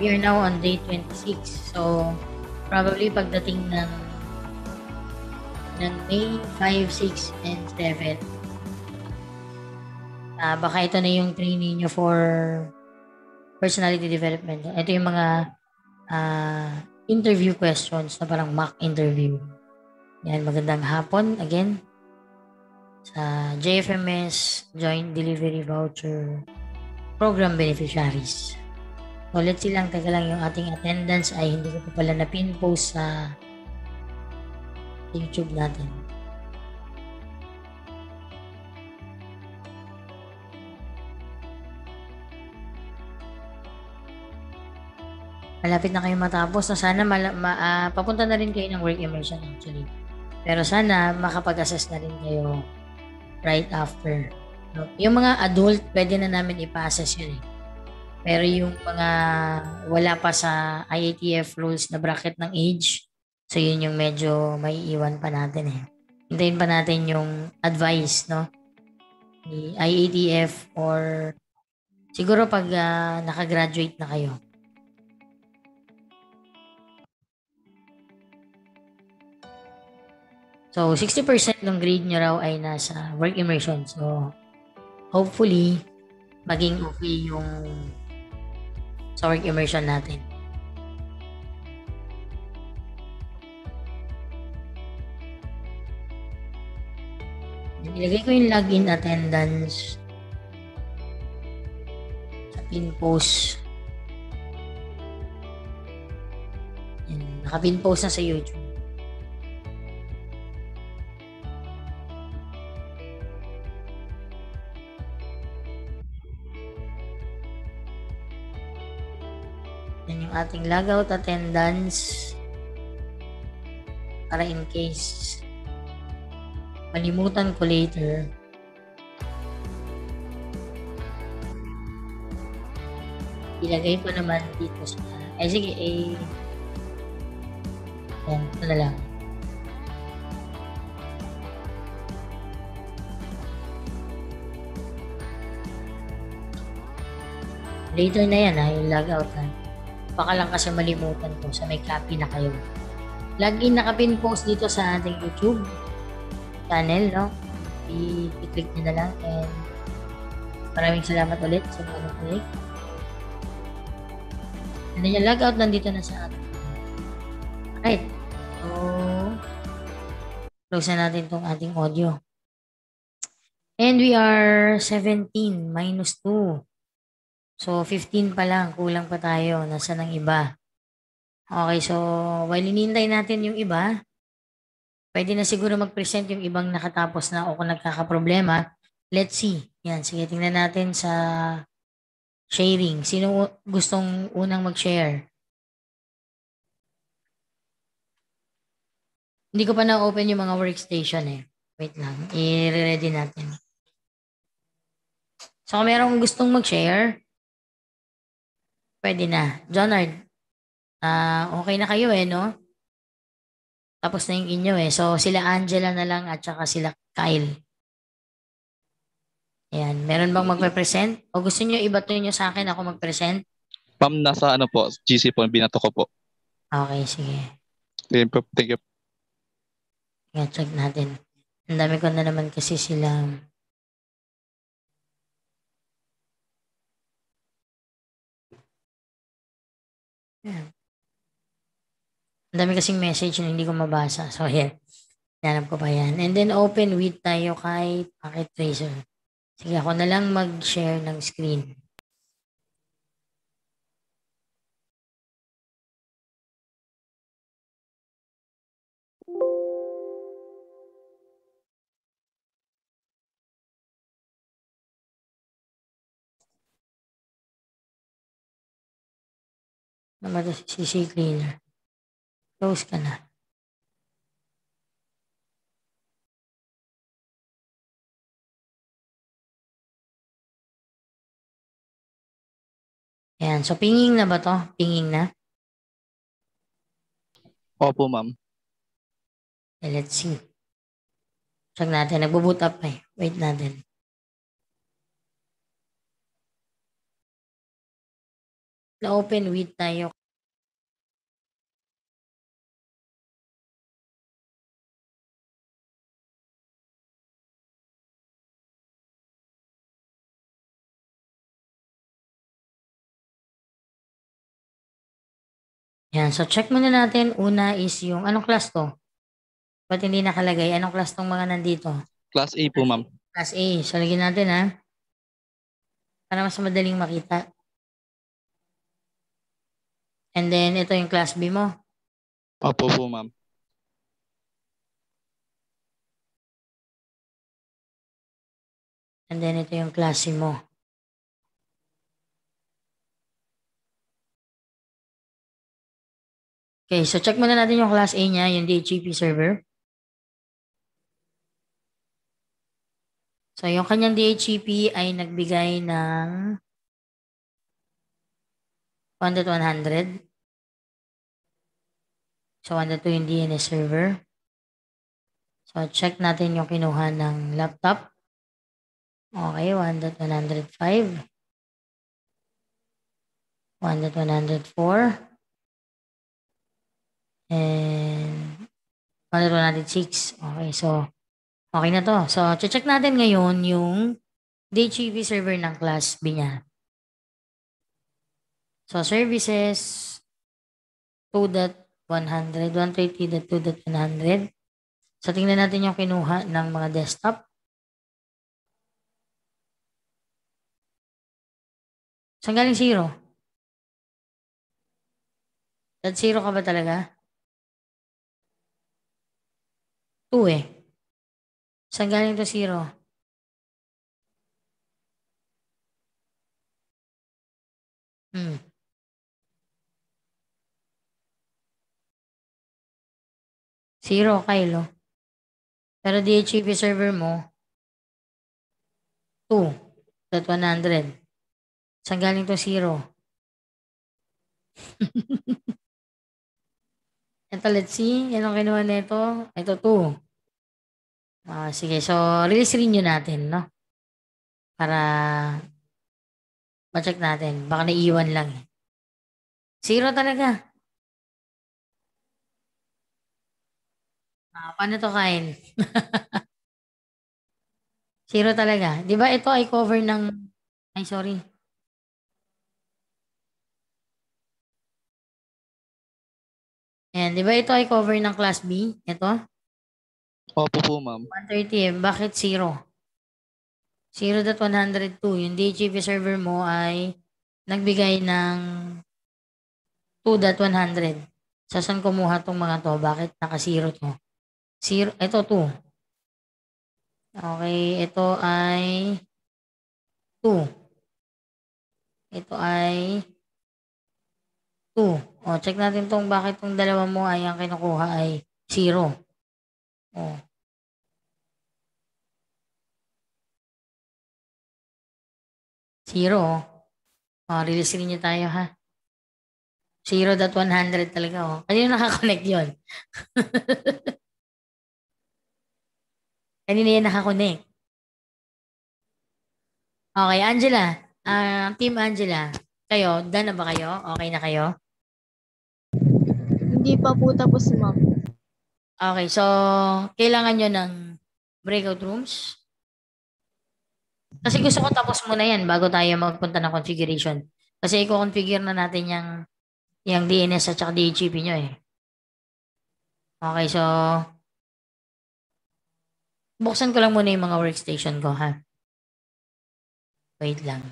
we are now on day 26. So, probably pagdating ng ng May 5, 6, and 7, uh, ah, baka ito na yung training nyo for personality development. Ito yung mga uh, interview questions na parang mock interview. Yan, magandang hapon again sa JFMS Joint Delivery Voucher Program Beneficiaries. Ulit silang, teka lang yung ating attendance ay hindi ko pa pala na-pinpost sa YouTube natin. Malapit na kayo matapos. So sana mala- ma- uh, papunta na rin kayo ng work immersion actually. Pero sana makapag-assess na rin kayo right after. No? Yung mga adult, pwede na namin ipa-assess yun eh pero yung mga wala pa sa IATF rules na bracket ng age, so yun yung medyo may iwan pa natin eh. Hintayin pa natin yung advice, no? Ni IATF or siguro pag uh, nakagraduate na kayo. So, 60% ng grade nyo raw ay nasa work immersion. So, hopefully, maging okay yung sa work immersion natin. Ilagay ko yung login attendance sa pin post. Yan, naka-pin post na sa YouTube. ating logout attendance para in case malimutan ko later ilagay ko naman dito sa ay sige eh yan ito na lang later na yan ha ah, yung logout ha ah. Baka lang kasi malimutan ko sa may copy na kayo. Lagi nakapin post dito sa ating YouTube channel, no? I-click nyo na lang and maraming salamat ulit sa mga nag-click. And then yung logout nandito na sa atin. Alright. So, close na natin itong ating audio. And we are 17 minus 2. So, 15 pa lang. Kulang pa tayo. Nasa ng iba? Okay, so while inintay natin yung iba, pwede na siguro mag-present yung ibang nakatapos na o kung nagkakaproblema. Let's see. Yan, sige, tingnan natin sa sharing. Sino gustong unang mag-share? Hindi ko pa na-open yung mga workstation eh. Wait lang, i-ready natin. So kung merong gustong mag-share, Pwede na. Jonard, uh, okay na kayo eh, no? Tapos na yung inyo eh. So, sila Angela na lang at saka sila Kyle. Ayan. Meron bang magpe-present? O gusto niyo ibato niyo sa akin ako mag-present? Pam, nasa ano po, GC po, binato ko po. Okay, sige. Thank you. Thank you. Yeah, check natin. Ang dami ko na naman kasi silang Ayan. Ang dami kasing message na hindi ko mabasa. So, here. Hinanap ko pa yan. And then, open with tayo kay Packet Tracer. Sige, ako na lang mag-share ng screen. na mag-CC cleaner. Close ka na. Ayan. So, pinging na ba to? Pinging na? Opo, ma'am. Okay, let's see. Check natin. Nagbo-boot up pa eh. Wait natin. na-open with tayo. Yan. So, check muna natin. Una is yung, anong class to? Ba't hindi nakalagay? Anong class tong mga nandito? Class A po, ma'am. Class A. So, lagyan natin, ha? Para mas madaling makita. And then, ito yung class B mo. Opo po, ma'am. And then, ito yung class C mo. Okay, so check muna natin yung class A niya, yung DHCP server. So, yung kanyang DHCP ay nagbigay ng 1 100. So, 1 dot 2 yung DNS server. So, check natin yung kinuha ng laptop. Okay, 1.105. 1.104. And 1.106. Okay, so okay na to. So, check natin ngayon yung DHCP server ng class B niya. So, services 2.100, 130.2.100. So, tingnan natin yung kinuha ng mga desktop. Saan galing zero? Dad zero ka ba talaga? 2 eh. Saan galing to zero? Hmm. Zero, Kylo. Pero DHCP server mo, 2.100. Saan galing to zero? Ito, let's see. Yan ang kinuha nito. Ito, 2. Uh, ah, sige, so, release renew natin, no? Para ma-check natin. Baka naiiwan lang. Eh. Zero talaga. Uh, paano to kain? Zero talaga. Di ba ito ay cover ng... Ay, sorry. Ayan, di ba ito ay cover ng class B? Ito? Opo po, ma'am. 130, bakit zero? 0.102. Yung DHCP server mo ay nagbigay ng 2.100. Sa saan kumuha tong mga to? Bakit naka-0 to? Zero, ito 2. Okay, ito ay 2. Ito ay 2. O, check natin tong bakit tong dalawa mo ay ang kinukuha ay 0. O. Zero. Oh. O, oh. release niyo tayo ha. 0.100 talaga. Oh. Kanino nakakonect yun? Kanina yan nakakonect. Okay, Angela. Uh, Team Angela, kayo, done na ba kayo? Okay na kayo? Hindi pa po tapos, ma'am. Okay, so kailangan nyo ng breakout rooms? Kasi gusto ko tapos muna yan bago tayo magpunta ng configuration. Kasi i-configure na natin yung, yung DNS at saka DHCP nyo eh. Okay, so Buksan ko lang muna yung mga workstation ko, ha? Wait lang.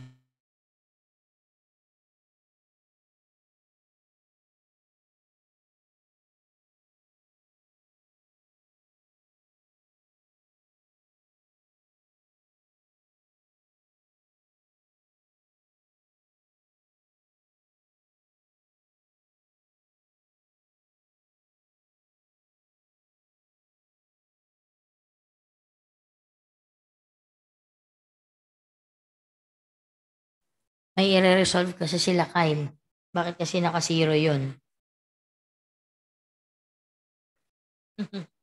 may i-resolve kasi sila Kyle. Bakit kasi naka-zero yun?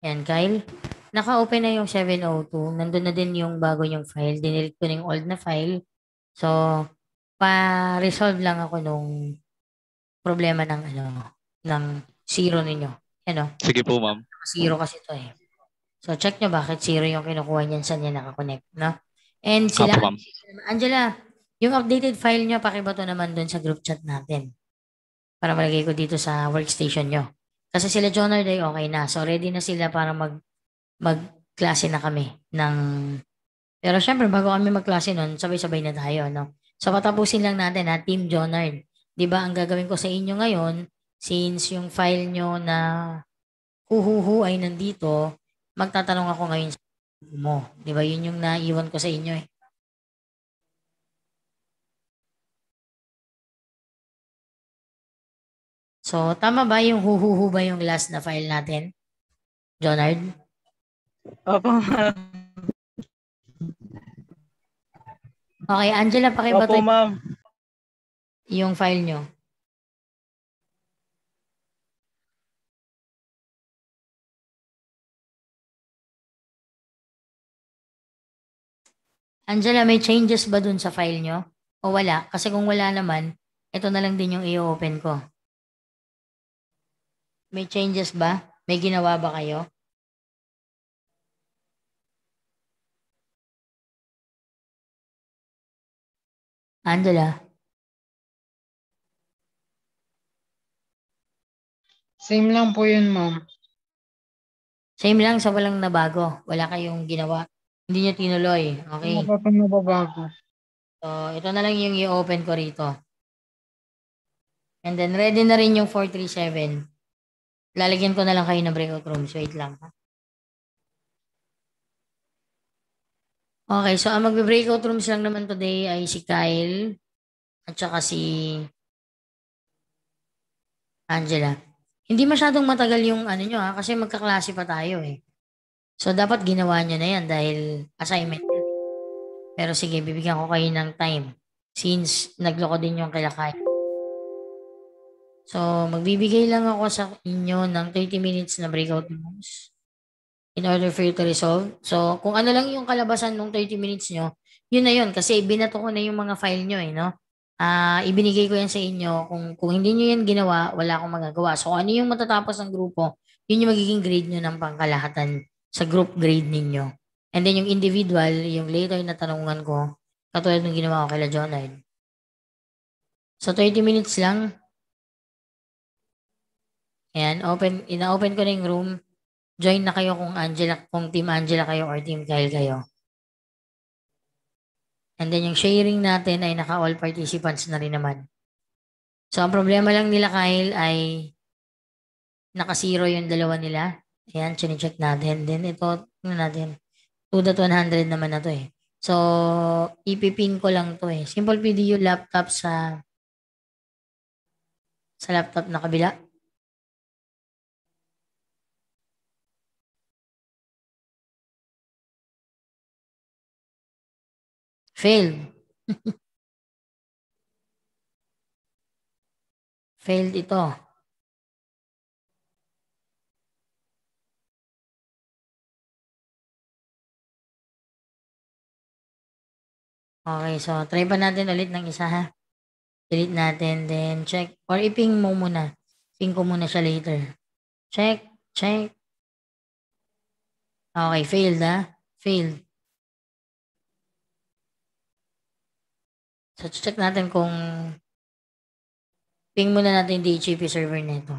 Yan, Kyle. Naka-open na yung 702. Nandun na din yung bago yung file. Dinilit ko na yung old na file. So, pa-resolve lang ako nung problema ng ano ng zero ninyo. Ano? Sige po, ma'am. Zero kasi to eh. So, check nyo bakit zero yung kinukuha niyan saan niya nakakonect, no? And sila, Apo, Angela, yung updated file nyo, pakibato naman doon sa group chat natin. Para malagay ko dito sa workstation nyo. Kasi sila John Day okay na. So ready na sila para mag magklase na kami ng pero syempre bago kami magklase noon, sabay-sabay na tayo, no. So patapusin lang natin ha, Team Jonard. 'Di ba ang gagawin ko sa inyo ngayon since yung file nyo na uhuhu ay nandito, magtatanong ako ngayon sa mo. 'Di ba? Yun yung naiwan ko sa inyo eh. So, tama ba yung huhuhu ba yung last na file natin? Jonard? Opo. okay, Angela, pakibato. Opo, ma'am. Yung file nyo. Angela, may changes ba dun sa file nyo? O wala? Kasi kung wala naman, ito na lang din yung i-open ko. May changes ba? May ginawa ba kayo? Angela. Same lang po yun, ma'am. Same lang sa walang nabago. Wala kayong ginawa. Hindi niya tinuloy. Okay. Ano nababago? So, ito na lang yung i-open ko rito. And then, ready na rin yung 437. Lalagyan ko na lang kayo ng breakout rooms. Wait lang ha. Okay, so ang magbe-breakout rooms lang naman today ay si Kyle at saka si Angela. Hindi masyadong matagal yung ano nyo ha, kasi magkaklase pa tayo eh. So dapat ginawa nyo na yan dahil assignment. Pero sige, bibigyan ko kayo ng time since nagloko din yung kila Kyle. So, magbibigay lang ako sa inyo ng 30 minutes na breakout rooms in order for you to resolve. So, kung ano lang yung kalabasan ng 30 minutes nyo, yun na yun. Kasi binato ko na yung mga file nyo eh, no? Uh, ibinigay ko yan sa inyo. Kung, kung hindi nyo yan ginawa, wala akong magagawa. So, ano yung matatapos ng grupo, yun yung magiging grade nyo ng pangkalahatan sa group grade ninyo. And then yung individual, yung later na tanungan ko, katulad ng ginawa ko kay Jonard. So, 30 minutes lang. Ayan, open, ina-open ko na yung room. Join na kayo kung Angela, kung Team Angela kayo or Team Kyle kayo. And then yung sharing natin ay naka-all participants na rin naman. So ang problema lang nila Kyle ay naka-zero yung dalawa nila. Ayan, chine-check natin. Then ito, ano natin, 2 to 100 naman na to eh. So, ipipin ko lang to eh. Simple PDU laptop sa sa laptop na kabila. Fail. Failed ito. Okay, so try pa natin ulit ng isa ha. Delete natin, then check. Or iping mo muna. Ping ko muna siya later. Check, check. Okay, failed ha. Failed. So, check natin kung ping muna natin yung DHCP server nito.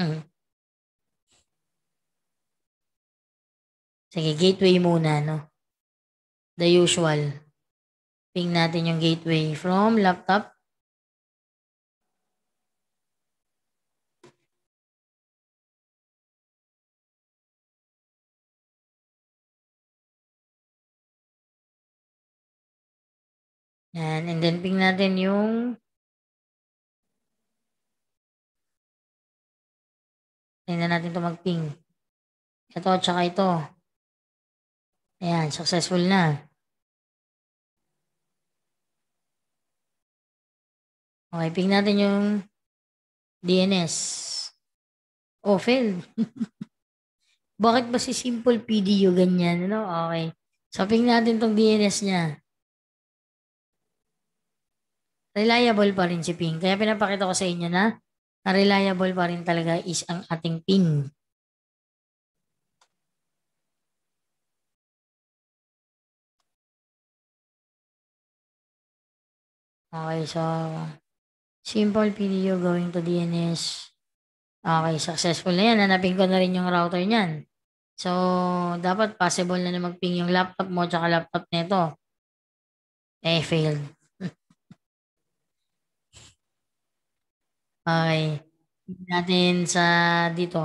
Hmm. Sige, gateway muna, no? The usual. Ping natin yung gateway from laptop. Yan. And then, ping natin yung Tingnan natin ito mag-ping. Ito at saka ito. Ayan, successful na. Okay, ping natin yung DNS. Oh, failed. Bakit ba si Simple PDU ganyan? Ano? Okay. So, ping natin tong DNS niya reliable pa rin si PIN. Kaya pinapakita ko sa inyo na, na reliable pa rin talaga is ang ating PIN. Okay, so simple video going to DNS. Okay, successful na yan. Hanapin ko na rin yung router niyan. So, dapat possible na na mag-ping yung laptop mo tsaka laptop nito. Eh, failed. Okay. Natin sa dito.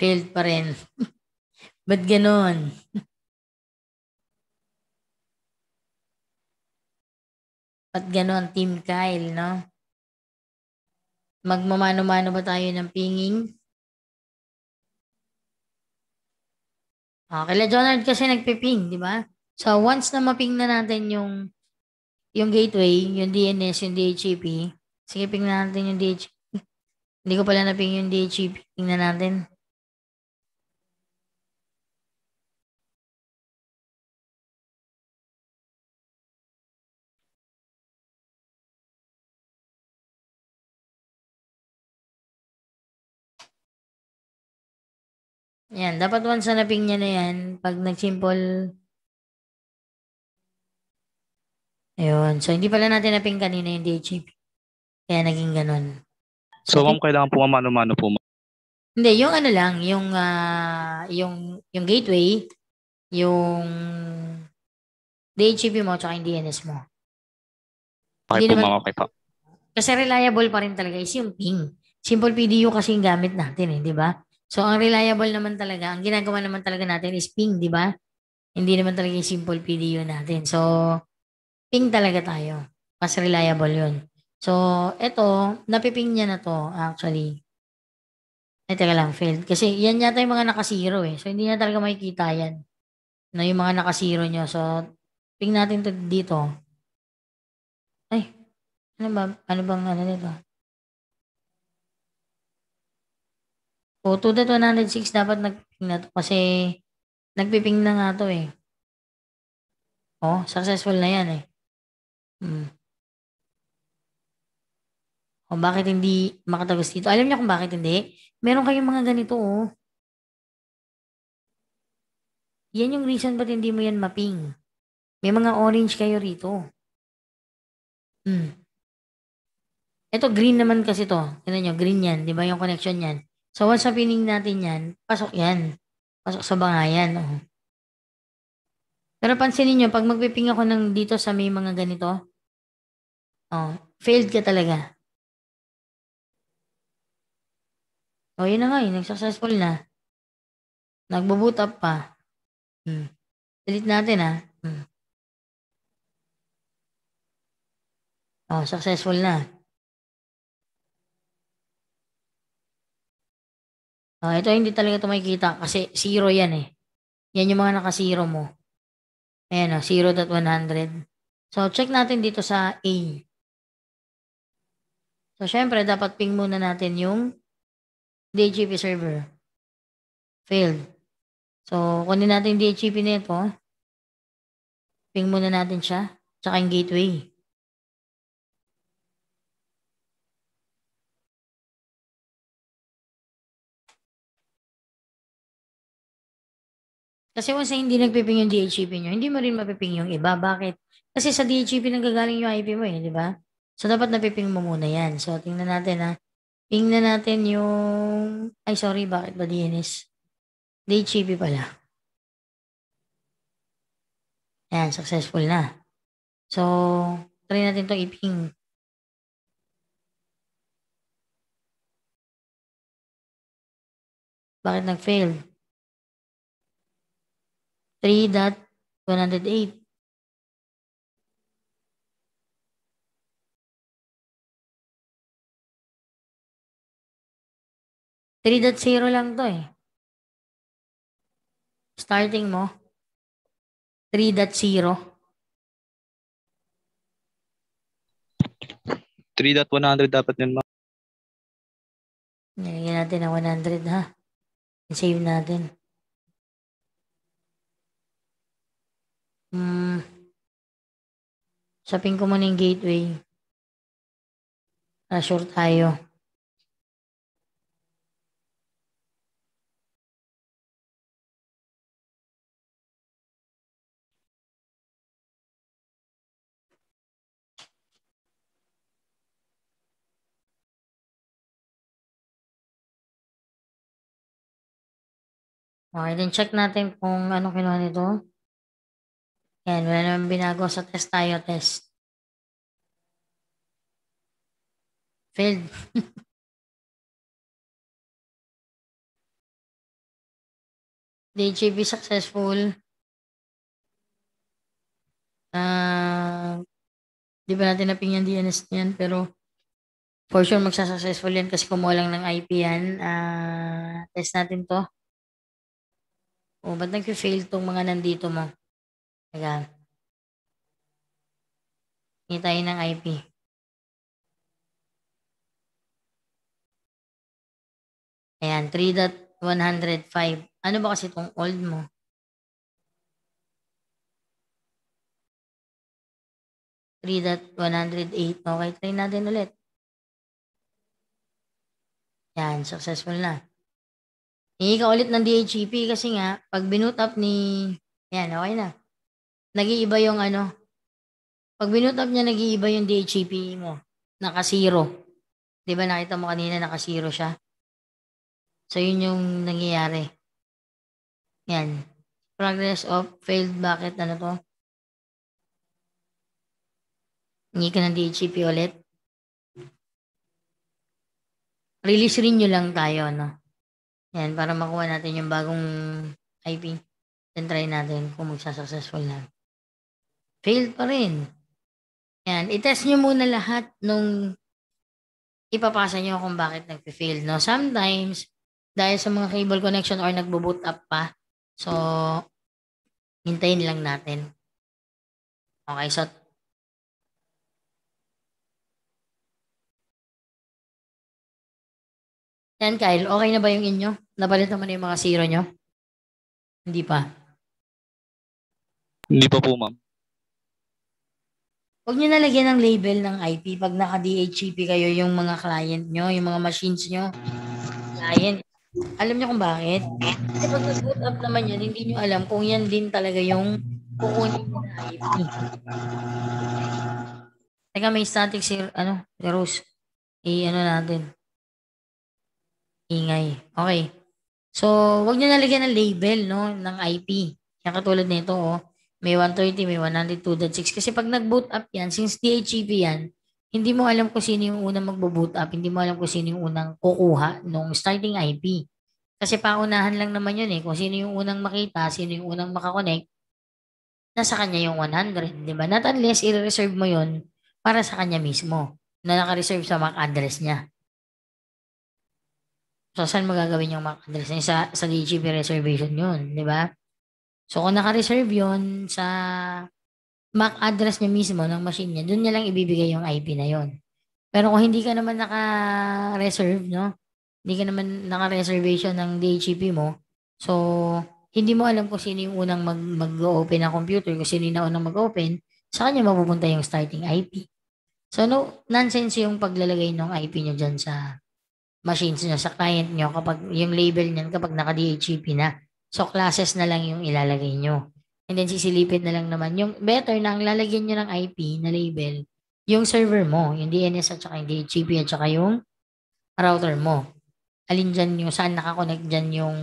Failed pa rin. Ba't ganun? Ba't ganun, Team Kyle, no? Magmamano-mano ba tayo ng pinging? Ah, kila kasi nagpiping, di ba? So, once na maping na natin yung yung gateway, yung DNS, yung DHCP, Sige, pingnan natin yung DHEP. Hindi ko pala naping yung DHEP. Pingnan natin. Yan, dapat once na ping niya na yan, pag nag-simple, ayun. So, hindi pala natin naping kanina yung DHCP. Kaya naging ganun. So, ma'am, kailangan po mano-mano po. Hindi, yung ano lang, yung, uh, yung, yung gateway, yung DHCP e mo tsaka yung DNS mo. Okay Hindi po, naman, ma'am, okay pa. Kasi reliable pa rin talaga is yung ping. Simple PDU kasi yung gamit natin eh, di ba? So, ang reliable naman talaga, ang ginagawa naman talaga natin is ping, di ba? Hindi naman talaga yung simple PDU natin. So, ping talaga tayo. Mas reliable yun. So, ito, napiping niya na to actually. Eh, teka lang, failed. Kasi yan yata yung mga nakasiro eh. So, hindi na talaga makikita yan. Na yung mga nakasiro nyo. So, ping natin to dito. Ay, ano ba? Ano bang ano dito? O, oh, to that 106 dapat nagping na to. Kasi, nagpiping na nga to eh. Oh, successful na yan eh. Hmm. O bakit hindi makatagos dito? Alam niya kung bakit hindi? Meron kayong mga ganito, oh. Yan yung reason ba't hindi mo yan mapping. May mga orange kayo rito. Hmm. Ito, green naman kasi to. Tignan nyo, green yan. Di ba yung connection yan? So, once na pining natin yan, pasok yan. Pasok sa bangayan. Oh. Pero pansinin nyo, pag magpiping ako ng dito sa may mga ganito, oh, failed ka talaga. O, oh, yun na nga, yun, eh, successful na. Nagbo-boot up pa. Hmm. Delete natin, ha? Ah. Hmm. O, oh, successful na. O, oh, ito hindi talaga ito makikita kasi zero yan, eh. Yan yung mga naka-zero mo. Ayan, o, 0.100. So, check natin dito sa A. So, syempre, dapat ping muna natin yung DHCP e server. Failed. So, kunin natin yung DHCP e na ito. Ping muna natin siya. Tsaka yung gateway. Kasi once na hindi nagpiping yung DHCP e nyo, hindi mo rin mapiping yung iba. Bakit? Kasi sa DHCP nang yung IP mo eh, di ba? So, dapat napiping mo muna yan. So, tingnan natin ha. Ah. Tingnan natin yung... Ay, sorry, bakit ba DNS? DHCP pala. Ayan, successful na. So, try natin itong iping. Bakit nag-fail? 3.108. 3.0 lang to eh. Starting mo, 3.0. 3.100 dapat yun, ma'am. Nilagyan natin ang 100, ha? Save natin. Hmm. Sapin ko muna yung gateway. Para ah, sure tayo. Okay, then check natin kung ano kinuha nito. Yan, wala naman binago sa test tayo, test. Failed. DJB successful. Uh, di ba natin napingyan DNS niyan? Pero for sure magsasuccessful yan kasi kumuha lang ng IP yan. Uh, test natin to. O, oh, ba't nag-fail itong mga nandito mo? Teka. Hindi tayo ng IP. Ayan, 3.105. Ano ba kasi itong old mo? Three dot one hundred eight. Okay, try natin ulit. Yan, successful na. Hingi ka ulit ng DHEP kasi nga, pag binoot up ni, yan, okay na. Nag-iiba yung ano, pag binoot up niya, nag-iiba yung DHEP mo. Naka-zero. Di ba nakita mo kanina naka-zero siya? So, yun yung nangyayari. Yan. Progress of failed Bakit? ano to? Hingi ka ng DHCP e ulit. Release rin nyo lang tayo, no? Yan, para makuha natin yung bagong IP. Then try natin kung magsasuccessful na. Failed pa rin. Yan, itest nyo muna lahat nung ipapasa nyo kung bakit nag-fail. No? Sometimes, dahil sa mga cable connection or nagbo-boot up pa, so, hintayin lang natin. Okay, so Yan, Kyle. Okay na ba yung inyo? Napalitan mo na yung mga zero nyo? Hindi pa. Hindi pa po, ma'am. Huwag nyo nalagyan ng label ng IP pag naka-DHCP e kayo yung mga client nyo, yung mga machines nyo. Client. Alam nyo kung bakit? Kasi pag nag-boot up naman yan, hindi nyo alam kung yan din talaga yung kukunin mo na IP. Teka, may static si, ano, si Rose. I, ano natin. Ingay. Okay. So, wag niyo nalagyan ng label no ng IP. Yan katulad nito oh. May 120, may 102.6 kasi pag nag-boot up yan, since DHCP e yan, hindi mo alam kung sino yung unang magbo-boot up, hindi mo alam kung sino yung unang kukuha nung starting IP. Kasi paunahan lang naman yun eh. Kung sino yung unang makita, sino yung unang makakonek, nasa kanya yung 100, di ba? Not unless i-reserve mo yon para sa kanya mismo na naka-reserve sa MAC address niya. So, saan mo gagawin yung MAC address? sa, sa DGP reservation yun, di ba? So, kung naka-reserve yun sa MAC address niya mismo ng machine niya, doon niya lang ibibigay yung IP na yun. Pero kung hindi ka naman naka-reserve, no? Hindi ka naman naka-reservation ng DHCP mo, so, hindi mo alam kung sino yung unang mag, mag-open ng computer, kung sino yung unang mag-open, sa kanya mapupunta yung starting IP. So, no, nonsense yung paglalagay ng IP nyo dyan sa machines nyo sa client nyo kapag yung label niyan kapag naka-DHCP e na. So classes na lang yung ilalagay nyo. And then sisilipin na lang naman. Yung better na ang lalagyan nyo ng IP na label, yung server mo, yung DNS at saka yung DHCP e at saka yung router mo. Alin dyan yung saan nakakonect dyan yung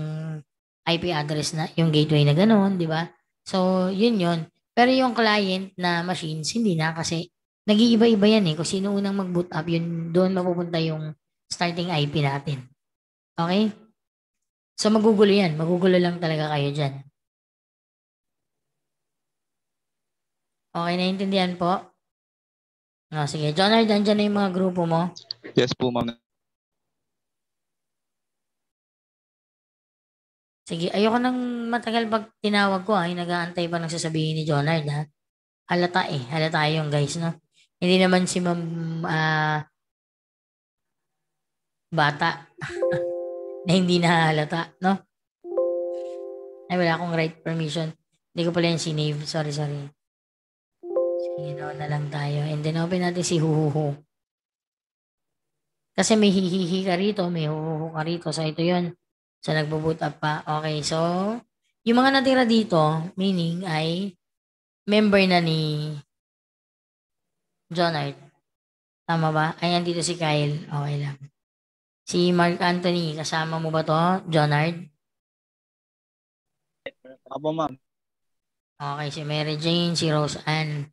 IP address na, yung gateway na gano'n, di ba? So, yun yun. Pero yung client na machines, hindi na kasi nag-iiba-iba yan eh. Kung sino unang mag-boot up, yun, doon mapupunta yung starting IP natin. Okay? So magugulo yan. Magugulo lang talaga kayo dyan. Okay, naiintindihan po? No, oh, ah, sige. Jonard, dyan na yung mga grupo mo? Yes po, ma'am. Sige, ayoko nang matagal pag tinawag ko ay ah. nag-aantay pa ng sasabihin ni Jonard ha. Ah. Halata eh, halata yung guys no. Hindi naman si Ma'am uh, bata na hindi nahalata, no? Ay, wala akong right permission. Hindi ko pala yung sinave. Sorry, sorry. Sige, no, na lang tayo. And then, open natin si Huhuhu. Kasi may hihihi ka rito, may huhuhu ka rito. So, ito yon So, nagbo-boot up pa. Okay, so, yung mga natira dito, meaning ay member na ni John Art. Tama ba? Ayan dito si Kyle. Okay lang. Si Mark Anthony, kasama mo ba to, Johnard? Opo, ma'am. Okay, si Mary Jane, si Rose Ann,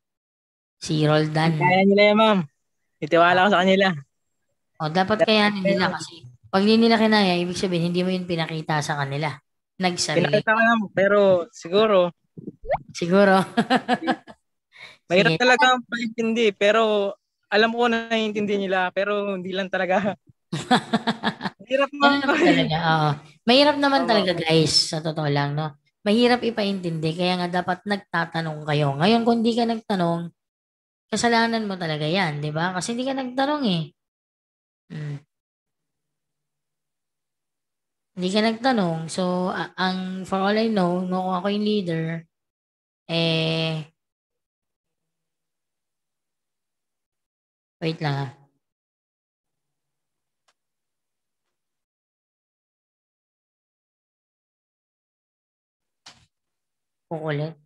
si Roldan. Kaya nila yan, ma'am. Itiwala ko sa kanila. O, dapat kaya nila kasi pag hindi nila kinaya, ibig sabihin, hindi mo yun pinakita sa kanila. Nagsarili. Pinakita ko lang, pero siguro. Siguro. Mahirap talaga ang paintindi, pero alam ko na naiintindi nila, pero hindi lang talaga Mahirap naman eh. talaga. Oo. Mahirap naman talaga guys, sa totoo lang, no? Mahirap ipaintindi, kaya nga dapat nagtatanong kayo. Ngayon, kung hindi ka nagtanong, kasalanan mo talaga yan, di ba? Kasi hindi ka nagtanong eh. Hmm. Hindi ka nagtanong. So, ang for all I know, no, kung ako yung leader, eh, wait lang ah. Оля.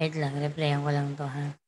Wait lang, replayan ko lang 'to ha.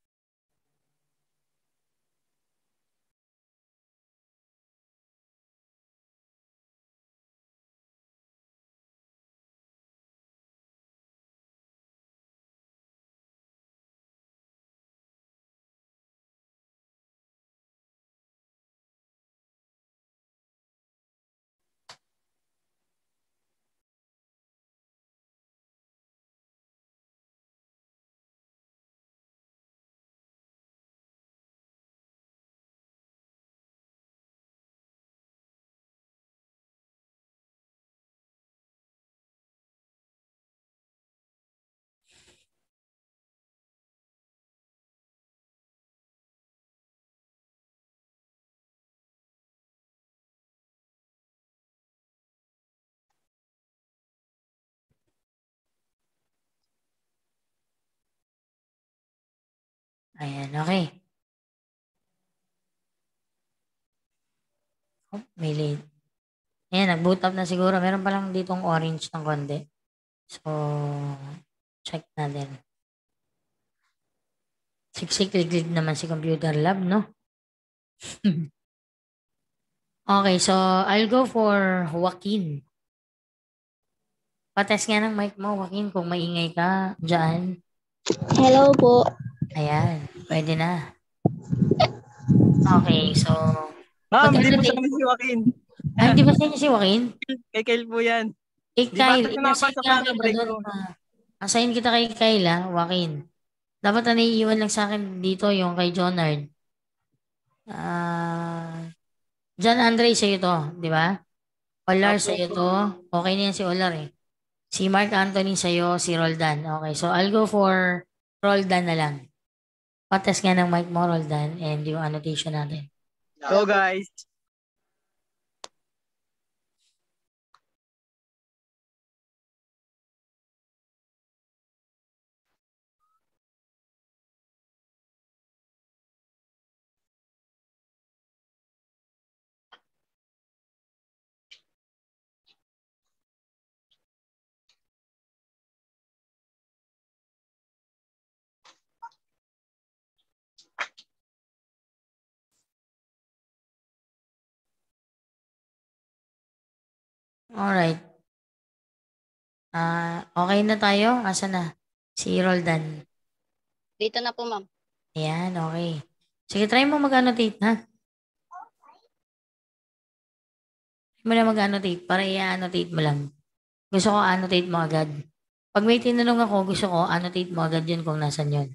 Ayan, okay. Oh, may late. Ayan, nag-boot up na siguro. Meron pa lang ditong orange ng konde. So, check na din. Siksik-liglig naman si computer lab, no? okay, so I'll go for Joaquin. Patest nga ng mic mo, Joaquin, kung maingay ka dyan. Hello po. Ayan, pwede na. Okay, so... Ma'am, hindi mo sa amin si Joaquin. Ah, hindi ba sa inyo si Joaquin? Kay Kyle po yan. Kay eh, Kyle. Di ba sa Kyle break room? Ah, assign kita kay Kyle, ha, ah, Joaquin. Dapat na naiiwan lang sa akin dito yung kay Jonard. Ah... Uh, John Andre sa'yo ito, di ba? Olar sa'yo ito. Okay na yan si Olar eh. Si Mark Anthony sa'yo, si Roldan. Okay, so I'll go for Roldan na lang contest nga ng Mike Moraldan and yung annotation natin. So guys, Alright. Ah, okay na tayo? Asa na? Si Roldan. Dito na po, ma'am. Ayan, okay. Sige, try mo mag-annotate, ha? Okay. mo na mag-annotate para i-annotate mo lang. Gusto ko annotate mo agad. Pag may tinanong ako, gusto ko annotate mo agad yun kung nasan yun.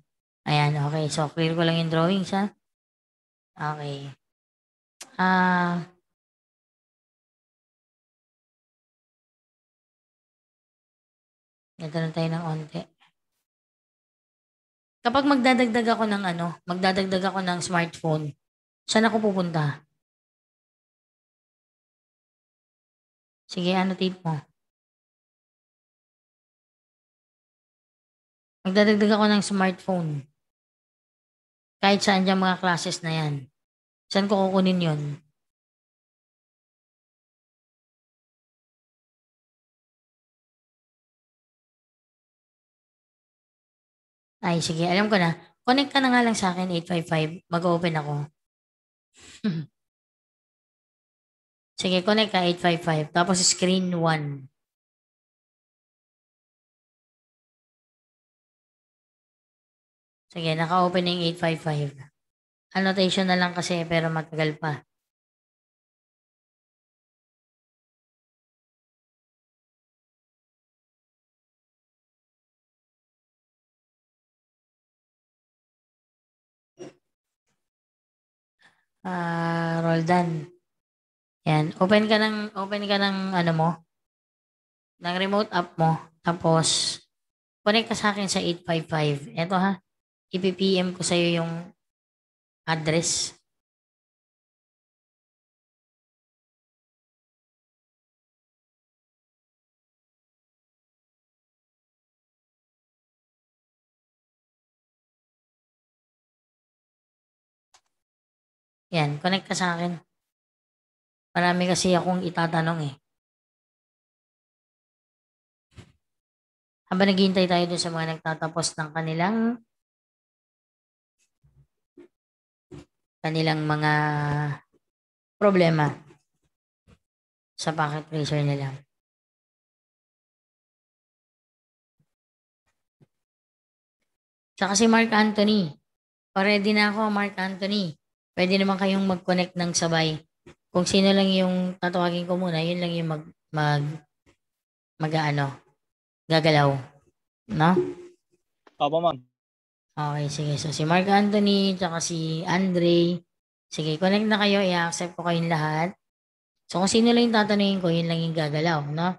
Ayan, okay. So, clear ko lang yung drawings, ha? Okay. Ah... Uh, Ganda tayo ng onte. Kapag magdadagdag ako ng ano, magdadagdag ako ng smartphone, saan ako pupunta? Sige, ano tip mo? Magdadagdag ako ng smartphone. Kahit saan dyan mga classes na yan. Saan ko kukunin yon Ay, sige. Alam ko na. Connect ka na nga lang sa akin, 855. Mag-open ako. sige, connect ka, 855. Tapos screen 1. Sige, naka-open na yung 855. Annotation na lang kasi pero matagal pa. uh, Roldan. Yan. Open ka ng, open ka ng, ano mo, ng remote app mo. Tapos, connect ka sa akin sa 855. Ito ha. IPPM ko sa'yo yung address Yan, connect ka sa akin. Marami kasi akong itatanong eh. Habang naghihintay tayo dun sa mga nagtatapos ng kanilang kanilang mga problema sa packet tracer nila. Tsaka si Mark Anthony. Ready na ako, Mark Anthony pwede naman kayong mag-connect ng sabay. Kung sino lang yung tatawagin ko muna, yun lang yung mag, mag, mag ano, gagalaw. No? Opo, ma'am. Okay, sige. So, si Mark Anthony, tsaka si Andre. Sige, connect na kayo. I-accept ko kayong lahat. So, kung sino lang yung tatanungin ko, yun lang yung gagalaw, no?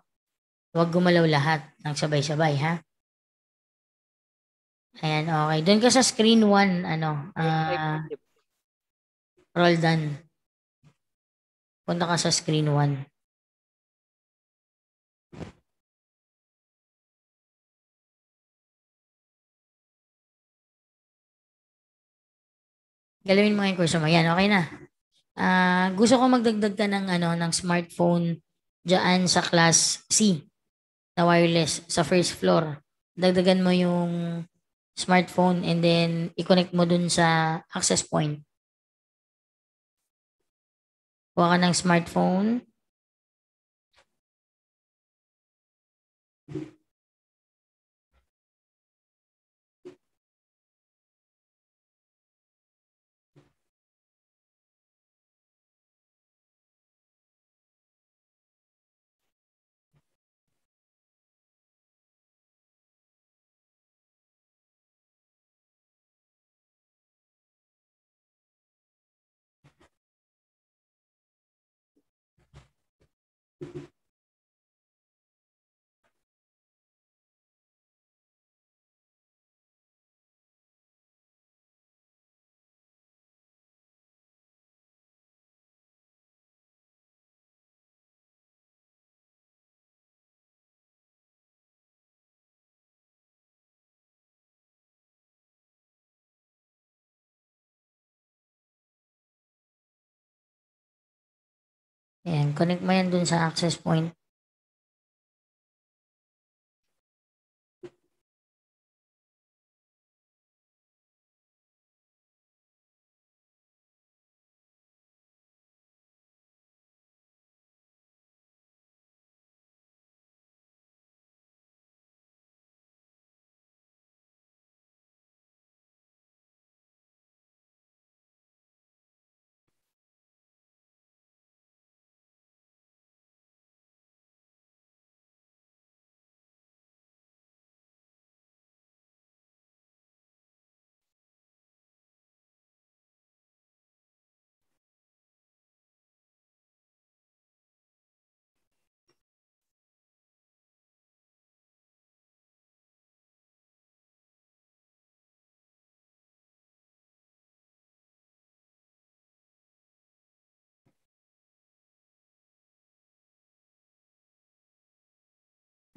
Huwag gumalaw lahat ng sabay-sabay, ha? Ayan, okay. Doon ka sa screen 1, ano? Uh, Roldan. Punta ka sa screen 1. Galawin mo yung kurso mo. Yan, okay na. Uh, gusto ko magdagdag ka ng, ano, ng smartphone dyan sa class C na wireless sa first floor. Dagdagan mo yung smartphone and then i-connect mo dun sa access point. Kuha ka ng smartphone. Ayan, connect mo yan dun sa access point.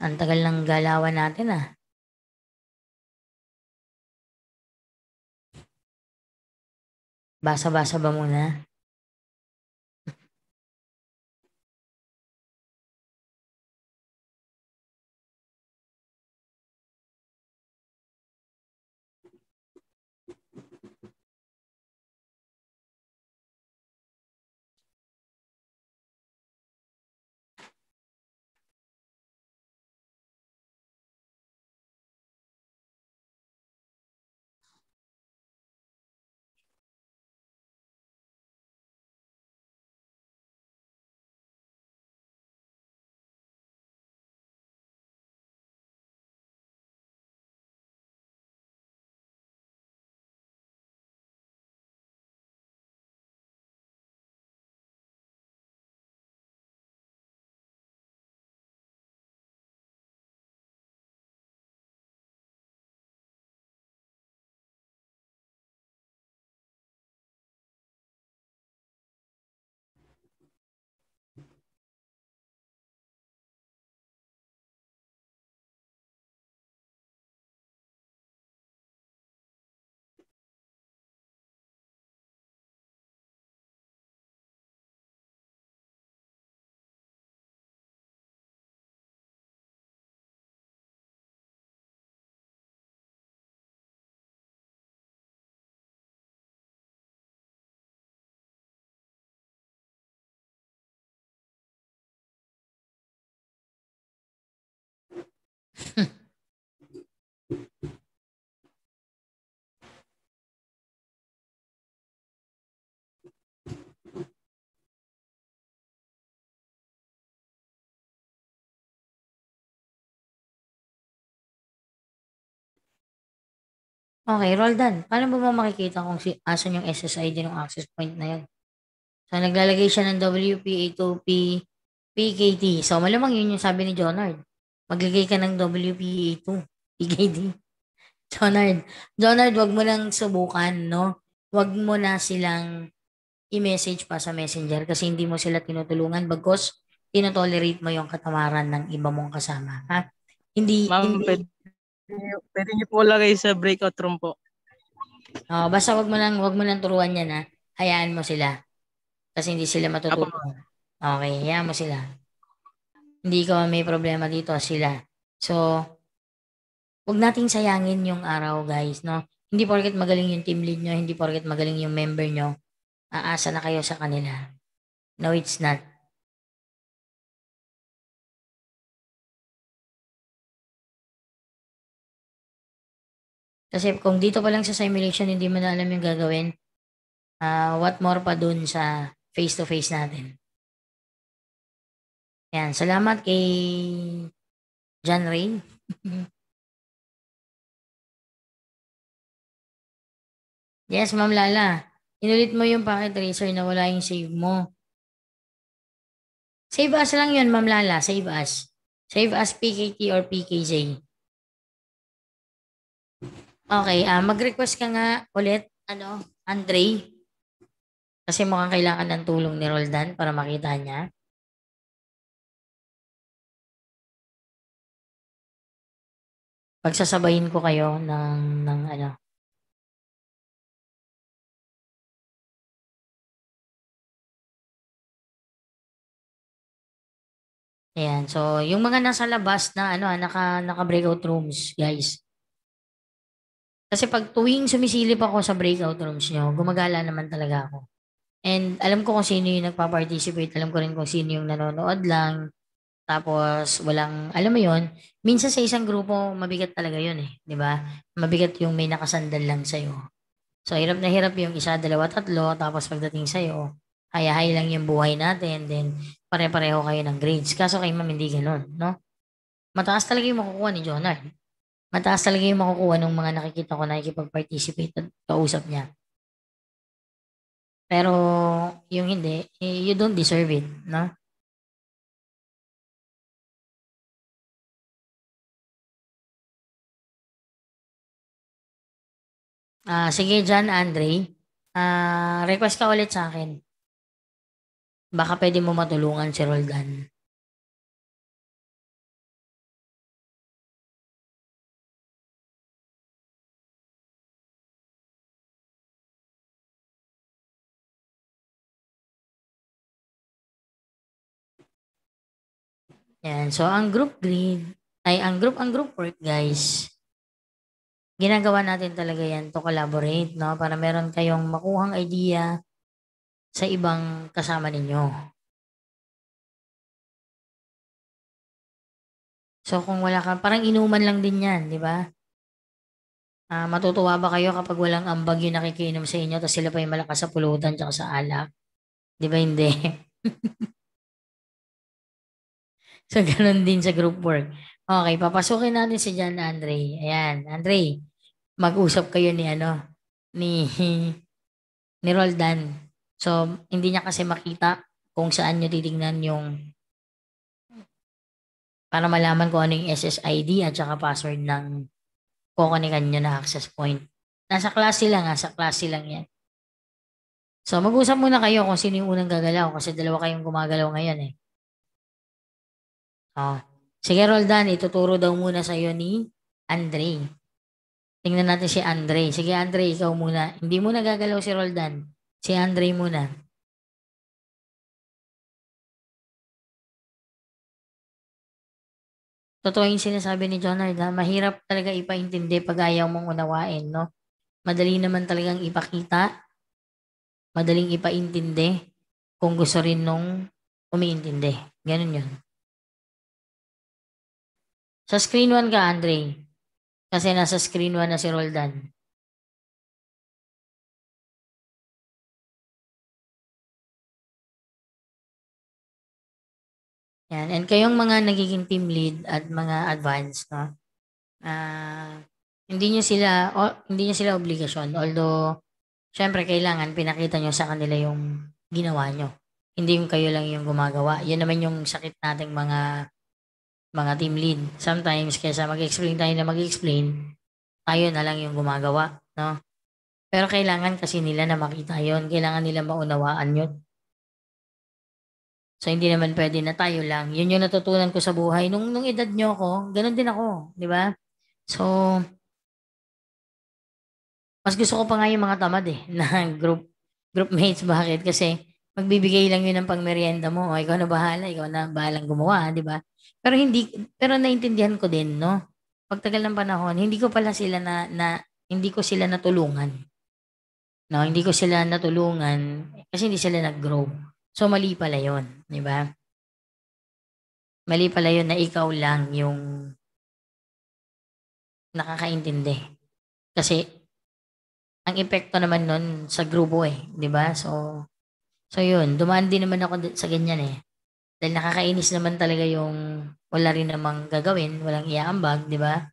Ang tagal ng galawan natin ah. Basa-basa ba muna? Okay, Roldan, paano mo mo makikita kung si, asan yung SSID ng access point na yan? So, naglalagay siya ng WPA2P PKT. So, malamang yun yung sabi ni Jonard. Maglagay ka ng WPA2 PKT. Jonard, Jonard, wag mo lang subukan, no? Wag mo na silang i-message pa sa messenger kasi hindi mo sila tinutulungan bagkos tinotolerate mo yung katamaran ng iba mong kasama, ha? Hindi, Ma'am, hindi, pwede Pwede niyo po lagay sa breakout room po. Oh, basta wag mo lang wag mo lang turuan 'yan ha. Hayaan mo sila. Kasi hindi sila matututo. Okay, hayaan mo sila. Hindi ko may problema dito sila. So, wag nating sayangin yung araw, guys, no? Hindi porket magaling yung team lead nyo, hindi porket magaling yung member nyo, aasa na kayo sa kanila. No, it's not. Kasi kung dito pa lang sa simulation, hindi mo na alam yung gagawin, uh, what more pa dun sa face-to-face natin. Yan, salamat kay John Rain. yes, Ma'am Lala. Inulit mo yung packet tracer na wala yung save mo. Save as lang yun, Ma'am Lala. Save as. Save as PKT or PKJ. Okay, uh, mag-request ka nga ulit, ano, Andre. Kasi mukhang kailangan ng tulong ni Roldan para makita niya. Pagsasabayin ko kayo ng, ng ano, Ayan. So, yung mga nasa labas na ano, ah, naka, naka breakout rooms, guys. Kasi pag tuwing sumisilip ako sa breakout rooms nyo, gumagala naman talaga ako. And alam ko kung sino yung nagpa-participate, alam ko rin kung sino yung nanonood lang. Tapos walang, alam mo yon minsan sa isang grupo, mabigat talaga yun eh. ba diba? Mabigat yung may nakasandal lang sa'yo. So hirap na hirap yung isa, dalawa, tatlo, tapos pagdating sa'yo, hayahay lang yung buhay natin, then pare-pareho kayo ng grades. Kaso kay ma'am, hindi ganun, no? Mataas talaga yung makukuha ni Jonah mataas talaga yung makukuha ng mga nakikita ko na ikipag-participate at kausap niya. Pero yung hindi, eh, you don't deserve it, no? Ah, uh, sige John Andre, ah, uh, request ka ulit sa akin. Baka pwede mo matulungan si Roldan. Yan. So, ang group green, ay ang group, ang group work, guys, ginagawa natin talaga yan to collaborate, no? Para meron kayong makuhang idea sa ibang kasama ninyo. So, kung wala ka, parang inuman lang din yan, di ba? Uh, matutuwa ba kayo kapag walang ambag yung nakikinom sa inyo tapos sila pa yung malakas sa pulutan tsaka sa alak? Di ba hindi? So, ganun din sa group work. Okay, papasukin natin si John Andre. Ayan, Andre, mag-usap kayo ni ano, ni ni Roldan. So, hindi niya kasi makita kung saan niyo titingnan yung para malaman ko ano yung SSID at saka password ng kukunikan ano niyo na access point. Nasa class sila nga, sa class lang yan. So, mag-usap muna kayo kung sino yung unang gagalaw kasi dalawa kayong gumagalaw ngayon eh. Oh. Sige, Roldan, ituturo daw muna sa'yo ni Andre. Tingnan natin si Andre. Sige, Andre, ikaw muna. Hindi mo nagagalaw si Roldan. Si Andre muna. Totoo yung sinasabi ni Jonard na mahirap talaga ipaintindi pag ayaw mong unawain, no? Madali naman talagang ipakita. Madaling ipaintindi kung gusto rin nung umiintindi. Ganun yun. Sa screen 1 ka, Andre. Kasi nasa screen 1 na si Roldan. Yan. And kayong mga nagiging team lead at mga advanced, no? Uh, hindi niyo sila o, hindi niyo sila obligasyon although syempre kailangan pinakita niyo sa kanila yung ginawa niyo. Hindi yung kayo lang yung gumagawa. Yan naman yung sakit nating mga mga team lead. Sometimes, kaysa mag-explain tayo na mag-explain, tayo na lang yung gumagawa, no? Pero kailangan kasi nila na makita yon Kailangan nila maunawaan yun. So, hindi naman pwede na tayo lang. Yun yung natutunan ko sa buhay. Nung, nung edad nyo ako, ganun din ako, di ba? So, mas gusto ko pa nga yung mga tamad eh, na group, group mates. Bakit? Kasi, magbibigay lang yun ng pangmerienda mo. O, ikaw na bahala, ikaw na bahalang gumawa, di ba? Pero hindi pero naintindihan ko din, no. Pagtagal ng panahon, hindi ko pala sila na, na hindi ko sila natulungan. No, hindi ko sila natulungan kasi hindi sila nag-grow. So mali pala 'yon, 'di ba? Mali pala 'yon na ikaw lang yung nakakaintindi. Kasi ang epekto naman nun sa grupo eh, 'di ba? So so 'yun, dumaan din naman ako sa ganyan eh. Dahil nakakainis naman talaga yung wala rin namang gagawin, walang iaambag, di ba?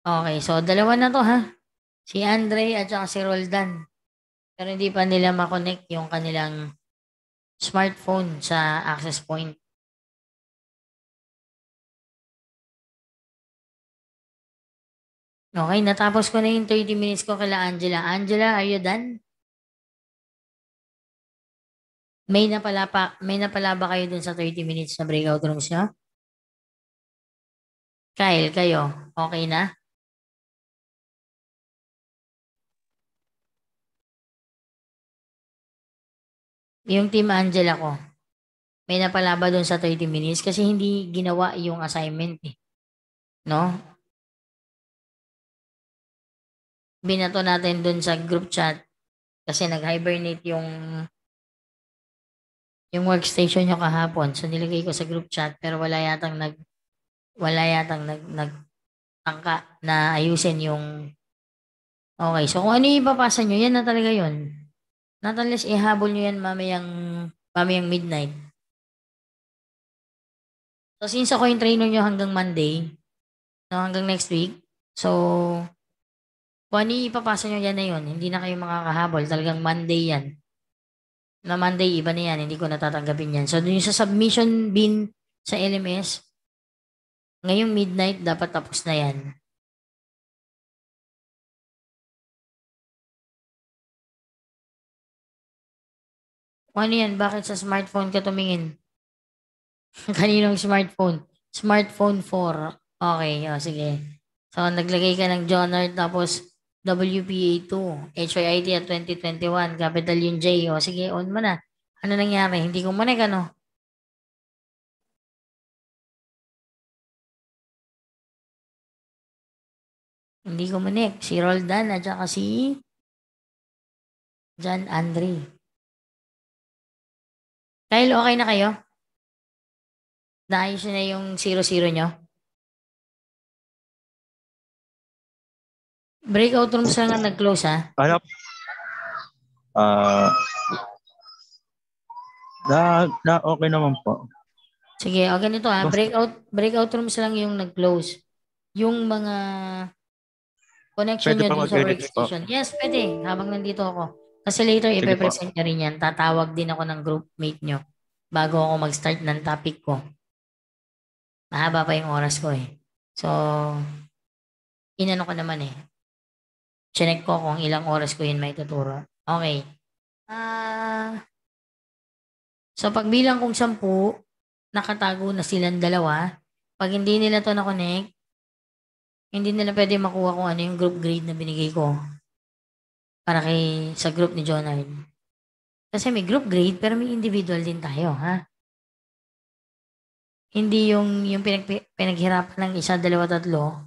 Okay, so dalawa na to ha. Si Andre at saka si Roldan. Pero hindi pa nila makonect yung kanilang smartphone sa access point. Okay, natapos ko na yung 30 minutes ko kala Angela. Angela, are you done? May na pala, pa, may na pala ba kayo dun sa 30 minutes na breakout rooms nyo? Kyle, kayo, okay na? Yung team Angela ko, may napalaba doon sa 30 minutes kasi hindi ginawa yung assignment eh. No? binato natin dun sa group chat kasi nag-hibernate yung yung workstation nyo kahapon. So nilagay ko sa group chat pero wala yatang nag wala yatang nag nag tangka na ayusin yung Okay, so kung ano yung ipapasa nyo, yan na talaga yun. Not unless ihabol nyo yan mamayang, mamayang midnight. So since ako yung trainer nyo hanggang Monday, no, hanggang next week, so kung ano ipapasa nyo yan na yun, hindi na kayo makakahabol. Talagang Monday yan. Na Monday, iba na yan. Hindi ko natatanggapin yan. So, yung sa submission bin sa LMS, ngayong midnight, dapat tapos na yan. Ano yan? Bakit sa smartphone ka tumingin? Kaninong smartphone? Smartphone 4. Okay, oh, sige. So, naglagay ka ng Jonard tapos WPA2, HYIT at 2021, capital yung J. O sige, on mo na. Ano nangyari? Hindi ko manik ano? Hindi ko manik. Si Roldan at saka si John Andre. Kyle, okay na kayo? Naayos na yung 0-0 nyo? Breakout room sa nga nag-close ha? Ano? Ah... Uh, na, na okay naman po. Sige, o ganito ha. Breakout, breakout rooms lang yung nag-close. Yung mga connection pwede nyo dun sa workstation. Po. Yes, pwede. Habang nandito ako. Kasi later, Sige ipipresent nyo rin yan. Tatawag din ako ng groupmate mate nyo bago ako mag-start ng topic ko. Mahaba pa yung oras ko eh. So, inano ko naman eh. Chinek ko kung ilang oras ko yun may tuturo. Okay. Uh, so pagbilang kong sampu, nakatago na silang dalawa. Pag hindi nila to na-connect, hindi nila pwede makuha kung ano yung group grade na binigay ko para kay sa group ni Jonard. Kasi may group grade pero may individual din tayo, ha? Hindi yung yung pinag, pinaghirapan ng isa, dalawa, tatlo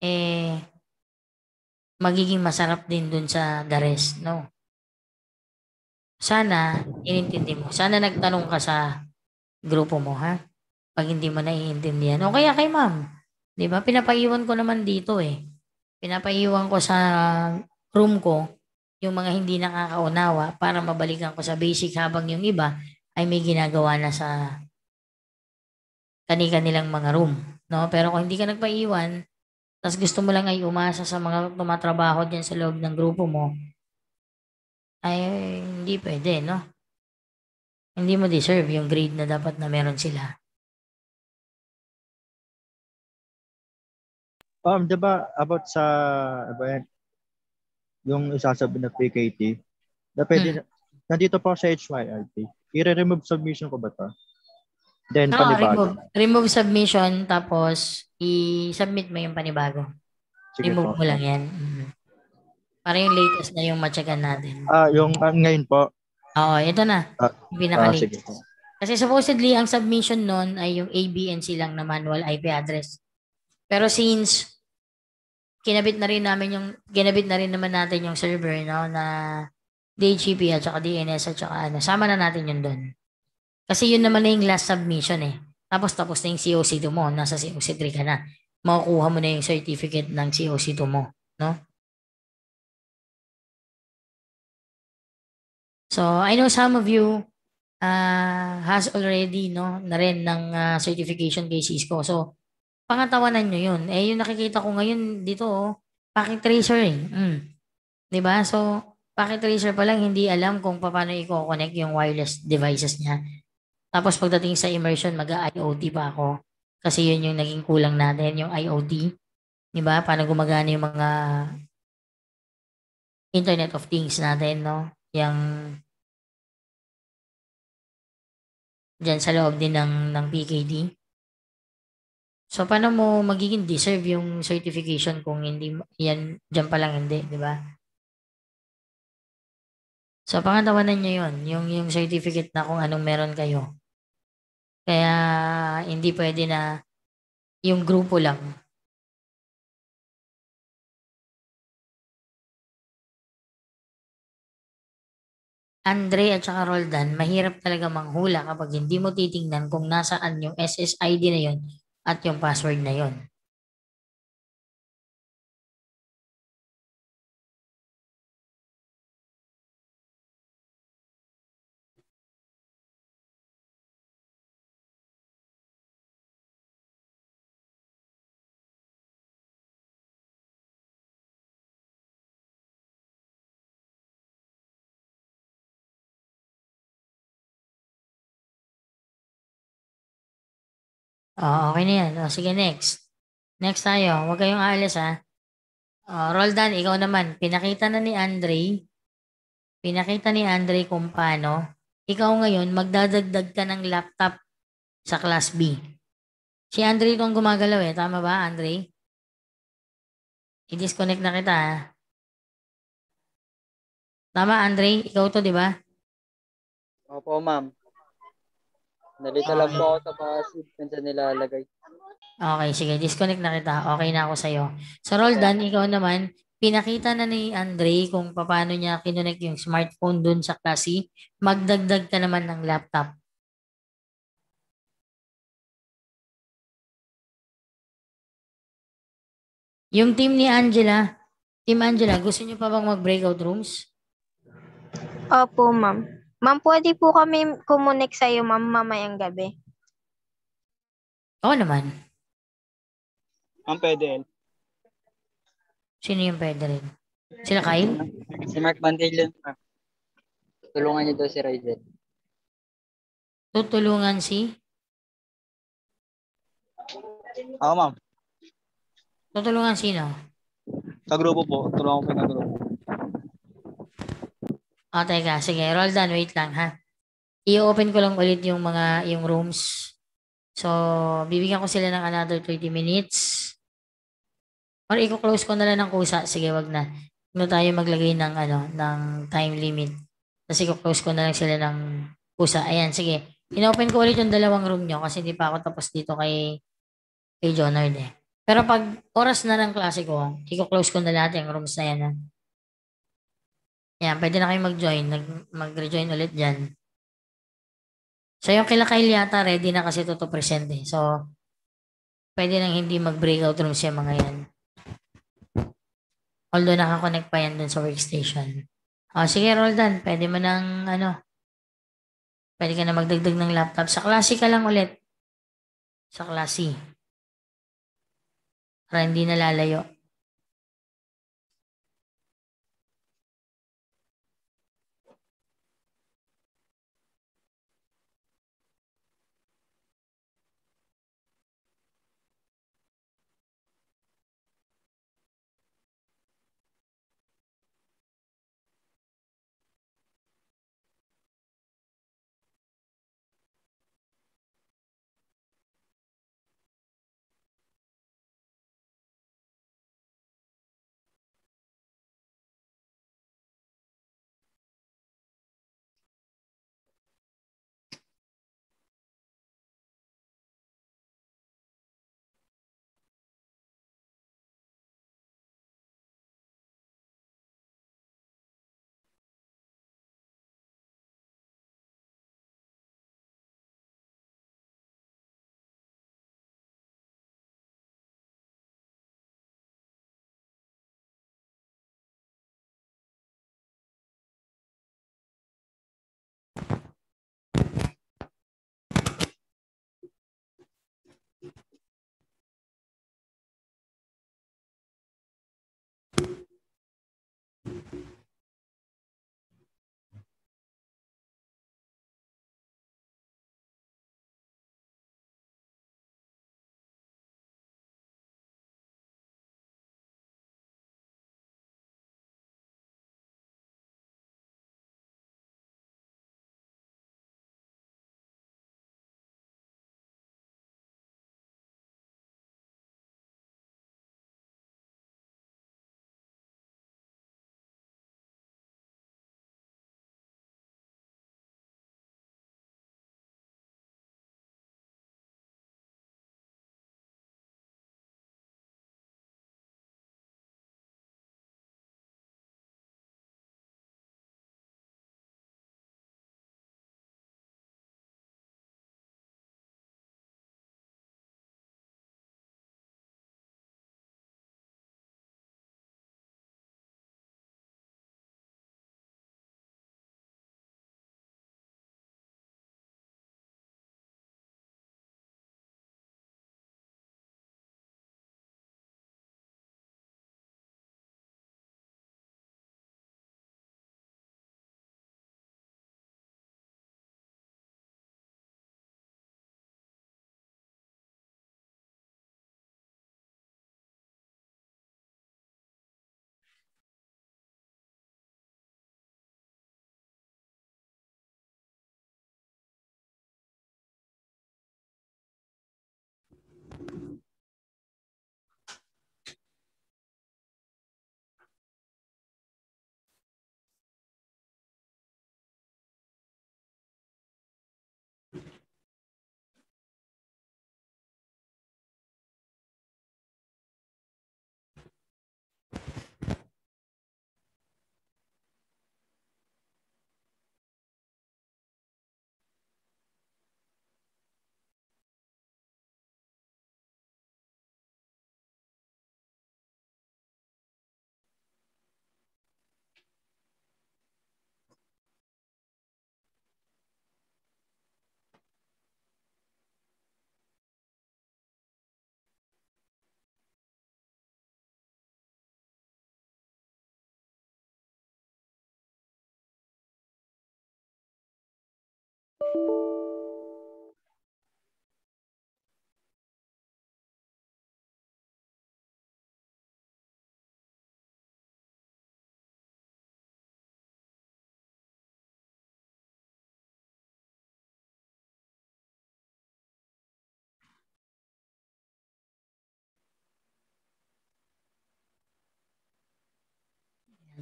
eh magiging masarap din dun sa the rest, no? Sana, inintindi mo. Sana nagtanong ka sa grupo mo, ha? Pag hindi mo naiintindihan. O kaya kay ma'am, di ba? Pinapaiwan ko naman dito, eh. Pinapaiwan ko sa room ko yung mga hindi nakakaunawa para mabalikan ko sa basic habang yung iba ay may ginagawa na sa kanika nilang mga room. No? Pero kung hindi ka nagpaiwan, tapos gusto mo lang ay umasa sa mga tumatrabaho dyan sa loob ng grupo mo, ay hindi pwede, no? Hindi mo deserve yung grade na dapat na meron sila. Um, di ba about sa about, diba, eh, yung isasabi na PKT, na pwede, hmm. nandito pa sa HYRT, i-remove submission ko ba to? Then, ah, no, Remove, remove submission, tapos i-submit mo yung panibago. Sige Remove po. mo lang yan. Mm-hmm. Para yung latest na yung matyagan natin. Ah, yung ah, ngayon po. Oo, ito na. Ah, yung ah, pinaka-latest. sige Kasi supposedly, ang submission nun ay yung ABNC lang na manual IP address. Pero since kinabit na rin namin yung kinabit na rin naman natin yung server no na DHCP at saka DNS at saka ano sama na natin yun doon kasi yun naman na yung last submission eh tapos tapos na yung COC2 mo, nasa COC3 ka na. Makukuha mo na yung certificate ng COC2 mo, no? So, I know some of you uh, has already, no, na rin ng uh, certification kay Cisco. So, pangatawanan nyo yun. Eh, yung nakikita ko ngayon dito, oh, packet tracer eh. Mm. ba diba? So, packet tracer pa lang, hindi alam kung paano i-connect yung wireless devices niya tapos pagdating sa immersion, mag-IOD pa ako. Kasi yun yung naging kulang natin, yung IOD. Di ba? Paano gumagana yung mga Internet of Things natin, no? Yung dyan sa loob din ng, ng PKD. So, paano mo magiging deserve yung certification kung hindi, yan, dyan pa lang hindi, di ba? So, pangatawanan nyo yon yung, yung certificate na kung anong meron kayo. Kaya hindi pwede na yung grupo lang. Andre at saka Roldan, mahirap talaga manghula kapag hindi mo titingnan kung nasaan yung SSID na yon at yung password na yon. Oh, okay na yan. Oh, sige, next. Next tayo. Huwag kayong aalis, ha? Oh, Roldan, ikaw naman. Pinakita na ni Andre. Pinakita ni Andre kung paano. Ikaw ngayon, magdadagdag ka ng laptop sa class B. Si Andre itong gumagalaw eh. Tama ba, Andre? I-disconnect na kita, ha? Tama, Andre? Ikaw to, di ba? Opo, ma'am. Nalita lang po ako sa mga sequence na nilalagay. Okay, sige. Disconnect na kita. Okay na ako sa'yo. So, Roldan, ikaw naman, pinakita na ni Andre kung paano niya kinonect yung smartphone dun sa klase. Magdagdag ka naman ng laptop. Yung team ni Angela, Team Angela, gusto niyo pa bang mag-breakout rooms? Opo, ma'am. Ma'am, pwede po kami kumunik sa iyo, ma'am, mamayang gabi. Oo naman. Ma'am, pwede. Sino yung pwede rin? Sila Kyle? Si Mark Bandelion. Tulungan niyo daw si Raiden. Tutulungan si? Oo, ma'am. Tutulungan sino? Sa grupo po. Tulungan ko po ng grupo. O, oh, teka. Sige, roll Wait lang, ha? I-open ko lang ulit yung mga, yung rooms. So, bibigyan ko sila ng another 30 minutes. Or i-close ko na lang ng kusa. Sige, wag na. Huwag tayo maglagay ng, ano, ng time limit. Kasi i-close ko na lang sila ng kusa. Ayan, sige. I-open ko ulit yung dalawang room nyo kasi hindi pa ako tapos dito kay, kay Jonard eh. Pero pag oras na ng klase ko, i-close ko na lahat yung rooms na yan. Ha? Ayan, pwede na kayo mag-join. mag-rejoin ulit dyan. So, yung kila Kyle yata, ready na kasi ito to present eh. So, pwede nang hindi mag-breakout rooms yung mga yan. Although, nakakonect pa yan dun sa workstation. Oh, sige, Roldan, pwede mo nang, ano, pwede ka na magdagdag ng laptop. Sa klase ka lang ulit. Sa klase. Para hindi nalalayo.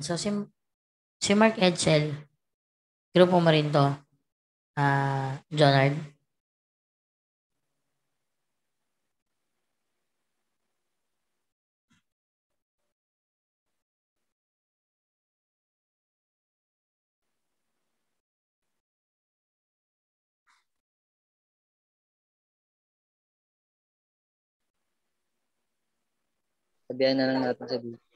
So, si, si Mark Edsel, grupo mo rin to uh, Jonard? Sabihan na lang natin sa dito.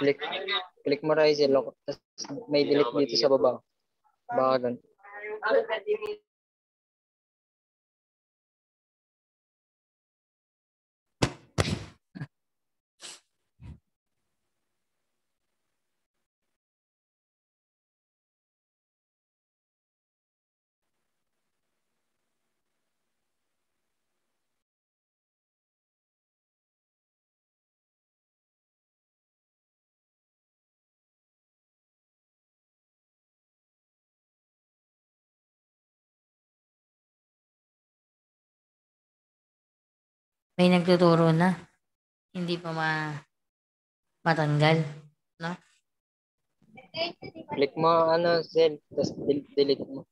Click, click mo yung lock. Tapos may delete dito sa baba. Baka ganun. may nagtuturo na. Hindi pa ma matanggal. No? Click mo, ano, Zel, tapos delete mo.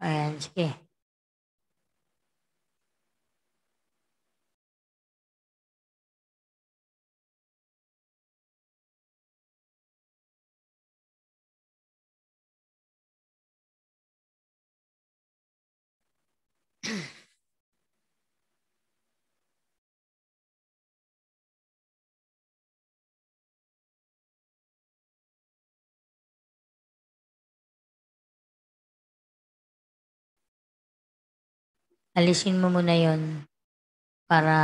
Ayan, sige. Alisin mo muna yon para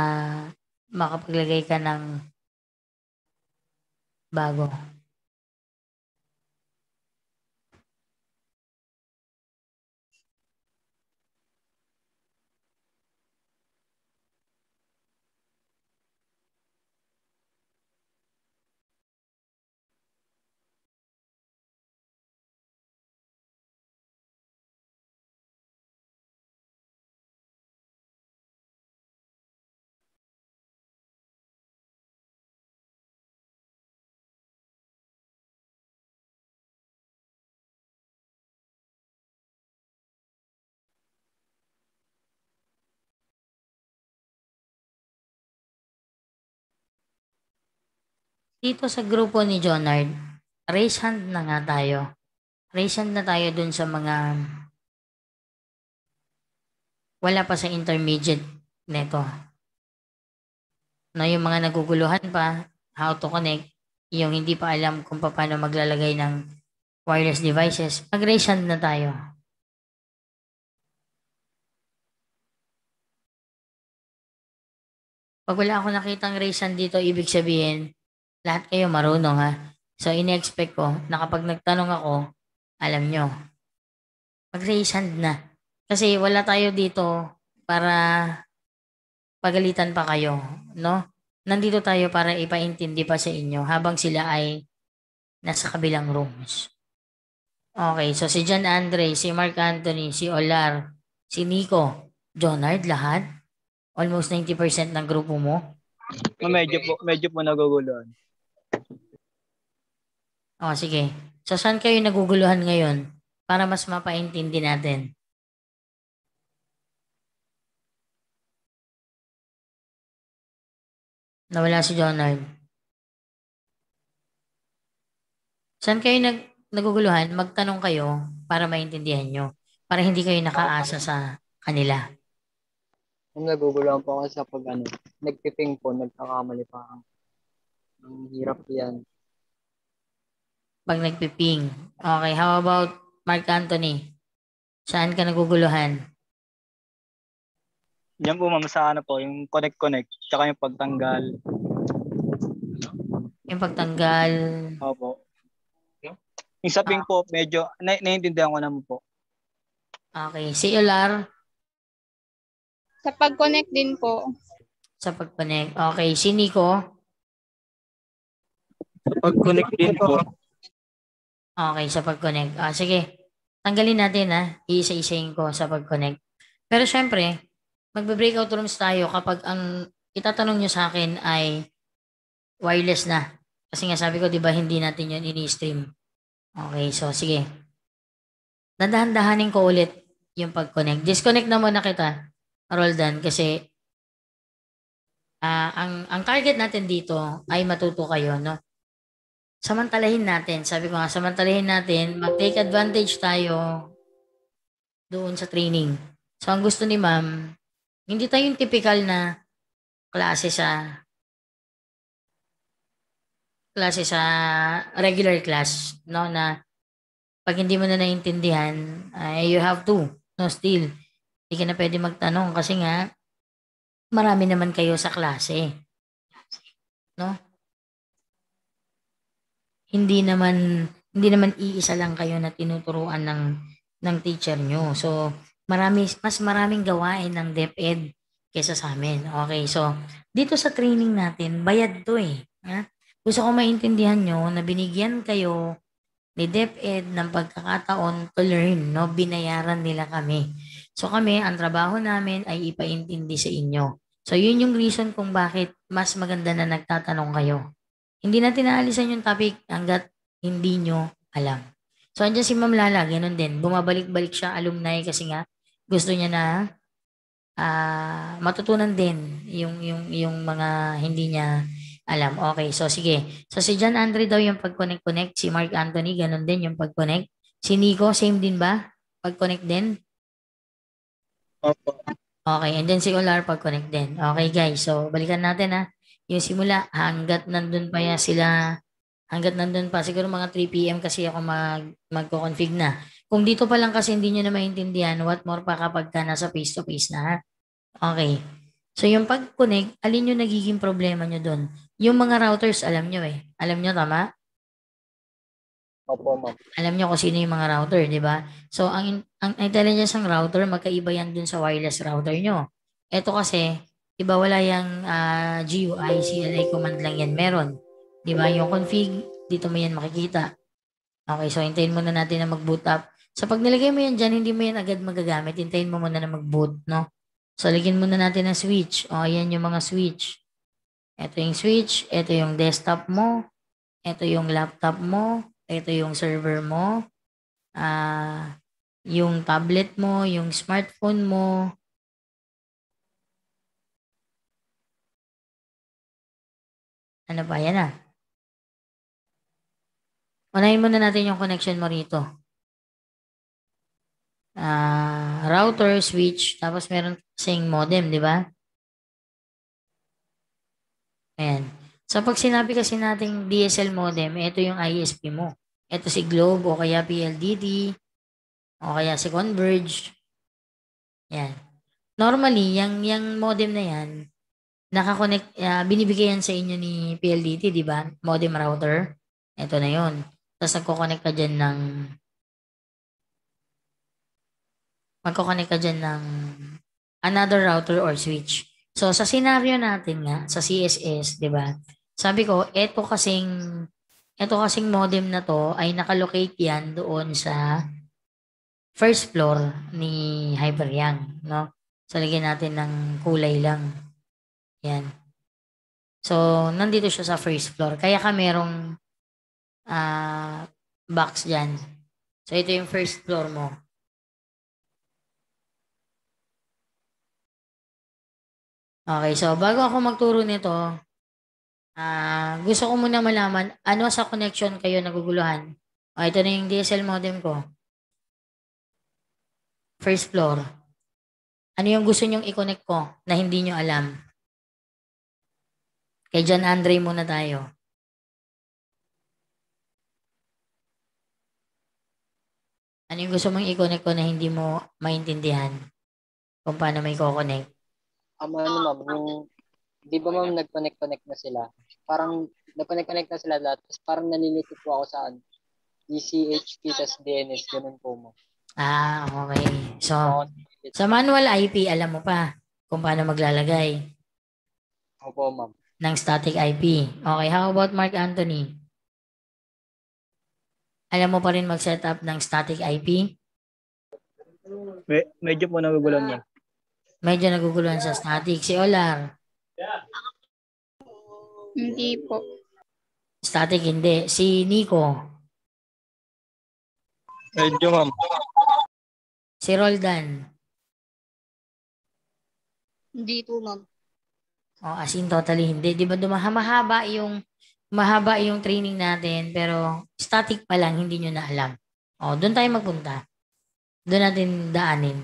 makapaglagay ka ng bago. dito sa grupo ni Jonard, raise hand na nga tayo. Raise hand na tayo dun sa mga wala pa sa intermediate neto. Na yung mga naguguluhan pa, how to connect, yung hindi pa alam kung paano maglalagay ng wireless devices, mag-raise hand na tayo. Pag wala ako nakitang raise hand dito, ibig sabihin, lahat kayo marunong ha. So, in-expect ko na kapag nagtanong ako, alam nyo, mag-raise hand na. Kasi wala tayo dito para pagalitan pa kayo, no? Nandito tayo para ipaintindi pa sa inyo habang sila ay nasa kabilang rooms. Okay, so si John Andre, si Mark Anthony, si Olar, si Nico, Jonard, lahat? Almost 90% ng grupo mo? Medyo po, medyo po naguguloan oh, sige. So, saan kayo naguguluhan ngayon para mas mapaintindi natin? Nawala si John Lord. Saan kayo nag naguguluhan? Magtanong kayo para maintindihan nyo. Para hindi kayo nakaasa sa kanila. Kung naguguluhan po ako sa pag ano, nagpiping po, nagkakamali pa ako. Hirap yan. Pag nagpiping. Okay, how about Mark Anthony? Saan ka naguguluhan? Yan po, ma'am, sa ano po, yung connect-connect, tsaka yung pagtanggal. Yung pagtanggal. Opo. Yung sa ping po, medyo, na- naiintindihan ko naman po. Okay, CLR? Sa pag-connect din po. Sa pag-connect. Okay, si Nico? Pag-connect din po. Okay, sa pag-connect. Ah, sige. Tanggalin natin ha. Ah. Iisa-isahin ko sa pag-connect. Pero syempre, magbe-breakout rooms tayo kapag ang itatanong nyo sa akin ay wireless na. Kasi nga sabi ko, di ba, hindi natin yun ini-stream. Okay, so sige. Dadahan-dahanin ko ulit yung pag-connect. Disconnect na muna kita, Roldan, kasi uh, ang, ang target natin dito ay matuto kayo, no? samantalahin natin. Sabi ko nga, samantalahin natin, mag-take advantage tayo doon sa training. So, ang gusto ni ma'am, hindi tayo yung typical na klase sa klase sa regular class, no, na pag hindi mo na naintindihan, uh, you have to, no, still. Hindi ka na pwede magtanong kasi nga, marami naman kayo sa klase. No? hindi naman hindi naman iisa lang kayo na tinuturuan ng ng teacher nyo. So, marami, mas maraming gawain ng DepEd kesa sa amin. Okay, so, dito sa training natin, bayad to eh. Ha? Gusto ko maintindihan nyo na binigyan kayo ni DepEd ng pagkakataon to learn, no? Binayaran nila kami. So kami, ang trabaho namin ay ipaintindi sa inyo. So yun yung reason kung bakit mas maganda na nagtatanong kayo. Hindi natin naalisan yung topic hanggat hindi nyo alam. So, andyan si Ma'am Lala, ganun din. Bumabalik-balik siya, alumni, kasi nga gusto niya na uh, matutunan din yung, yung, yung mga hindi niya alam. Okay, so sige. So, si John Andre daw yung pag-connect-connect. Si Mark Anthony, ganun din yung pag-connect. Si Nico, same din ba? Pag-connect din? Opo. Okay, and then si Olar pag-connect din. Okay, guys. So, balikan natin ha yung simula hanggat nandun pa yan sila hanggat nandun pa siguro mga 3 PM kasi ako mag magko-config na. Kung dito pa lang kasi hindi niyo na maintindihan what more pa kapag ka nasa face to face na Okay. So yung pag-connect, alin yung nagiging problema niyo doon? Yung mga routers alam niyo eh. Alam niyo tama? Opo, ma'am. Alam niyo kung sino yung mga router, di ba? So ang ang intelligence ng router magkaiba yan dun sa wireless router niyo. Ito kasi Diba wala yung uh, ah, GUI, CLI command lang yan meron. Diba yung config, dito mo yan makikita. Okay, so hintayin muna natin na mag-boot up. So pag nilagay mo yan dyan, hindi mo yan agad magagamit. Hintayin mo muna na mag-boot, no? So lagyan muna natin ang switch. O, ayan yung mga switch. Ito yung switch, ito yung desktop mo, ito yung laptop mo, ito yung server mo, ah, uh, yung tablet mo, yung smartphone mo, Ano ba? Yan na. Unahin muna natin yung connection mo rito. Uh, router, switch, tapos meron kasing modem, di ba? Ayan. So, pag sinabi kasi nating DSL modem, ito yung ISP mo. Ito si Globe o kaya PLDT o kaya si Converge. Yan. Normally, yung, yung modem na yan, nakakonect, uh, binibigay yan sa inyo ni PLDT, di ba? Modem router. Ito na yun. Tapos nagkoconnect ka dyan ng magkoconnect ka dyan ng another router or switch. So, sa scenario natin nga, sa CSS, di ba? Sabi ko, eto kasing, eto kasing modem na to ay nakalocate yan doon sa first floor ni Hyperyang, no? So, lagyan natin ng kulay lang. Yan. So, nandito siya sa first floor. Kaya ka merong uh, box dyan. So, ito yung first floor mo. Okay, so bago ako magturo nito, uh, gusto ko muna malaman ano sa connection kayo naguguluhan. Okay, ito na yung DSL modem ko. First floor. Ano yung gusto nyong i-connect ko na hindi nyo alam? Kay John Andre muna tayo. Ano yung gusto mong i-connect ko na hindi mo maintindihan? Kung paano may i-connect? Um, ano ma'am, ah, yung, ano? di ba ma'am nag-connect-connect na sila? Parang nag-connect-connect na sila lahat. Tapos parang nalilito po ako sa ano, ECHP tas DNS. Ganun po mo. Ah, okay. So, sa manual IP, alam mo pa kung paano maglalagay. Opo, ma'am ng static IP. Okay, how about Mark Anthony? Alam mo pa rin mag-set up ng static IP? Me- medyo po nagugulan niya. Medyo nagugulan sa static. Si Olar? Hindi po. Static hindi. Si Nico? Medyo ma'am. Si Roldan? Hindi po ma'am. Oh, as in totally hindi. Di ba mahaba yung mahaba yung training natin pero static pa lang hindi nyo na alam. Oh, doon tayo magpunta. Doon natin daanin.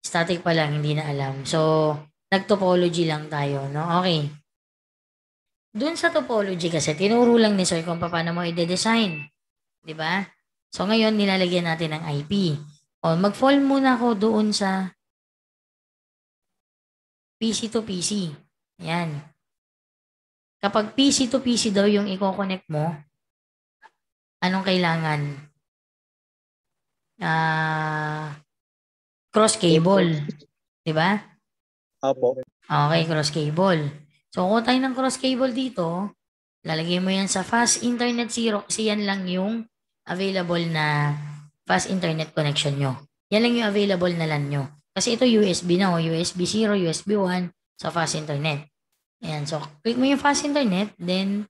Static pa lang hindi na alam. So, nag-topology lang tayo, no? Okay. Doon sa topology kasi tinuro lang ni Sir kung paano mo i-design. 'Di ba? So ngayon nilalagyan natin ng IP. O oh, mag-fall muna ako doon sa PC to PC. Yan. Kapag PC to PC daw yung i-connect mo, anong kailangan? Ah, uh, cross cable, 'di ba? Opo. Okay, cross cable. So, kung tayo ng cross cable dito, lalagay mo yan sa fast internet zero kasi yan lang yung available na fast internet connection nyo. Yan lang yung available na LAN nyo. Kasi ito USB na, oh, USB 0, USB 1, sa fast internet. Ayan, so click mo yung fast internet, then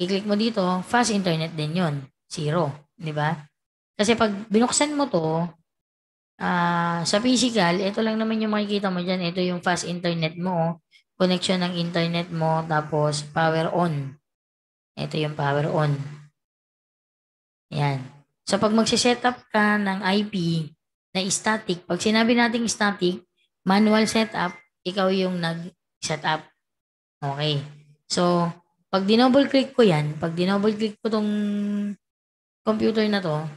i-click mo dito, fast internet din yon Zero. Di ba? Kasi pag binuksan mo to, uh, sa physical, ito lang naman yung makikita mo dyan. Ito yung fast internet mo, connection ng internet mo, tapos power on. Ito yung power on. Ayan. So pag magsisetup ka ng IP na static, pag sinabi nating static, manual setup, ikaw yung nag-set up. Okay. So, pag dinoble click ko yan, pag dinoble click ko tong computer na to,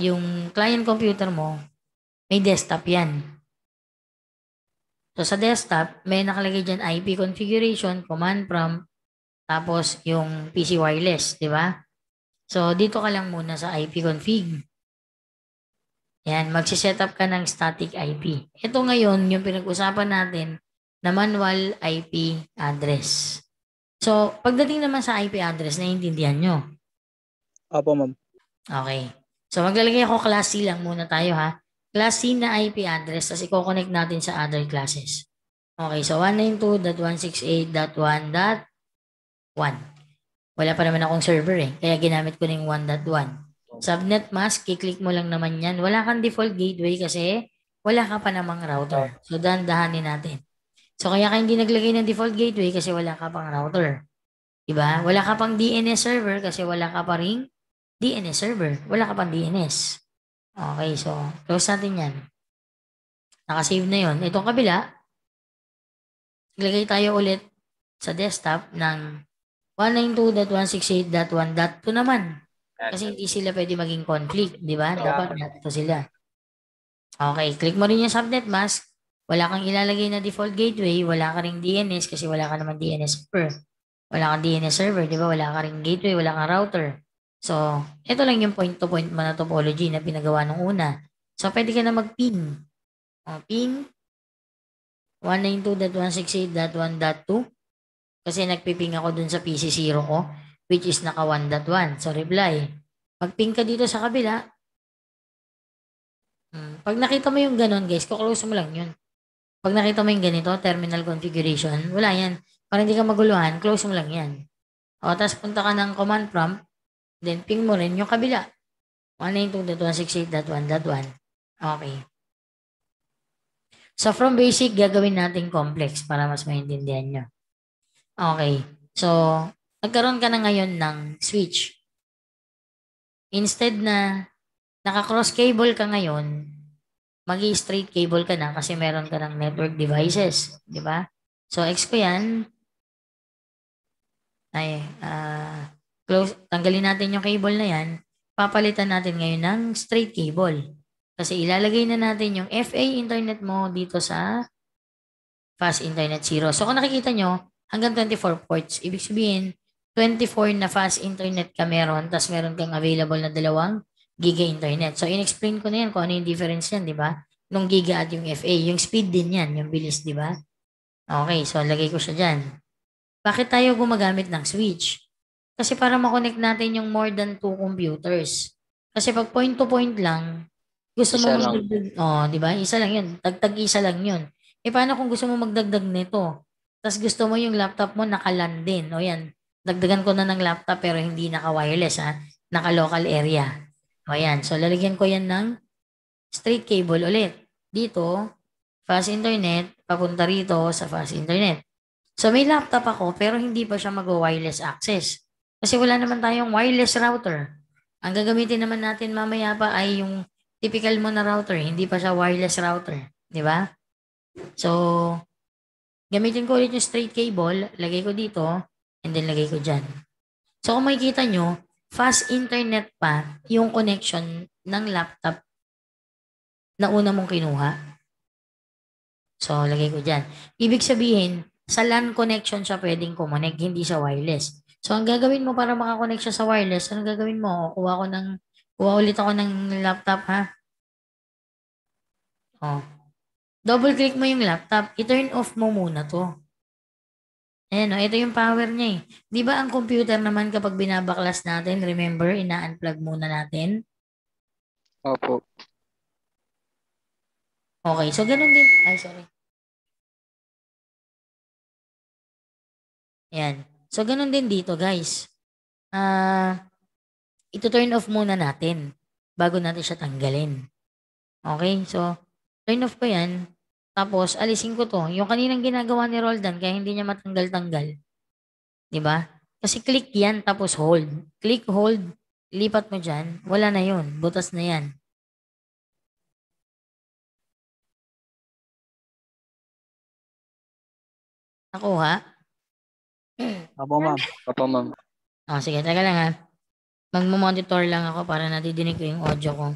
yung client computer mo, may desktop yan. So, sa desktop, may nakalagay dyan IP configuration, command prompt, tapos yung PC wireless, di ba? So, dito ka lang muna sa IP config. Yan, magsiset up ka ng static IP. Ito ngayon, yung pinag-usapan natin na manual IP address. So, pagdating naman sa IP address, naiintindihan nyo? Opo, ma'am. Okay. So, maglalagay ako class C lang muna tayo ha. Class C na IP address, tapos i-connect natin sa other classes. Okay, so 192.168.1.1. Wala pa naman akong server eh, kaya ginamit ko na yung 1.1. Subnet mask, i-click mo lang naman yan. Wala kang default gateway kasi wala ka pa namang router. So, dahan-dahanin natin. So, kaya ka hindi naglagay ng default gateway kasi wala ka pang router. Diba? Wala ka pang DNS server kasi wala ka pa ring DNS server. Wala ka pang DNS. Okay, so, close natin yan. Nakasave na yon Itong kabila, naglagay tayo ulit sa desktop ng 192.168.1.2 naman. Kasi hindi sila pwede maging conflict, di ba? Dapat nato sila. Okay, click mo rin yung subnet mask. Wala kang ilalagay na default gateway, wala ka ring DNS kasi wala ka naman DNS server. Wala kang DNS server, di ba? Wala ka ring gateway, wala kang router. So, ito lang yung point-to-point -point na topology na pinagawa nung una. So, pwede ka na mag-ping. Uh, ping 192.168.1.2 kasi nagpiping ako dun sa PC0 ko which is naka 1.1. So reply. Pag-ping ka dito sa kabila, hmm, pag nakita mo yung ganun guys, kuklose mo lang yun. Pag nakita mo yung ganito, terminal configuration, wala yan. Para hindi ka maguluhan, close mo lang yan. O, tapos punta ka ng command prompt, then ping mo rin yung kabila. 192.168.1.1. Okay. So, from basic, gagawin natin complex para mas maintindihan nyo. Okay. So, nagkaroon ka na ngayon ng switch. Instead na naka-cross cable ka ngayon, magi straight cable ka na kasi meron ka ng network devices, di ba? So, X ko yan. Ay, uh, close, tanggalin natin yung cable na yan. Papalitan natin ngayon ng straight cable. Kasi ilalagay na natin yung FA internet mo dito sa fast internet zero. So, kung nakikita nyo, hanggang 24 ports. Ibig sabihin, 24 na fast internet ka meron, tapos meron kang available na dalawang giga internet. So, in-explain ko na yan kung ano yung difference yan, di ba? Nung giga at yung FA. Yung speed din yan, yung bilis, di ba? Okay, so lagay ko siya dyan. Bakit tayo gumagamit ng switch? Kasi para makonect natin yung more than two computers. Kasi pag point to point lang, gusto isa mo magdagdag, oh, di ba? Isa lang yun. Tagtag isa lang yun. E paano kung gusto mo magdagdag nito? Tapos gusto mo yung laptop mo nakalan din. O yan, Dagdagan ko na ng laptop pero hindi naka-wireless ha. Naka-local area. O yan. So lalagyan ko yan ng straight cable ulit. Dito, fast internet, papunta rito sa fast internet. So may laptop ako pero hindi pa siya mag-wireless access. Kasi wala naman tayong wireless router. Ang gagamitin naman natin mamaya pa ay yung typical mo na router, hindi pa siya wireless router, di ba? So, gamitin ko ulit yung straight cable, lagay ko dito, And then lagay ko dyan. So kung makikita nyo, fast internet pa yung connection ng laptop na una mong kinuha. So lagay ko dyan. Ibig sabihin, sa LAN connection siya pwedeng kumonek, hindi siya wireless. So ang gagawin mo para makakonect siya sa wireless, ano gagawin mo? Kuha ko ng kuha ulit ako ng laptop ha. Oh. Double click mo yung laptop, i-turn off mo muna 'to. Ayan, eh, no, ito yung power niya eh. Di ba ang computer naman kapag binabaklas natin, remember, ina-unplug muna natin? Opo. Okay, so ganun din. Ay, sorry. Ayan. So, ganun din dito, guys. Uh, ito turn off muna natin bago natin siya tanggalin. Okay? So, turn off ko yan. Tapos, alisin ko to. Yung kaninang ginagawa ni Roldan, kaya hindi niya matanggal-tanggal. Di ba? Kasi click yan, tapos hold. Click, hold, lipat mo dyan. Wala na yun. Butas na yan. Nakuha? Apo, ma'am. Apo, ma'am. Oh, sige, taga lang ha. Mag-monitor lang ako para nadidinig ko yung audio ko.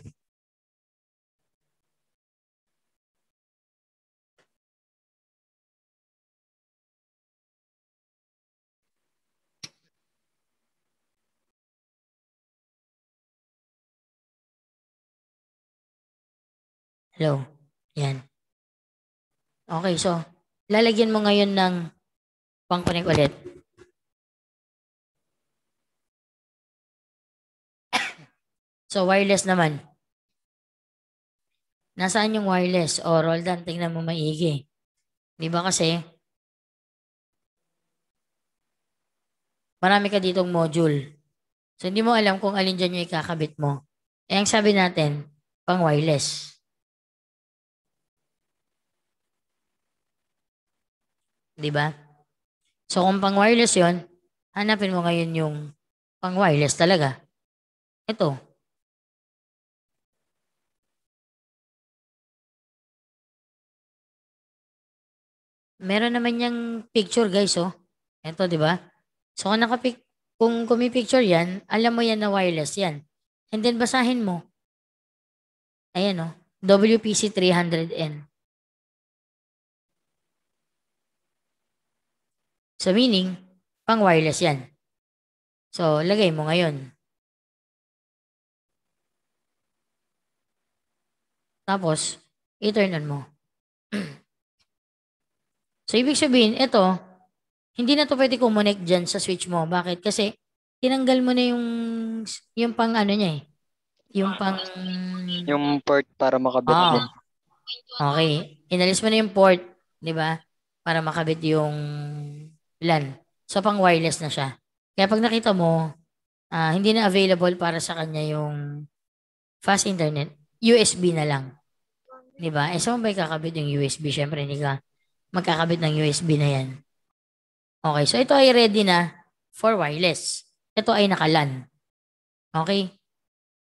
Hello. Yan. Okay, so lalagyan mo ngayon ng pangkunik ulit. so wireless naman. Nasaan yung wireless? O, oh, Roldan, tingnan mo maigi. Di ba kasi? Marami ka ditong module. So, hindi mo alam kung alin dyan yung ikakabit mo. Eh, ang sabi natin, pang wireless. Di ba? So kung pang wireless yon, hanapin mo ngayon yung pang wireless talaga. Ito. Meron naman yang picture guys oh. Ito di ba? So kung nakapic kung kumipicture yan, alam mo yan na wireless yan. And then basahin mo. Ayan oh. WPC 300N. So meaning, pang wireless yan. So lagay mo ngayon. Tapos, i-turn on mo. so ibig sabihin, ito, hindi na to pwede kumonek dyan sa switch mo. Bakit? Kasi tinanggal mo na yung yung pang ano niya eh. Yung pang... Yung port para makabit. Oh. Okay. Inalis mo na yung port, di ba? Para makabit yung LAN. So pang wireless na siya. Kaya pag nakita mo, uh, hindi na available para sa kanya yung fast internet, USB na lang. 'Di ba? Eh saan ba kakabit yung USB? Siyempre, hindi ka magkakabit ng USB na 'yan. Okay, so ito ay ready na for wireless. Ito ay naka-LAN. Okay?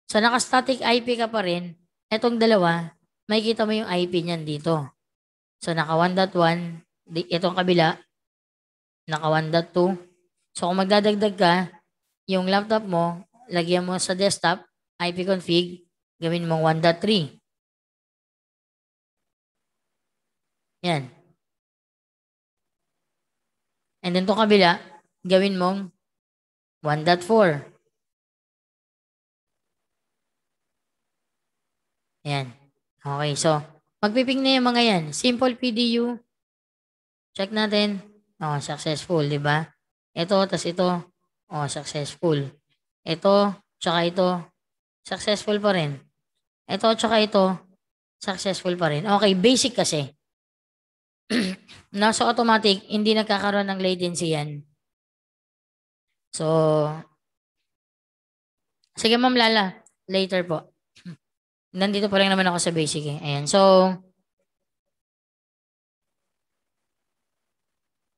So naka-static IP ka pa rin. Itong dalawa, makikita mo yung IP niyan dito. So naka 1.1, itong kabila, naka 1.2. So kung magdadagdag ka, yung laptop mo, lagyan mo sa desktop, IP config, gawin mong 1.3. Yan. And then itong kabila, gawin mong 1.4. Yan. Okay, so magpiping na yung mga yan. Simple PDU. Check natin. Oh, successful, di ba? Ito, tas ito, oh, successful. Ito, tsaka ito, successful pa rin. Ito, tsaka ito, successful pa rin. Okay, basic kasi. Nasa automatic, hindi nagkakaroon ng latency yan. So, sige ma'am Lala, later po. Nandito pa rin naman ako sa basic eh. Ayan, so,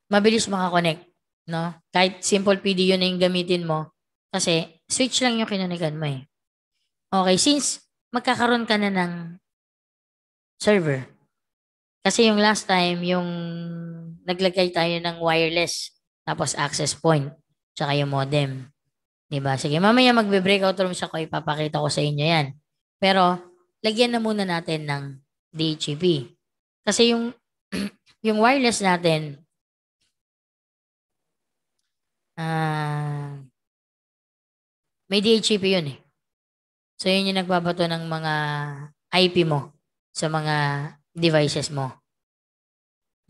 mabilis makakonect. No? Kahit simple PDU na yung gamitin mo, kasi switch lang yung kinanigan mo eh. Okay, since magkakaroon ka na ng server. Kasi yung last time, yung naglagay tayo ng wireless, tapos access point, tsaka yung modem. Diba? Sige, mamaya magbe-breakout room sa ko, ipapakita ko sa inyo yan. Pero, lagyan na muna natin ng DHCP. Kasi yung, yung wireless natin, uh, may DHCP e yun eh. So, yun yung nagbabato ng mga IP mo sa mga devices mo.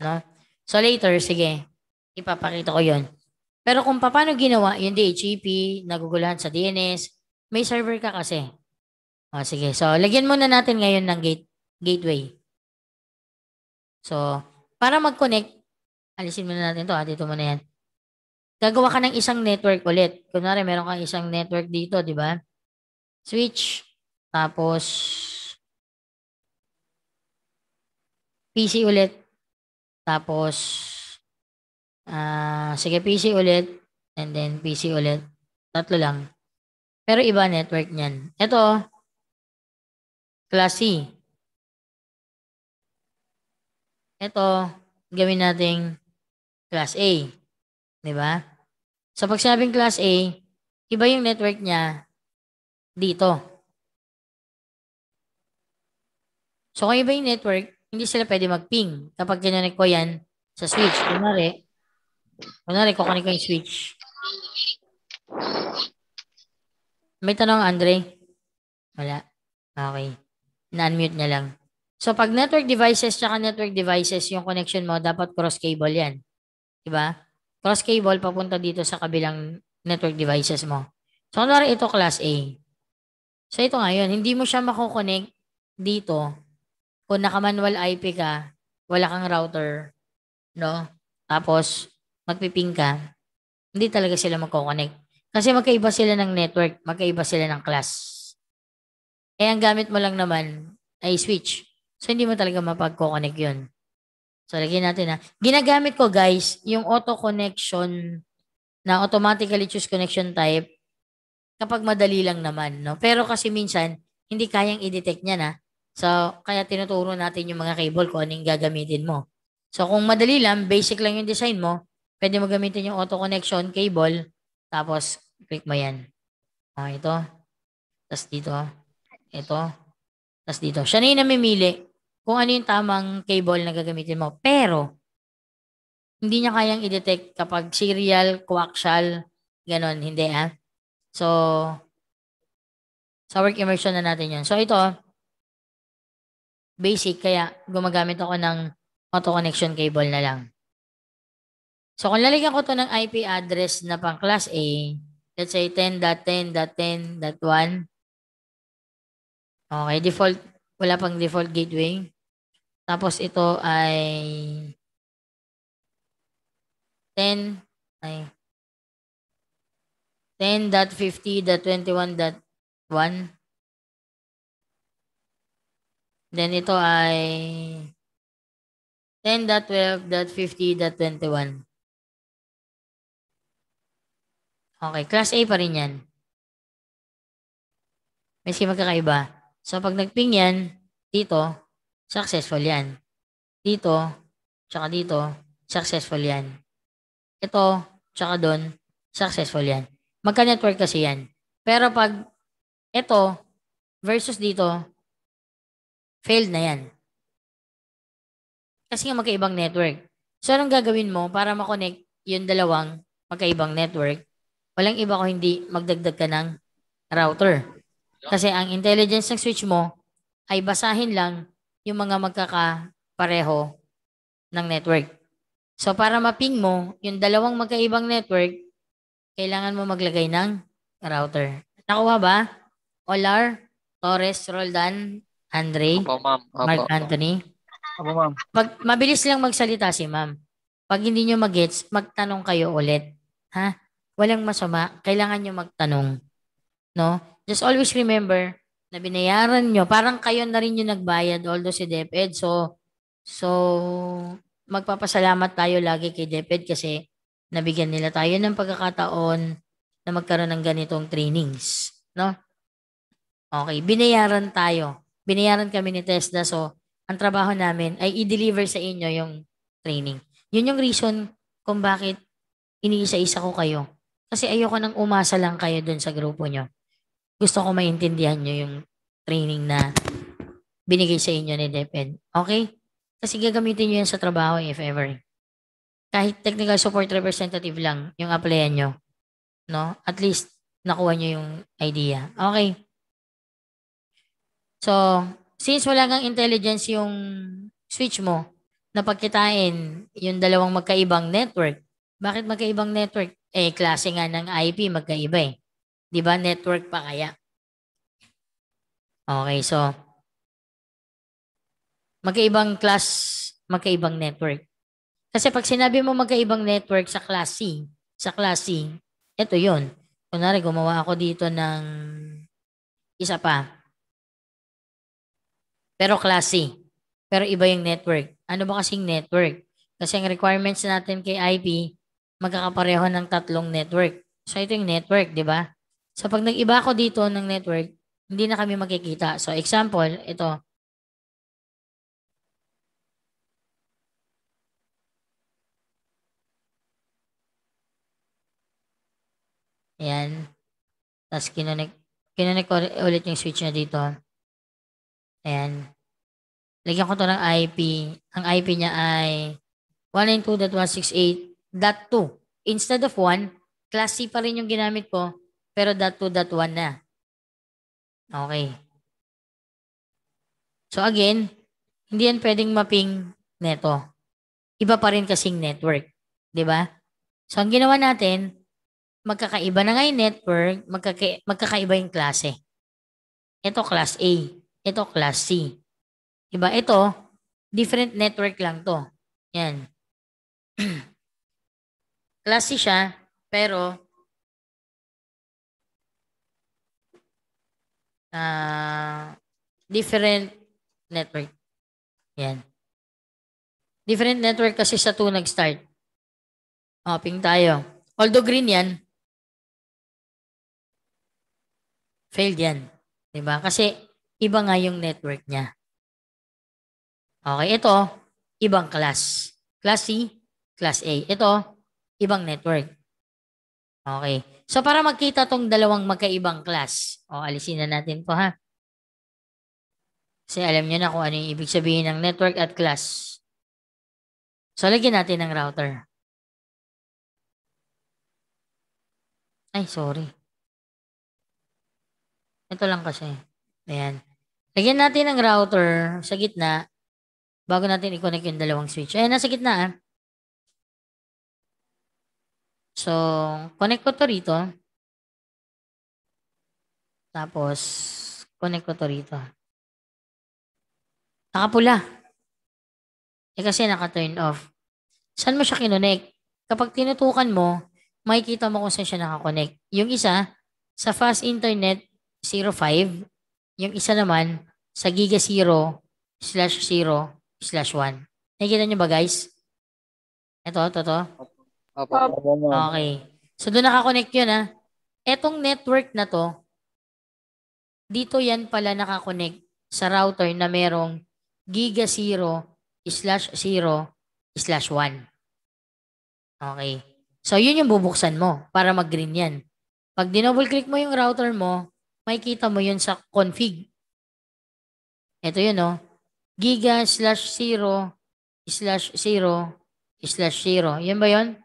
No? So, later, sige, ipapakita ko yun. Pero kung paano ginawa yung DHCP, e nagugulahan sa DNS, may server ka kasi. O, sige. So, lagyan muna natin ngayon ng gate, gateway. So, para mag-connect, alisin muna natin to ha, dito muna yan gagawa ka ng isang network ulit. Kunwari, meron kang isang network dito, di ba? Switch. Tapos, PC ulit. Tapos, uh, sige, PC ulit. And then, PC ulit. Tatlo lang. Pero iba network niyan. Ito, class C. Ito, gawin nating class A. Di ba? Sa so pagsabing class A, iba yung network niya dito. So kung iba yung network, hindi sila pwede mag-ping kapag kinanik ko yan sa switch. Kunwari, kunwari, kukunik ko yung switch. May tanong, Andre? Wala. Okay. Na-unmute niya lang. So, pag network devices tsaka network devices, yung connection mo, dapat cross cable yan. Diba? Cross cable papunta dito sa kabilang network devices mo. So, kunwari ito class A. So, ito ngayon, hindi mo siya makukonect dito kung naka-manual IP ka, wala kang router, no? Tapos, magpiping ka, hindi talaga sila magkoconnect. Kasi magkaiba sila ng network, magkaiba sila ng class. Eh, ang gamit mo lang naman ay switch. So, hindi mo talaga mapag-coconnect yun. So, lagyan natin na. Ginagamit ko, guys, yung auto-connection na automatically choose connection type kapag madali lang naman. No? Pero kasi minsan, hindi kayang i-detect niya na. So, kaya tinuturo natin yung mga cable kung anong gagamitin mo. So, kung madali lang, basic lang yung design mo, pwede mo gamitin yung auto-connection cable, tapos click mo yan. Oh, ito. Tapos dito. Ito. Tapos dito. Siya na yung namimili kung ano yung tamang cable na gagamitin mo. Pero, hindi niya kayang i-detect kapag serial, coaxial, ganun, hindi ah. So, sa work immersion na natin yun. So, ito, basic, kaya gumagamit ako ng auto connection cable na lang. So, kung lalagyan ko to ng IP address na pang class A, let's say 10.10.10.1, okay, default, wala pang default gateway. Tapos ito ay 10 ay 10.50.21.1 Then ito ay 10.12.50.21 Okay, class A pa rin yan. Meski magkakaiba. So pag nag yan, dito, successful yan. Dito, tsaka dito, successful yan. Ito, tsaka doon, successful yan. Magka-network kasi yan. Pero pag ito versus dito, failed na yan. Kasi nga magkaibang network. So, anong gagawin mo para makonect yung dalawang magkaibang network? Walang iba ko hindi magdagdag ka ng router. Kasi ang intelligence ng switch mo ay basahin lang yung mga magkakapareho ng network. So para maping mo yung dalawang magkaibang network, kailangan mo maglagay ng router. Nakuha ba? Olar, Torres, Roldan, Andre, Opo, ma'am. Opo, Mark Anthony. Opo, ma'am. Pag, mabilis lang magsalita si ma'am. Pag hindi nyo magets, magtanong kayo ulit. Ha? Walang masama. Kailangan nyo magtanong. No? Just always remember, na binayaran nyo, parang kayo na rin yung nagbayad, although si DepEd. So, so magpapasalamat tayo lagi kay DepEd kasi nabigyan nila tayo ng pagkakataon na magkaroon ng ganitong trainings. No? Okay, binayaran tayo. Binayaran kami ni Tesla. So, ang trabaho namin ay i-deliver sa inyo yung training. Yun yung reason kung bakit iniisa-isa ko kayo. Kasi ayoko nang umasa lang kayo dun sa grupo nyo gusto ko maintindihan nyo yung training na binigay sa inyo ni DepEd. Okay? Kasi gagamitin nyo yan sa trabaho eh, if ever. Kahit technical support representative lang yung applyan nyo. No? At least, nakuha nyo yung idea. Okay. So, since wala kang intelligence yung switch mo, napagkitain yung dalawang magkaibang network. Bakit magkaibang network? Eh, klase nga ng IP, magkaiba eh. Di ba? Network pa kaya? Okay, so magkaibang class, magkaibang network. Kasi pag sinabi mo magkaibang network sa class C, sa class C, ito yun. Kunwari, gumawa ako dito ng isa pa. Pero classy. Pero iba yung network. Ano ba kasing network? Kasi ang requirements natin kay IP, magkakapareho ng tatlong network. So ito yung network, di ba? So pag nag-iba ko dito ng network, hindi na kami magkikita. So example, ito. Ayan. Tapos kinonek, kinonek ko ulit yung switch na dito. Ayan. Lagyan ko to ng IP. Ang IP niya ay 192.168.2. Instead of 1, class C pa rin yung ginamit ko. Pero dot 2, na. Okay. So again, hindi yan pwedeng maping neto. Iba pa rin kasing network. ba? Diba? So ang ginawa natin, magkakaiba na nga yung network, magkaka- magkakaiba yung klase. Ito class A, ito class C. Diba? Ito, different network lang to. Yan. class C siya, pero uh, different network. Yan. Different network kasi sa 2 nag-start. Hopping oh, tayo. Although green yan, failed yan. ba diba? Kasi iba nga yung network niya. Okay, ito, ibang class. Class C, class A. Ito, ibang network. Okay. So para magkita tong dalawang magkaibang class, o alisin na natin po ha. Kasi alam nyo na kung ano yung ibig sabihin ng network at class. So lagyan natin ng router. Ay, sorry. Ito lang kasi. Ayan. Lagyan natin ng router sa gitna bago natin i-connect yung dalawang switch. Ayan, nasa gitna ah. So, connect ko to rito. Tapos, connect ko to rito. Nakapula. Eh kasi naka-turn off. Saan mo siya kinonek? Kapag tinutukan mo, makikita mo kung saan siya nakakonect. Yung isa, sa fast internet, 05. Yung isa naman, sa giga 0 slash 0 slash 1. Nakikita nyo ba guys? Ito, ito, ito. Opo. Okay. So doon nakakonect yun ha. Etong network na to, dito yan pala nakakonect sa router na merong giga 0 slash 0 slash 1. Okay. So, yun yung bubuksan mo para mag-green yan. Pag dinoble click mo yung router mo, makikita mo yun sa config. Ito yun, oh. Giga slash 0 slash 0 slash 0. Yun ba yun?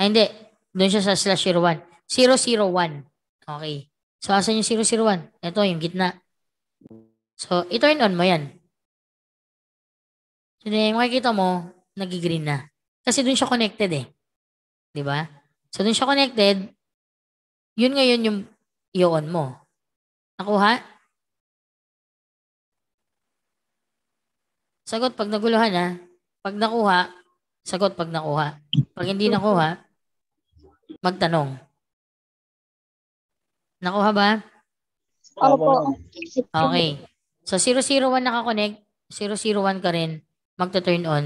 Ay, ah, hindi. Doon siya sa slash 01. 001. Okay. So, asan yung 001? Ito, yung gitna. So, i-turn on mo yan. So, then, makikita mo, nagigreen na. Kasi doon siya connected eh. ba? Diba? So, doon siya connected. Yun ngayon yung i-on mo. Nakuha? Sagot pag naguluhan ha. Pag nakuha, sagot pag nakuha. Pag hindi nakuha, magtanong. Nakuha ba? Opo. Okay. So 001 nakakonect, 001 ka rin, magta-turn on.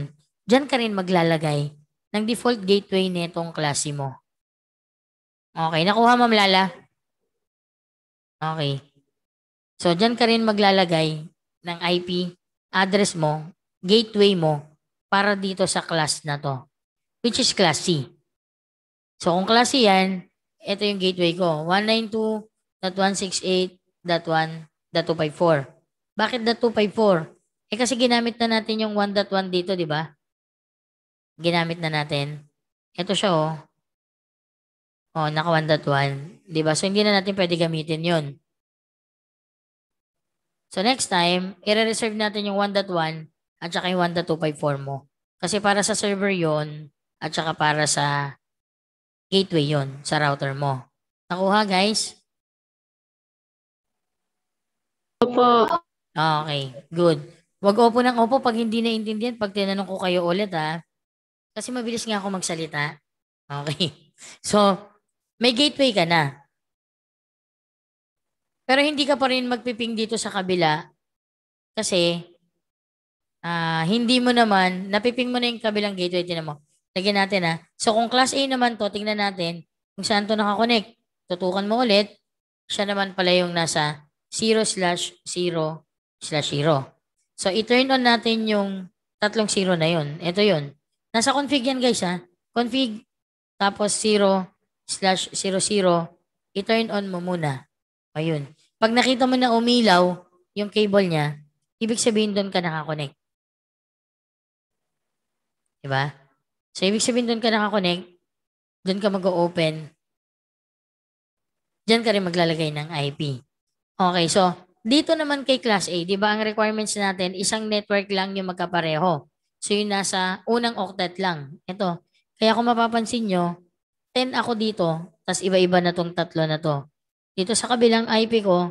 Diyan ka rin maglalagay ng default gateway nitong klase mo. Okay, nakuha ma'am Lala? Okay. So diyan ka rin maglalagay ng IP address mo, gateway mo para dito sa class na to which is class C. So kung class C yan, ito yung gateway ko. 192.168.1.254. Bakit na 254? Eh kasi ginamit na natin yung 1.1 dito, di ba? Ginamit na natin. Ito siya oh. Oh, naka 1.1. Di ba? So hindi na natin pwede gamitin yon. So next time, i-reserve natin yung 1.1 at saka yung 1.254 mo. Kasi para sa server yon at saka para sa gateway yon sa router mo. Nakuha guys? Opo. Ah, okay, good. Wag opo ng opo pag hindi naintindihan, pag tinanong ko kayo ulit ha. Kasi mabilis nga ako magsalita. Okay. So, may gateway ka na. Pero hindi ka pa rin magpiping dito sa kabila kasi uh, hindi mo naman, napiping mo na yung kabilang gateway, tinan mo. Lagyan natin ha. Ah. So kung class A naman to, tingnan natin kung saan to nakakonect. Tutukan mo ulit. Siya naman pala yung nasa 0 slash 0 slash 0. So i-turn on natin yung tatlong 0 na yon. Ito yon. Nasa config yan guys ha. Ah. Config tapos 0 slash 00. I-turn on mo muna. Ayun. Pag nakita mo na umilaw yung cable niya, ibig sabihin doon ka nakakonect. Diba? So, ibig sabihin doon ka nakakonect, doon ka mag-open, diyan ka rin maglalagay ng IP. Okay, so dito naman kay Class A, di ba ang requirements natin, isang network lang yung magkapareho. So yung nasa unang octet lang. Ito. Kaya kung mapapansin nyo, 10 ako dito, tas iba-iba na tong tatlo na to. Dito sa kabilang IP ko,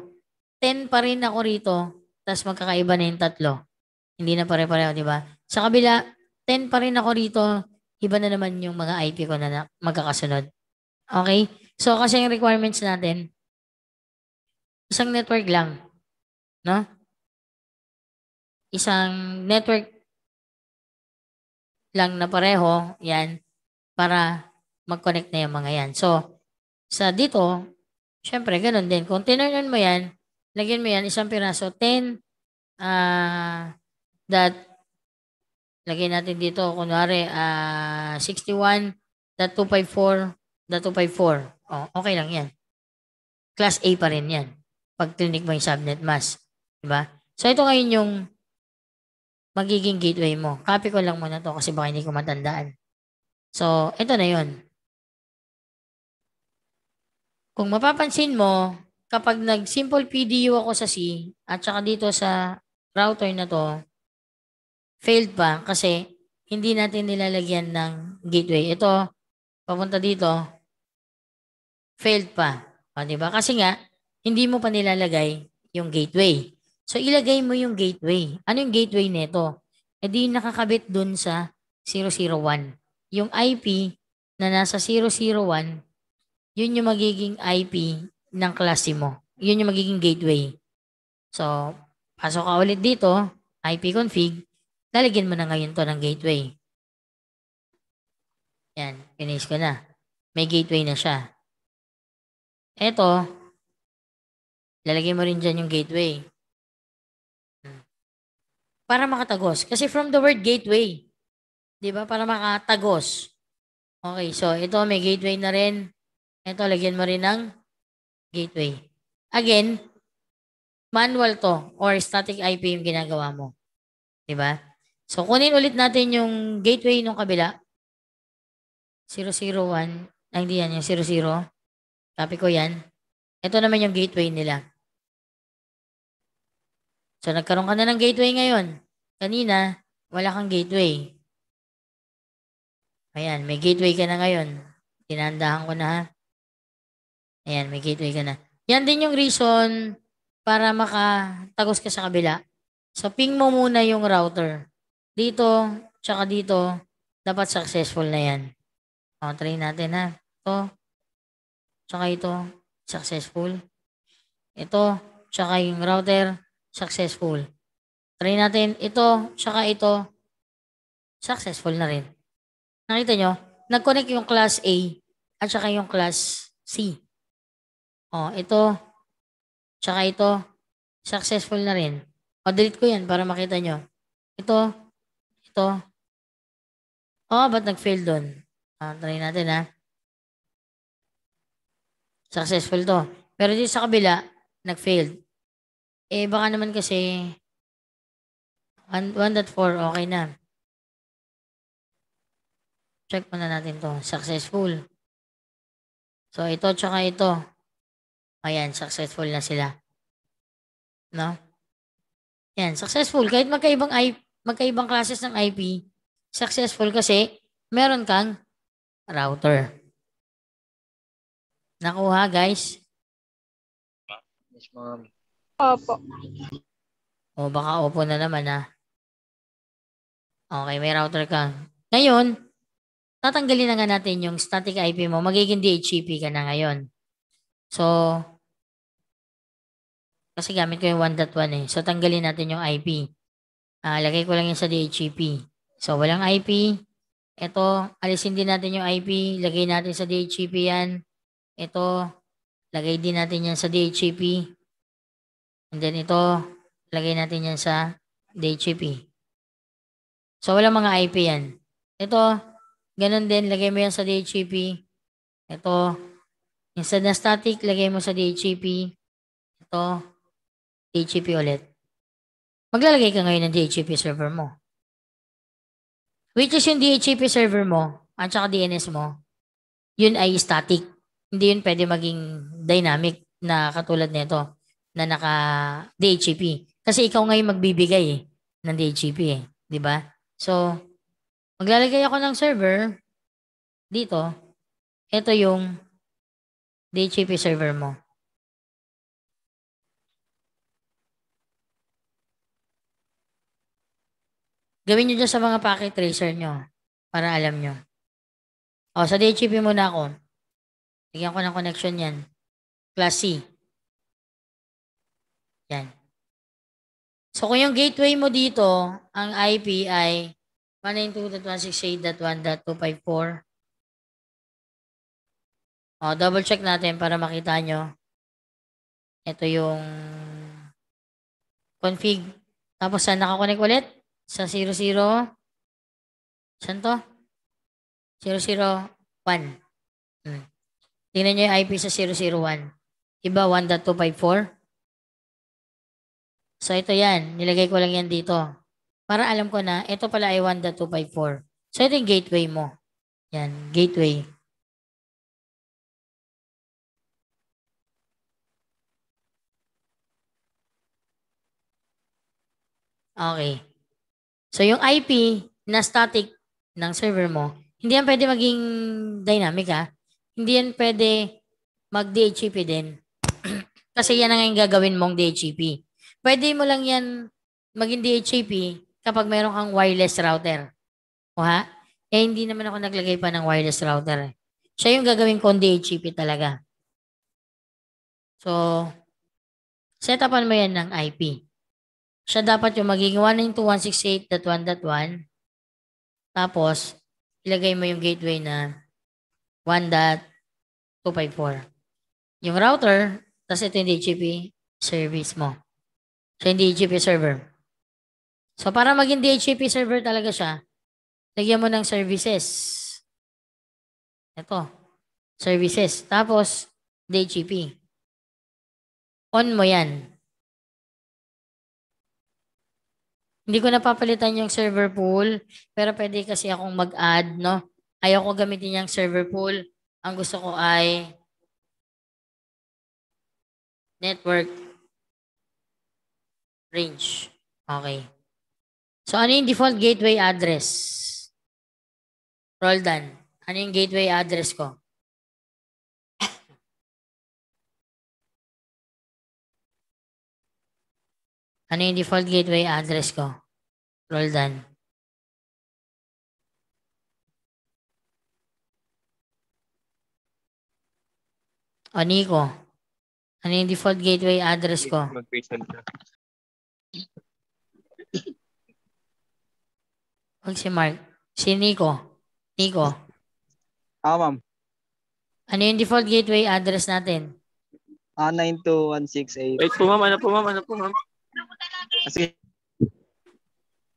10 pa rin ako rito, tas magkakaiba na yung tatlo. Hindi na pare-pareho, di ba? Sa kabila, 10 pa rin ako rito, iba na naman yung mga IP ko na, na magkakasunod. Okay? So, kasi yung requirements natin, isang network lang. No? Isang network lang na pareho, yan, para mag-connect na yung mga yan. So, sa dito, syempre, ganun din. Kung tinurnan mo yan, lagyan mo yan, isang piraso, 10 uh, that Lagay natin dito, kunwari, uh, ah, 61.254.254. Oh, okay lang yan. Class A pa rin yan. Pag clinic mo yung subnet mask. Diba? So, ito ngayon yung magiging gateway mo. Copy ko lang muna to kasi baka hindi ko matandaan. So, ito na yon. Kung mapapansin mo, kapag nag-simple PDU ako sa C at saka dito sa router na to, failed pa kasi hindi natin nilalagyan ng gateway. Ito, papunta dito, failed pa. O, di ba? Kasi nga, hindi mo pa nilalagay yung gateway. So, ilagay mo yung gateway. Ano yung gateway nito? E eh, di nakakabit dun sa 001. Yung IP na nasa 001, yun yung magiging IP ng klase mo. Yun yung magiging gateway. So, pasok ka ulit dito, IP config, Lalagyan mo na ngayon to ng gateway. Yan, finish ko na. May gateway na siya. Ito, lalagyan mo rin dyan yung gateway. Hmm. Para makatagos. Kasi from the word gateway, di ba? Para makatagos. Okay, so ito may gateway na rin. Ito, lagyan mo rin ng gateway. Again, manual to or static IP yung ginagawa mo. Di ba? So, kunin ulit natin yung gateway nung kabila. 001. Ay, hindi yan. Yung 00. Copy ko yan. Ito naman yung gateway nila. So, nagkaroon ka na ng gateway ngayon. Kanina, wala kang gateway. Ayan, may gateway ka na ngayon. Tinandahan ko na ha. Ayan, may gateway ka na. Yan din yung reason para makatagos ka sa kabila. So, ping mo muna yung router dito, tsaka dito, dapat successful na yan. O, try natin ha. Ito, tsaka ito, successful. Ito, tsaka yung router, successful. Try natin ito, tsaka ito, successful na rin. Nakita nyo, nag-connect yung class A at tsaka yung class C. O, ito, tsaka ito, successful na rin. O, delete ko yan para makita nyo. Ito, to? Oh, ba't nag-fail doon? Ah, try natin ha. Ah. Successful to. Pero dito sa kabila, nag fail Eh, baka naman kasi 1.4, okay na. Check muna natin to. Successful. So, ito tsaka ito. Ayan, successful na sila. No? Yan, successful. Kahit magkaibang IP, magkaibang classes ng IP, successful kasi meron kang router. Nakuha, guys? Yes, ma'am. Opo. O, baka opo na naman, ha? Okay, may router ka. Ngayon, tatanggalin na nga natin yung static IP mo. Magiging DHCP ka na ngayon. So, kasi gamit ko yung 1.1 eh. So, tanggalin natin yung IP. Uh, lagay ko lang yan sa DHCP. E so, walang IP. Ito, alisin din natin yung IP. Lagay natin sa DHCP e yan. Ito, lagay din natin yan sa DHCP. E And then ito, lagay natin yan sa DHCP. So, walang mga IP yan. Ito, ganun din, lagay mo yan sa DHCP. Ito, instead na static, lagay mo sa DHCP. Ito, DHCP ulit maglalagay ka ngayon ng DHCP server mo. Which is yung DHCP server mo at saka DNS mo, yun ay static. Hindi yun pwede maging dynamic na katulad nito na naka DHCP. Kasi ikaw ngayon magbibigay eh, ng DHCP eh. ba? Diba? So, maglalagay ako ng server dito. Ito yung DHCP server mo. Gawin nyo dyan sa mga packet tracer nyo para alam nyo. O, sa DHCP muna ako. Bigyan ko ng connection yan. Class C. Yan. So, kung yung gateway mo dito, ang IP ay 192.168.1.254. O, double check natin para makita nyo. Ito yung config. Tapos, saan nakakonek ulit? sa 00, saan to? 001. Tingnan nyo yung IP sa 001. Diba 1.254? So ito yan, nilagay ko lang yan dito. Para alam ko na, ito pala ay 1.254. So ito yung gateway mo. Yan, gateway. Okay. So, yung IP na static ng server mo, hindi yan pwede maging dynamic ha. Hindi yan pwede mag-DHCP din. Kasi yan ang ngayon gagawin mong DHCP. Pwede mo lang yan maging DHCP kapag meron kang wireless router. O ha? Eh, hindi naman ako naglagay pa ng wireless router. Eh. Siya yung gagawin kong DHCP talaga. So, setapan mo yan ng IP siya dapat yung magiging 192.168.1.1. Tapos, ilagay mo yung gateway na 1.254. Yung router, tapos ito yung DHCP service mo. So, yung DHCP server. So, para maging DHCP server talaga siya, lagyan mo ng services. Ito. Services. Tapos, DHCP. On mo yan. Hindi ko napapalitan yung server pool, pero pwede kasi akong mag-add, no? Ayaw ko gamitin yung server pool. Ang gusto ko ay network range. Okay. So, ano yung default gateway address? Roldan, ano yung gateway address ko? Ano yung default gateway address ko? Roll down. O, Nico. Ano yung default gateway address ko? Huwag si Mark. Si Nico. Nico. Ah, ma'am. Ano yung default gateway address natin? Ah, 92168. Wait po, ma'am. Ano po, ma'am? Ano po, ma'am? Kasi... Ah,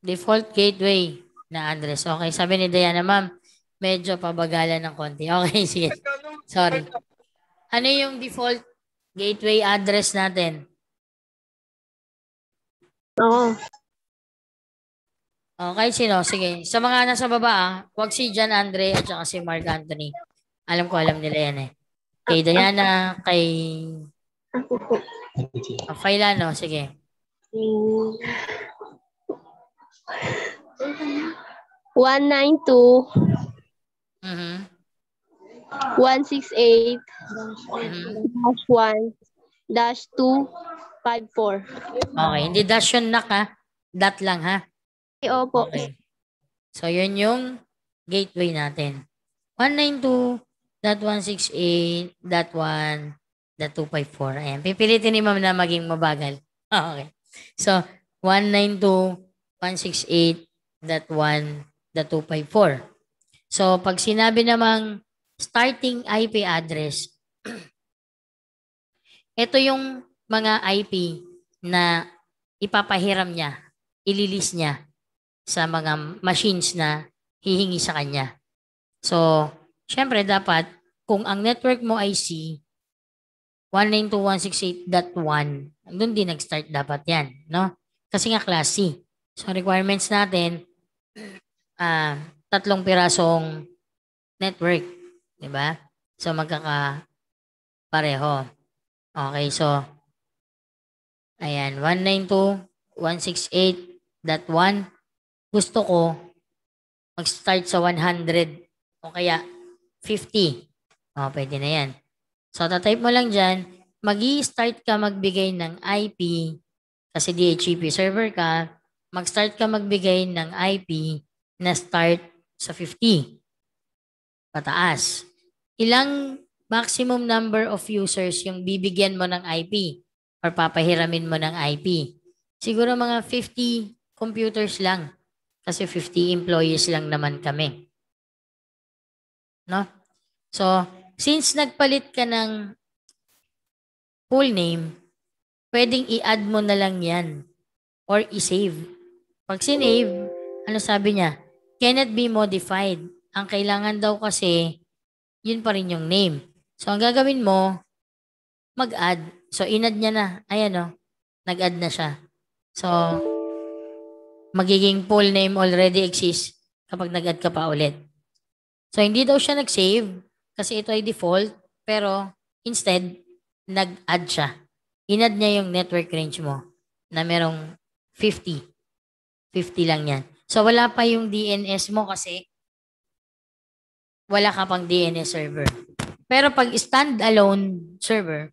default gateway na address. Okay, sabi ni Diana, ma'am, medyo pabagalan ng konti. Okay, sige. Sorry. Ano yung default gateway address natin? Oo. Okay, sino? Sige. Sa mga nasa baba, ah, wag si John Andre at saka si Mark Anthony. Alam ko, alam nila yan eh. Kay Diana, kay... Okay po. Kay ah, Lano, sige. 192. Mm-hmm. 168. 1. Dash Okay. Hindi dash yun nak ha. Dot lang ha. Okay, opo. Okay. So, yun yung gateway natin. 192.168.1.254. Ayan. Pipilitin ni ma'am na maging mabagal. okay. So, 192.168.1.254. So, pag sinabi namang starting IP address, ito yung mga IP na ipapahiram niya, ililis niya sa mga machines na hihingi sa kanya. So, syempre dapat kung ang network mo ay C, 192.168.1, doon din nag-start dapat yan, no? Kasi nga classy. So, requirements natin, uh, tatlong pirasong network, di ba? So, magkaka pareho. Okay, so, ayan, 192.168.1, gusto ko mag-start sa 100 o kaya 50. O, pwede na yan. So, tatype mo lang dyan, mag start ka magbigay ng IP kasi DHCP e server ka, mag-start ka magbigay ng IP na start sa 50. Pataas. Ilang maximum number of users yung bibigyan mo ng IP or papahiramin mo ng IP? Siguro mga 50 computers lang kasi 50 employees lang naman kami. No? So, Since nagpalit ka ng full name, pwedeng i-add mo na lang yan or i-save. Pag sinave, ano sabi niya? Cannot be modified. Ang kailangan daw kasi, yun pa rin yung name. So, ang gagawin mo, mag-add. So, inad niya na. Ayan o. Oh. Nag-add na siya. So, magiging full name already exists kapag nag-add ka pa ulit. So, hindi daw siya nag-save kasi ito ay default, pero instead, nag-add siya. Inad niya yung network range mo na merong 50. 50 lang yan. So, wala pa yung DNS mo kasi wala ka pang DNS server. Pero pag standalone server,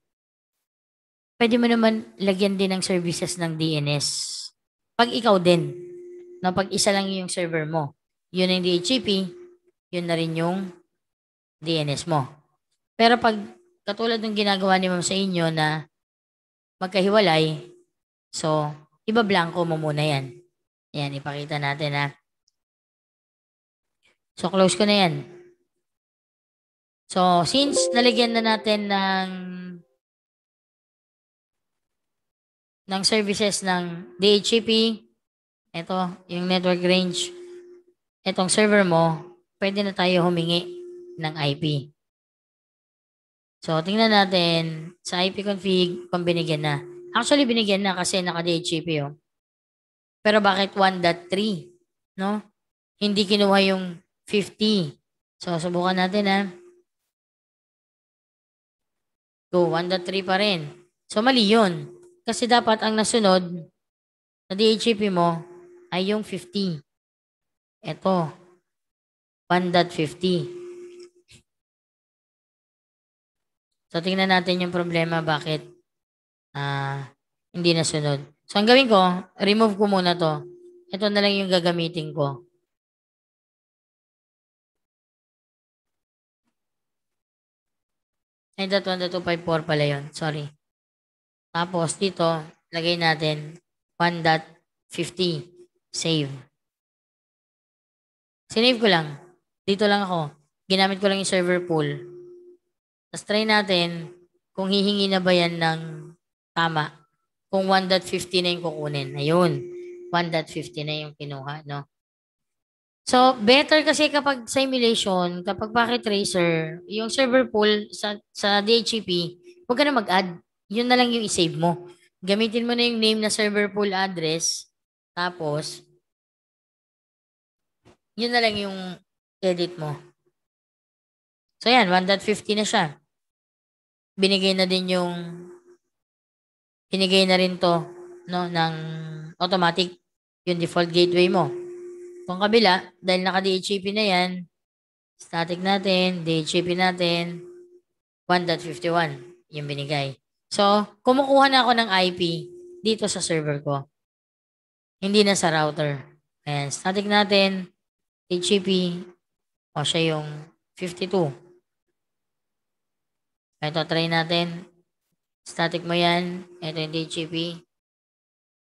pwede mo naman lagyan din ng services ng DNS. Pag ikaw din, no, pag isa lang yung server mo, yun ang DHCP, yun na rin yung DNS mo. Pero pag katulad ng ginagawa ni ma'am sa inyo na magkahiwalay, so ibablangko mo muna yan. Yan, ipakita natin ha. So close ko na yan. So since nalagyan na natin ng ng services ng DHCP, ito, yung network range, itong server mo, pwede na tayo humingi ng IP. So, tingnan natin sa IP config kung na. Actually, binigyan na kasi naka-DHCP yun. Oh. Pero bakit 1.3? No? Hindi kinuha yung 50. So, subukan natin ha. Go, 1.3 pa rin. So, mali yun. Kasi dapat ang nasunod na DHCP mo ay yung 50. Ito. 1.50. So, tingnan natin yung problema bakit uh, hindi nasunod. So, ang gawin ko, remove ko muna to. Ito na lang yung gagamitin ko. Ay, that 1, that 2, 5, 4 pala yun. Sorry. Tapos, dito, lagay natin 1.50. Save. Sinave ko lang. Dito lang ako. Ginamit ko lang yung server pool. Tapos try natin kung hihingi na ba yan ng tama. Kung 1.50 na yung kukunin. Ayun. 1.50 na yung kinuha, no? So, better kasi kapag simulation, kapag packet tracer, yung server pool sa, sa DHCP, huwag ka na mag-add. Yun na lang yung isave mo. Gamitin mo na yung name na server pool address, tapos, yun na lang yung edit mo. So yan, 1.50 na siya. Binigay na din yung binigay na rin to no ng automatic yung default gateway mo. Kung kabila, dahil naka DHCP na yan, static natin, DHCP natin, 1.51 yung binigay. So, kumukuha na ako ng IP dito sa server ko. Hindi na sa router. Ayan, static natin, DHCP, o siya yung 52. Ito, try natin. Static mo yan. Ito yung DGP.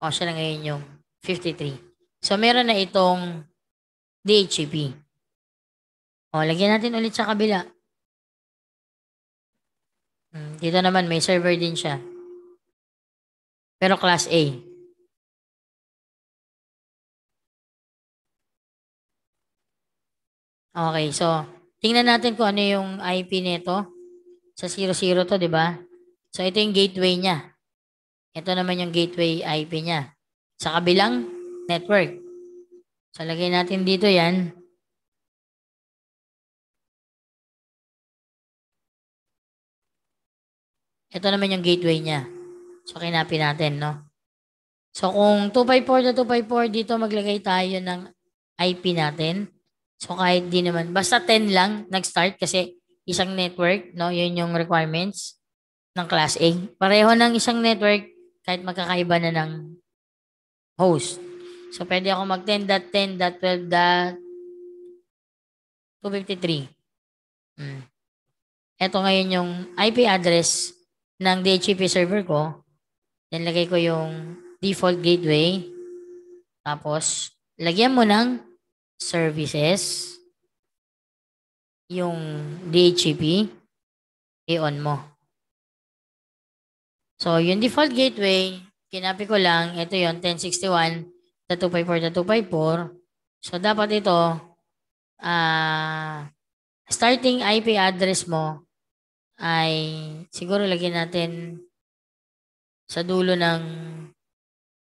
O, siya na ngayon yung 53. So, meron na itong DHCP. O, lagyan natin ulit sa kabila. Hmm, dito naman, may server din siya. Pero class A. Okay, so, tingnan natin kung ano yung IP nito. Sa 00 to, di ba? So, ito yung gateway niya. Ito naman yung gateway IP niya. Sa kabilang network. So, lagay natin dito yan. Ito naman yung gateway niya. So, kinapin natin, no? So, kung 254 na 254, dito maglagay tayo ng IP natin. So, kahit di naman. Basta 10 lang nag-start kasi isang network, no? Yun yung requirements ng class A. Pareho ng isang network kahit magkakaiba na ng host. So, pwede ako mag 10.10.12.253. Hmm. Ito ngayon yung IP address ng DHCP server ko. Nilagay ko yung default gateway. Tapos, lagyan mo ng services yung DHCP, e i-on mo. So, yung default gateway, kinapi ko lang, ito yon 1061.254.254. So, dapat ito, uh, starting IP address mo ay siguro lagyan natin sa dulo ng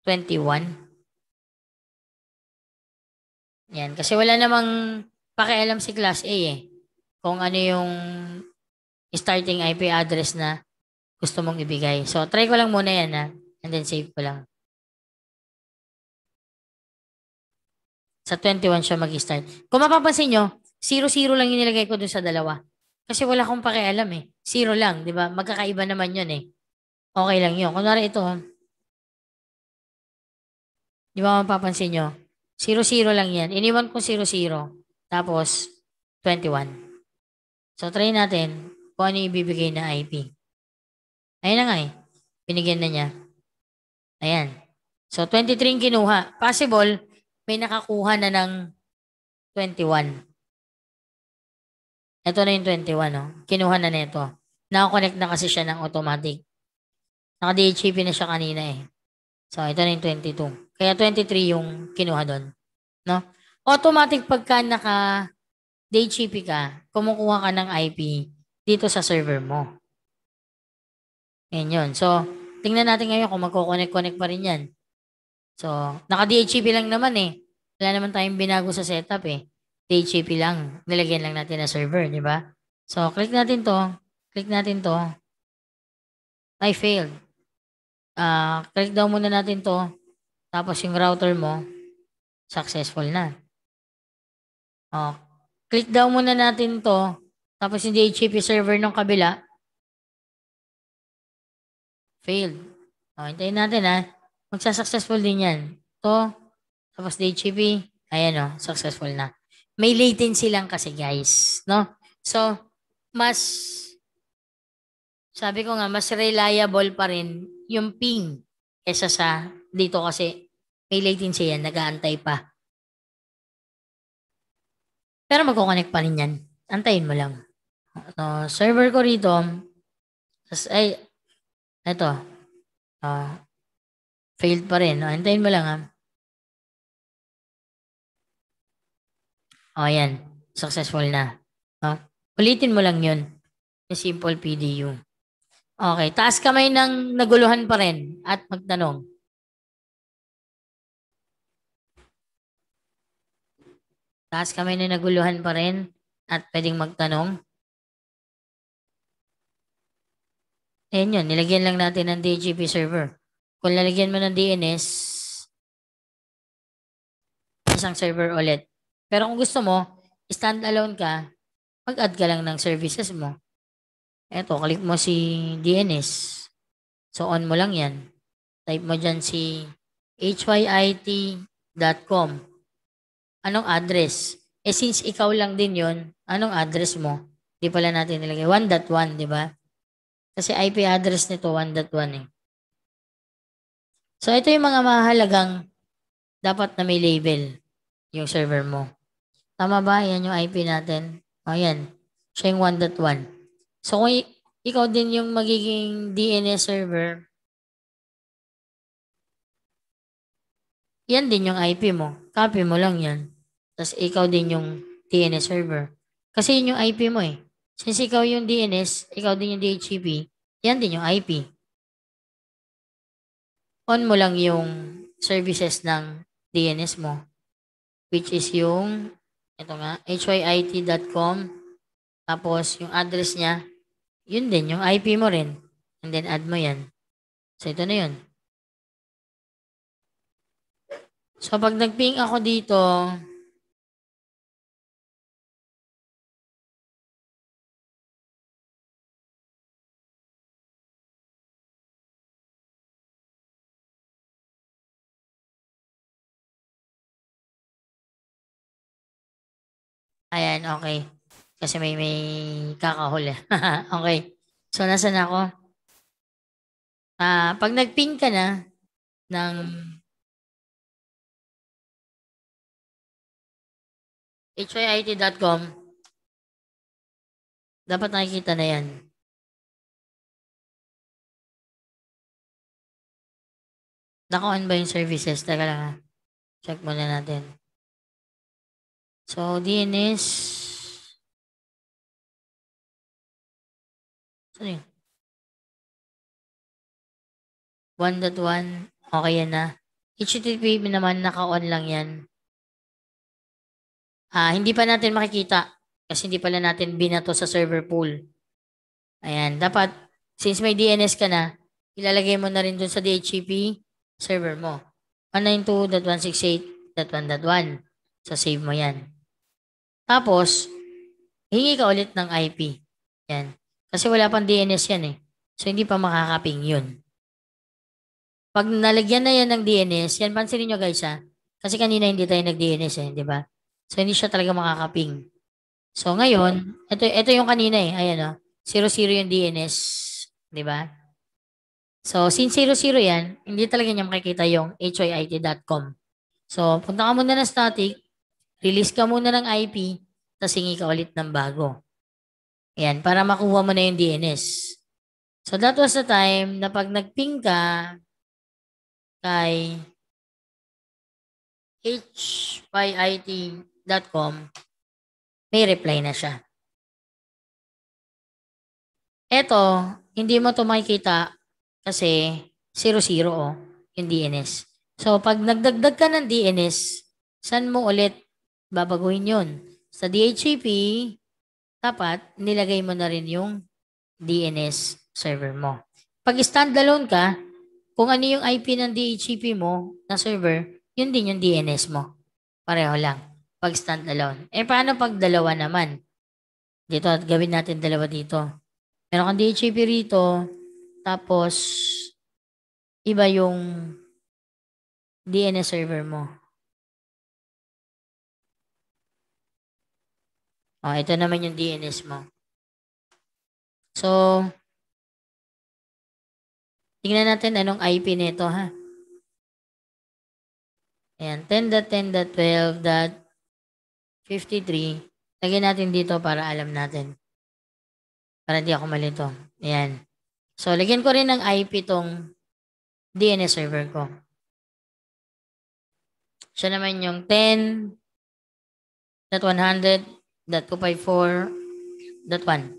21. Yan, kasi wala namang pakialam si Class A eh kung ano yung starting IP address na gusto mong ibigay. So, try ko lang muna yan ha. And then save ko lang. Sa 21 siya mag-start. Kung mapapansin nyo, 0-0 lang yung ko dun sa dalawa. Kasi wala akong pakialam eh. Zero lang, di ba? Magkakaiba naman yun eh. Okay lang yun. Kunwari ito, di ba mapapansin nyo? 0-0 lang yan. Iniwan ko 0-0. Tapos, 21. So, try natin kung ano ibibigay na IP. Ayan na nga eh. Binigyan na niya. Ayan. So, 23 yung kinuha. Possible, may nakakuha na ng 21. Ito na yung 21. Oh. Kinuha na nito. Nakakonect na kasi siya ng automatic. Naka-DHCP na siya kanina eh. So, ito na yung 22. Kaya 23 yung kinuha doon. No? Automatic pagka naka day GP ka, kumukuha ka ng IP dito sa server mo. Ayan yun. So, tingnan natin ngayon kung magkoconnect-connect pa rin yan. So, naka-DHCP lang naman eh. Wala naman tayong binago sa setup eh. DHCP lang. Nilagyan lang natin na server, di ba? So, click natin to. Click natin to. I failed. Uh, click daw muna natin to. Tapos yung router mo, successful na. Okay. Oh, Click daw muna natin to. Tapos yung DHCP server ng kabila. Failed. O, oh, hintayin natin ha. Ah. Magsasuccessful din yan. To. Tapos DHCP. Ayan o. Oh. Successful na. May latency lang kasi guys. No? So, mas sabi ko nga, mas reliable pa rin yung ping kesa sa dito kasi may latency yan, nag-aantay pa. Pero magkoconnect pa rin yan. Antayin mo lang. So, server ko rito. Tapos, ay, ito. Uh, ah, failed pa rin. Ah, antayin mo lang ha. Ah. O, oh, yan. Successful na. No? Ulitin mo lang yun. Yung simple PDU. Okay. Taas kamay ng naguluhan pa rin at magtanong. Tapos kami na naguluhan pa rin at pwedeng magtanong. Ayan yun, nilagyan lang natin ng DHCP server. Kung lalagyan mo ng DNS, isang server ulit. Pero kung gusto mo, standalone ka, mag-add ka lang ng services mo. Eto, click mo si DNS. So, on mo lang yan. Type mo dyan si hyit.com anong address? Eh since ikaw lang din yon anong address mo? Di pala natin nilagay. 1.1, di ba? Kasi IP address nito 1.1 eh. So ito yung mga mahalagang dapat na may label yung server mo. Tama ba? Yan yung IP natin. O yan. Siya yung 1.1. So kung ikaw din yung magiging DNS server, yan din yung IP mo. Copy mo lang yan. Tapos ikaw din yung DNS server. Kasi yun yung IP mo eh. Since ikaw yung DNS, ikaw din yung DHCP, yan din yung IP. On mo lang yung services ng DNS mo, which is yung, ito nga, hyit.com, tapos yung address niya, yun din, yung IP mo rin. And then add mo yan. So ito na yun. So pag nag-ping ako dito, Ayan, okay. Kasi may may kakahol eh. okay. So, nasan ako? Ah, pag nag-ping ka na ng hyit.com, dapat nakikita na yan. Naka-on ba yung services? Teka lang ha. Ah. Check muna natin. So, din is... Sorry. 1.1. Okay yan na. Ah. HTTP naman, naka-on lang yan. Ah, hindi pa natin makikita kasi hindi pala natin binato sa server pool. Ayan. Dapat, since may DNS ka na, ilalagay mo na rin dun sa DHCP server mo. 192.168.1.1. So, save mo yan. Tapos, hingi ka ulit ng IP. Yan. Kasi wala pang DNS yan eh. So, hindi pa makakaping yun. Pag nalagyan na yan ng DNS, yan, pansinin nyo guys ha. Kasi kanina hindi tayo nag-DNS eh, di ba? So, hindi siya talaga makakaping. So, ngayon, ito, ito yung kanina eh. Ayan o. Oh. 00 yung DNS. Di ba? So, since 00 yan, hindi talaga niya makikita yung hoit.com. So, punta ka muna na static, Release ka muna ng IP, tapos hingi ka ulit ng bago. Ayan, para makuha mo na yung DNS. So that was the time na pag nag-ping ka kay hyit.com, may reply na siya. Ito, hindi mo ito makikita kasi 00 oh, yung DNS. So, pag nagdagdag ka ng DNS, saan mo ulit babaguhin yun. Sa DHCP, dapat nilagay mo na rin yung DNS server mo. Pag standalone ka, kung ano yung IP ng DHCP mo na server, yun din yung DNS mo. Pareho lang. Pag standalone. Eh, paano pag dalawa naman? Dito, at gawin natin dalawa dito. Meron kang DHCP rito, tapos iba yung DNS server mo. Oh, ito naman yung DNS mo. So, tingnan natin anong IP nito ha. Ayan, 10.10.12.53. Lagyan natin dito para alam natin. Para hindi ako malito. Ayan. So, lagyan ko rin ng IP tong DNS server ko. Siya naman yung 10.100 Dot 254. Dot 1.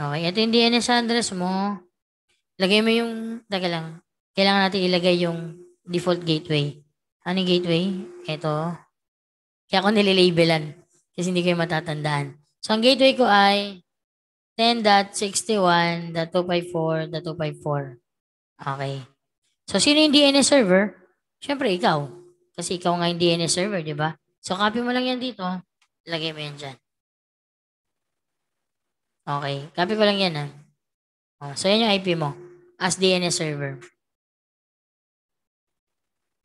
Okay. Ito yung DNS address mo. Lagay mo yung, taga lang. Kailangan natin ilagay yung default gateway. Ano yung gateway? Ito. Kaya ako nililabelan kasi hindi kayo matatandaan. So, ang gateway ko ay 10.61.254.254. Okay. So, sino yung DNS server? Siyempre, ikaw. Kasi ikaw nga yung DNS server, di ba? So, copy mo lang yan dito. Lagay mo yan dyan. Okay. Copy ko lang yan ha. Ah. Oh, so, yan yung IP mo. As DNS server.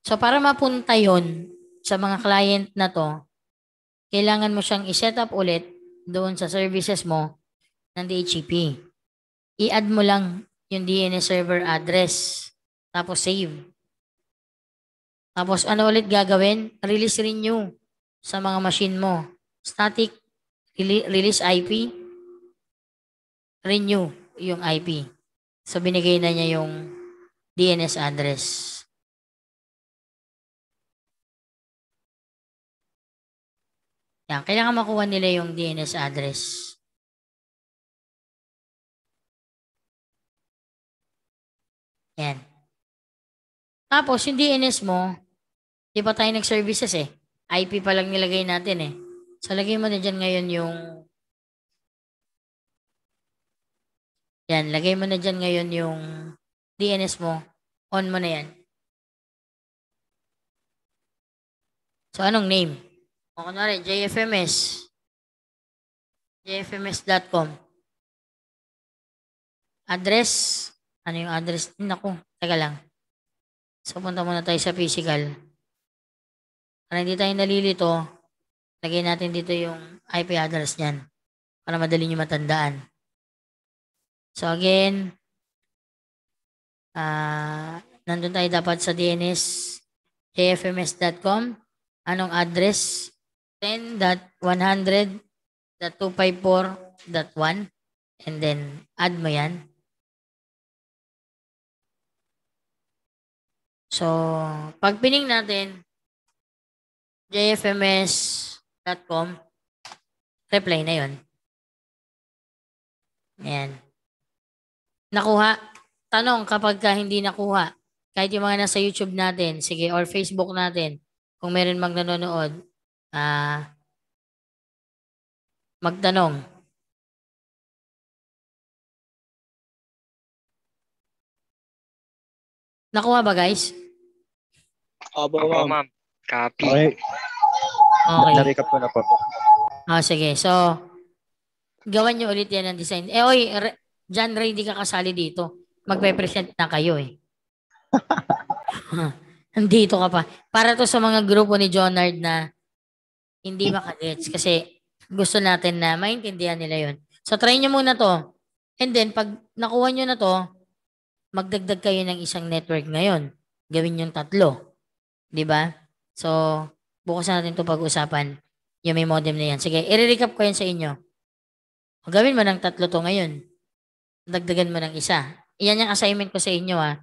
So, para mapunta yon sa mga client na to, kailangan mo siyang i-set up ulit doon sa services mo ng DHCP. I-add mo lang yung DNS server address. Tapos save. Tapos ano ulit gagawin? Release renew sa mga machine mo. Static, release IP, renew yung IP. So, binigay na niya yung DNS address. Yan, kailangan makuha nila yung DNS address. Yan. Tapos, yung DNS mo, di pa tayo nag-services eh? IP pa lang nilagay natin eh. So, lagay mo na dyan ngayon yung... Yan, lagay mo na dyan ngayon yung DNS mo. On mo na yan. So, anong name? O, kunwari, JFMS. JFMS.com. Address. Ano yung address? Naku, taga lang. So, punta muna tayo sa physical. Para hindi tayo nalilito, lagay natin dito yung IP address niyan para madali nyo matandaan. So again, uh, nandun tayo dapat sa DNS jfms.com. Anong address? 10.100.254.1 and then add mo yan. So, pag pining natin, jfms.com reply na yon Ayan. Nakuha. Tanong kapag ka hindi nakuha, kahit yung mga nasa YouTube natin, sige, or Facebook natin, kung meron mang nanonood, ah, uh, magtanong. Nakuha ba guys? Opo, ma'am. Copy. Okay. Okay. Na-recap ko na po. Oh, sige. So, gawan nyo ulit yan ng design. Eh, oy, Re- John Ray, hindi ka kasali dito. Magpe-present na kayo eh. Nandito ka pa. Para to sa mga grupo ni Jonard na hindi makagets kasi gusto natin na maintindihan nila yon. So, try nyo muna to. And then, pag nakuha nyo na to, magdagdag kayo ng isang network ngayon. Gawin yung tatlo. Di ba? So, bukas na natin to pag-usapan. Yung may modem na yan. Sige, i-recap ko yan sa inyo. Gawin mo ng tatlo to ngayon. Dagdagan mo ng isa. Iyan yung assignment ko sa inyo ha. Ah.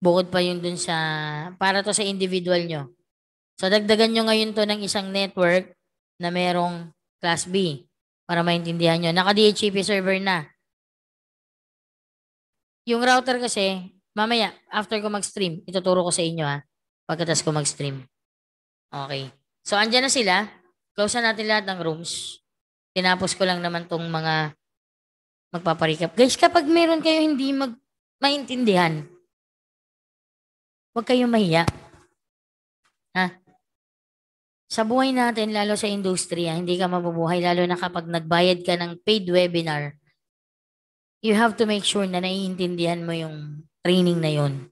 Bukod pa yung dun sa, para to sa individual nyo. So dagdagan nyo ngayon to ng isang network na merong class B para maintindihan nyo. Naka-DHCP server na. Yung router kasi, mamaya, after ko mag-stream, ituturo ko sa inyo ha. Ah, pagkatas ko mag-stream. Okay. So, andyan na sila. Close na natin lahat ng rooms. Tinapos ko lang naman tong mga magpaparikap. Guys, kapag meron kayo hindi mag maintindihan, huwag kayong mahiya. Ha? Sa buhay natin, lalo sa industriya, hindi ka mabubuhay, lalo na kapag nagbayad ka ng paid webinar, you have to make sure na naiintindihan mo yung training na yon.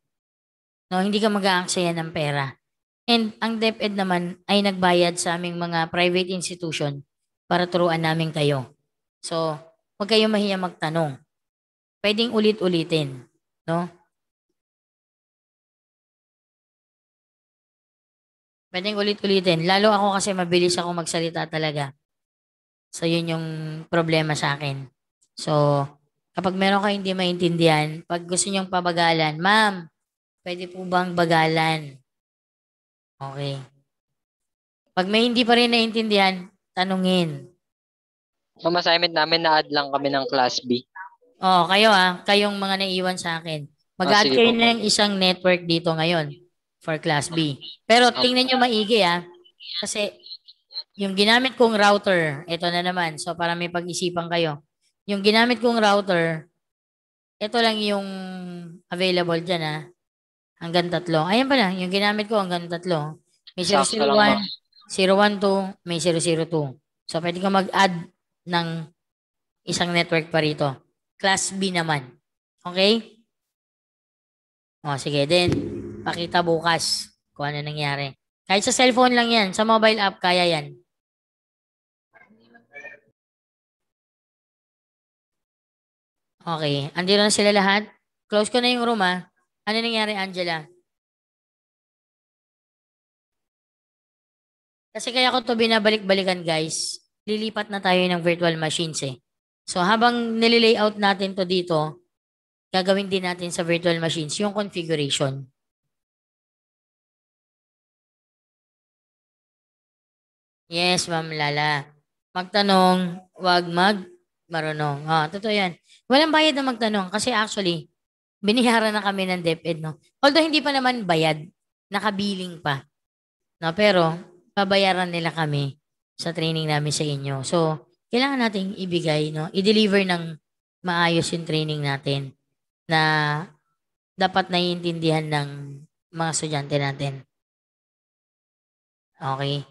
No, hindi ka mag-aaksaya ng pera. And ang DepEd naman ay nagbayad sa aming mga private institution para turuan namin kayo. So, huwag kayong mahiya magtanong. Pwedeng ulit-ulitin, no? Pwedeng ulit-ulitin. Lalo ako kasi mabilis ako magsalita talaga. So, yun yung problema sa akin. So, kapag meron kayong hindi maintindihan, pag gusto nyong pabagalan, ma'am, pwede po bang bagalan? Okay. Pag may hindi pa rin naiintindihan, tanungin. Ma'am, assignment namin na-add lang kami ng class B. Oo, kayo ah. Kayong mga naiwan sa akin. Mag-add ah, kayo po. ng isang network dito ngayon for class B. Pero tingnan niyo maigi ah. Kasi yung ginamit kong router, ito na naman. So para may pag-isipan kayo. Yung ginamit kong router, ito lang yung available dyan ah hanggang tatlo. Ayan pala, yung ginamit ko hanggang tatlo. May 001, 012, may 002. So, pwede ka mag-add ng isang network pa rito. Class B naman. Okay? O, sige. Then, pakita bukas kung ano nangyari. Kahit sa cellphone lang yan. Sa mobile app, kaya yan. Okay. Andito na sila lahat. Close ko na yung room, ah. Ano nangyari, Angela? Kasi kaya ko to binabalik-balikan, guys. Lilipat na tayo ng virtual machines eh. So habang nililayout natin to dito, gagawin din natin sa virtual machines yung configuration. Yes, Ma'am Lala. Magtanong, wag mag marunong. Ha, ah, totoo 'yan. Walang bayad na magtanong kasi actually biniyaran na kami ng DepEd, no? Although hindi pa naman bayad, nakabiling pa. No, pero pabayaran nila kami sa training namin sa inyo. So, kailangan nating ibigay, no? I-deliver ng maayos yung training natin na dapat naiintindihan ng mga estudyante natin. Okay?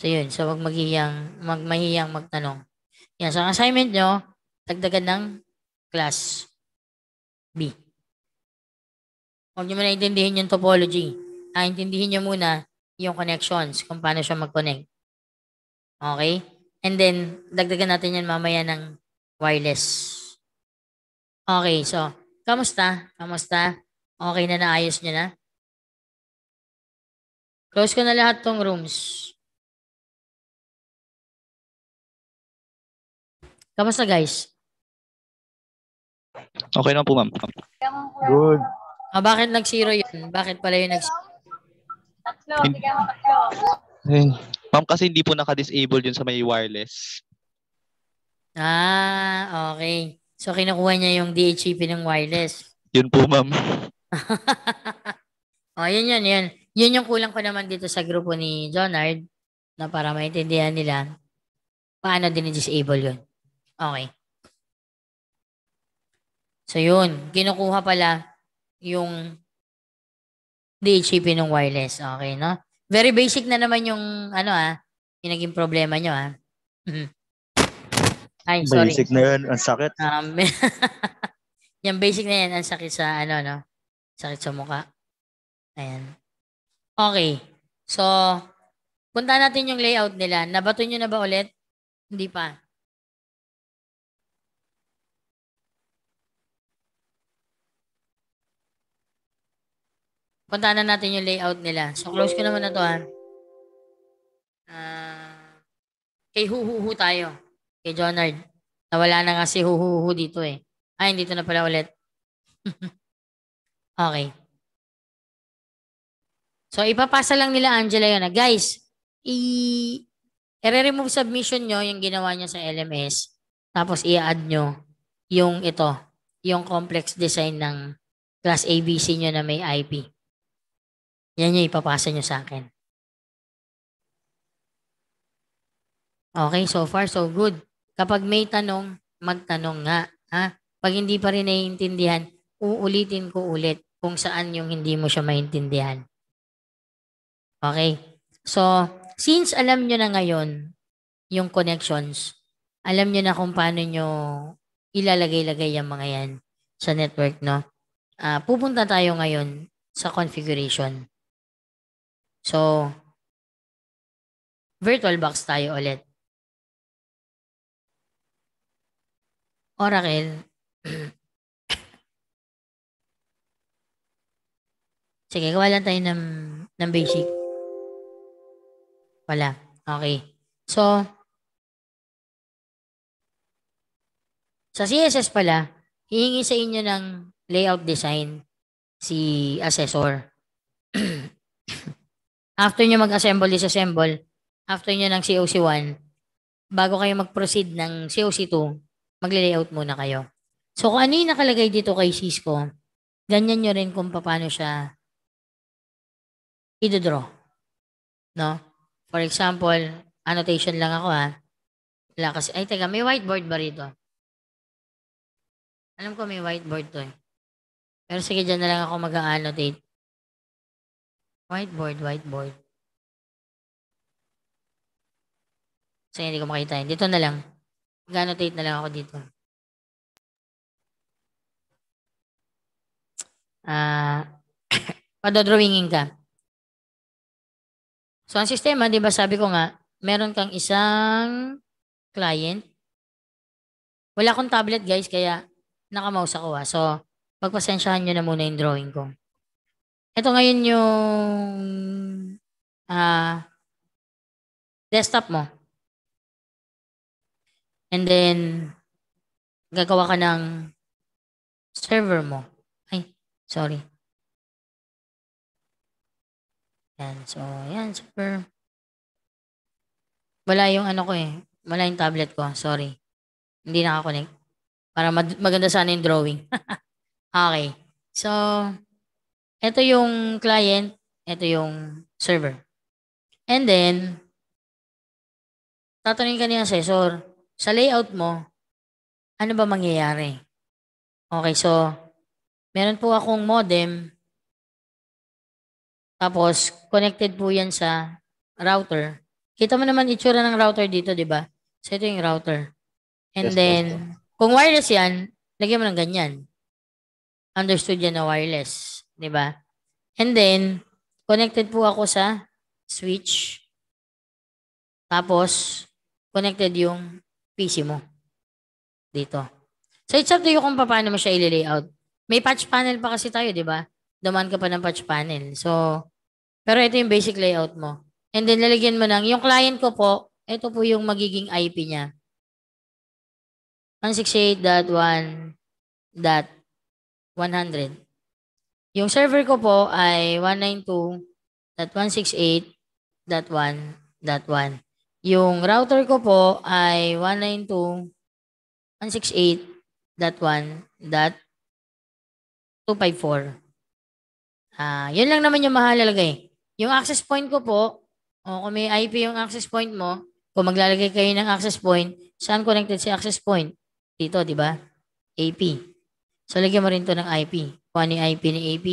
So, yun. So, wag maghiyang, mag, mahiyang magtanong. Yan. So, ang assignment nyo, dagdagan ng class B. Huwag nyo muna intindihin yung topology. Ah, intindihin nyo muna yung connections, kung paano siya mag-connect. Okay? And then, dagdagan natin yan mamaya ng wireless. Okay, so, kamusta? Kamusta? Okay na naayos nyo na? Close ko na lahat tong rooms. Kamusta guys? Okay na po, ma'am. Good. Ah, bakit nag-zero yun? Bakit pala yun nag-zero? Tatlo, bigyan mo tatlo. Ma'am, kasi hindi po naka-disable yun sa may wireless. Ah, okay. So, kinukuha niya yung DHCP ng wireless. Yun po, ma'am. oh, yun yun, yun. Yun yung kulang ko naman dito sa grupo ni Jonard na para maintindihan nila paano din i disable yun. Okay. So yun, kinukuha pala yung DHCP ng wireless. Okay, no? Very basic na naman yung ano ah, yung naging problema nyo ah. Mm-hmm. Ay, sorry. Basic na yun, ang sakit. Um, yung basic na yan, ang sakit sa ano, no? Sakit sa mukha. Ayan. Okay. So, punta natin yung layout nila. Nabato nyo na ba ulit? Hindi pa. Punta na natin yung layout nila. So, close ko naman na to, ha. Uh, ah, kay Huhuhu tayo. Kay Jonard. Nawala na nga si Huhuhu dito, eh. Ay, dito na pala ulit. okay. So, ipapasa lang nila, Angela, yun. Ha. Ah. Guys, i- i-remove submission nyo yung ginawa niya sa LMS. Tapos, i-add nyo yung ito, yung complex design ng class ABC nyo na may IP. Yan yung ipapasa nyo sa akin. Okay, so far so good. Kapag may tanong, magtanong nga. Ha? Pag hindi pa rin naiintindihan, uulitin ko ulit kung saan yung hindi mo siya maintindihan. Okay? So, since alam nyo na ngayon yung connections, alam nyo na kung paano nyo ilalagay-lagay yung mga yan sa network, no? Uh, pupunta tayo ngayon sa configuration. So, virtual box tayo ulit. Oracle. Sige, gawa lang tayo ng, ng basic. Wala. Okay. So, sa CSS pala, hihingi sa inyo ng layout design si assessor. After nyo mag-assemble, disassemble, after nyo ng COC1, bago kayo mag-proceed ng COC2, magle-layout muna kayo. So, kung ano yung nakalagay dito kay Cisco, ganyan nyo rin kung paano siya idodraw. No? For example, annotation lang ako ha. Wala kasi, ay teka, may whiteboard ba rito? Alam ko may whiteboard to eh. Pero sige, dyan na lang ako mag-annotate. Whiteboard, whiteboard. So, hindi ko makita yun. Dito na lang. Mag-annotate na lang ako dito. Ah, uh, drawingin ka. So, ang sistema, di ba sabi ko nga, meron kang isang client. Wala akong tablet, guys, kaya nakamouse ako. Ha. Ah. So, pagpasensyahan nyo na muna yung drawing ko. Ito ngayon yung uh, desktop mo. And then, gagawa ka ng server mo. Ay, sorry. Yan, so, yan, super. Wala yung ano ko eh. Wala yung tablet ko. Sorry. Hindi nakakonect. Para mag maganda sana yung drawing. okay. So, ito yung client, ito yung server. And then, tatanungin ka ni assessor, sa layout mo, ano ba mangyayari? Okay, so, meron po akong modem, tapos, connected po yan sa router. Kita mo naman itsura ng router dito, di ba? So, ito yung router. And yes, then, kung wireless yan, lagyan mo ng ganyan. Understood yan na wireless. 'di ba? And then connected po ako sa switch. Tapos connected yung PC mo dito. So it's up to you kung paano mo siya i-layout. May patch panel pa kasi tayo, 'di ba? Duman ka pa ng patch panel. So pero ito yung basic layout mo. And then lalagyan mo ng yung client ko po, ito po yung magiging IP niya. 100. Yung server ko po ay 192.168.1.1. Yung router ko po ay 192.168.1.254. Ah, yun lang naman yung mahalaga eh. Yung access point ko po, o oh, kung may IP yung access point mo, kung maglalagay kayo ng access point, saan connected si access point? Dito, di ba? AP. So, lagyan mo rin to ng IP kung ano yung IP ni AP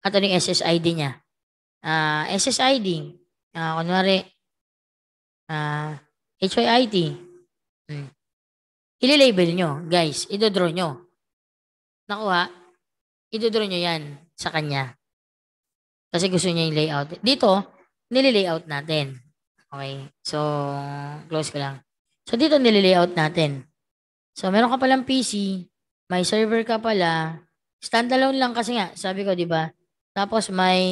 at ano yung SSID niya. Uh, ah, SSID, uh, ah, kunwari, uh, ah, HYID, hmm. ililabel nyo, guys, idodraw nyo. Nakuha, idodraw nyo yan sa kanya. Kasi gusto niya yung layout. Dito, nililayout natin. Okay, so, close ko lang. So, dito nililayout natin. So, meron ka palang PC, may server ka pala, Standalone lang kasi nga, sabi ko, di ba? Tapos may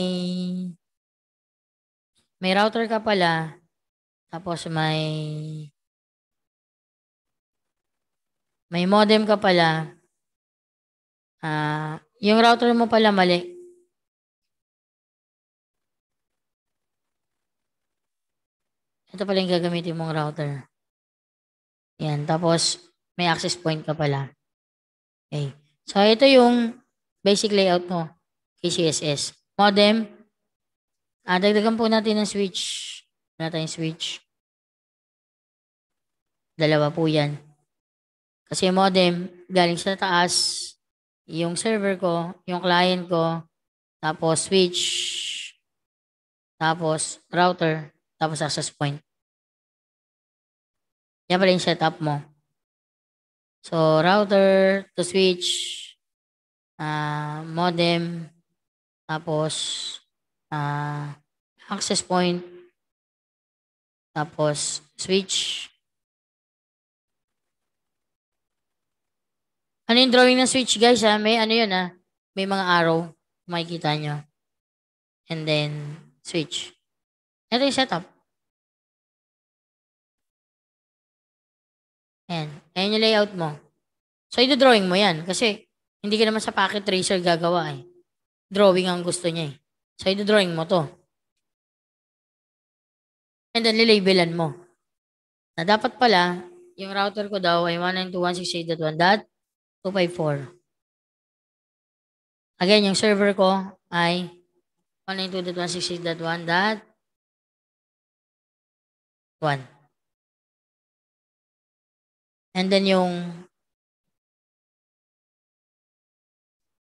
may router ka pala. Tapos may may modem ka pala. Ah, uh, yung router mo pala mali. Ito pala yung gagamitin mong router. Yan. Tapos, may access point ka pala. Okay. So, ito yung basic layout mo KCSS. Modem, ah, dagdagan po natin ng switch. Wala tayong switch. Dalawa po yan. Kasi modem, galing sa taas, yung server ko, yung client ko, tapos switch, tapos router, tapos access point. Yan pala yung setup mo. So, router to switch, uh, modem, tapos uh, access point, tapos switch. Ano yung drawing ng switch guys ha? May ano yun ha? May mga arrow makikita nyo. And then switch. Ito yung setup. Ayan. Ayan yung layout mo. So, ito-drawing mo yan. Kasi, hindi ka naman sa packet tracer gagawa eh. Drawing ang gusto niya eh. So, ito-drawing mo to. And then, lilabelan mo. Na dapat pala, yung router ko daw ay 192.168.1.254. Again, yung server ko ay 192.168.1.1. And then yung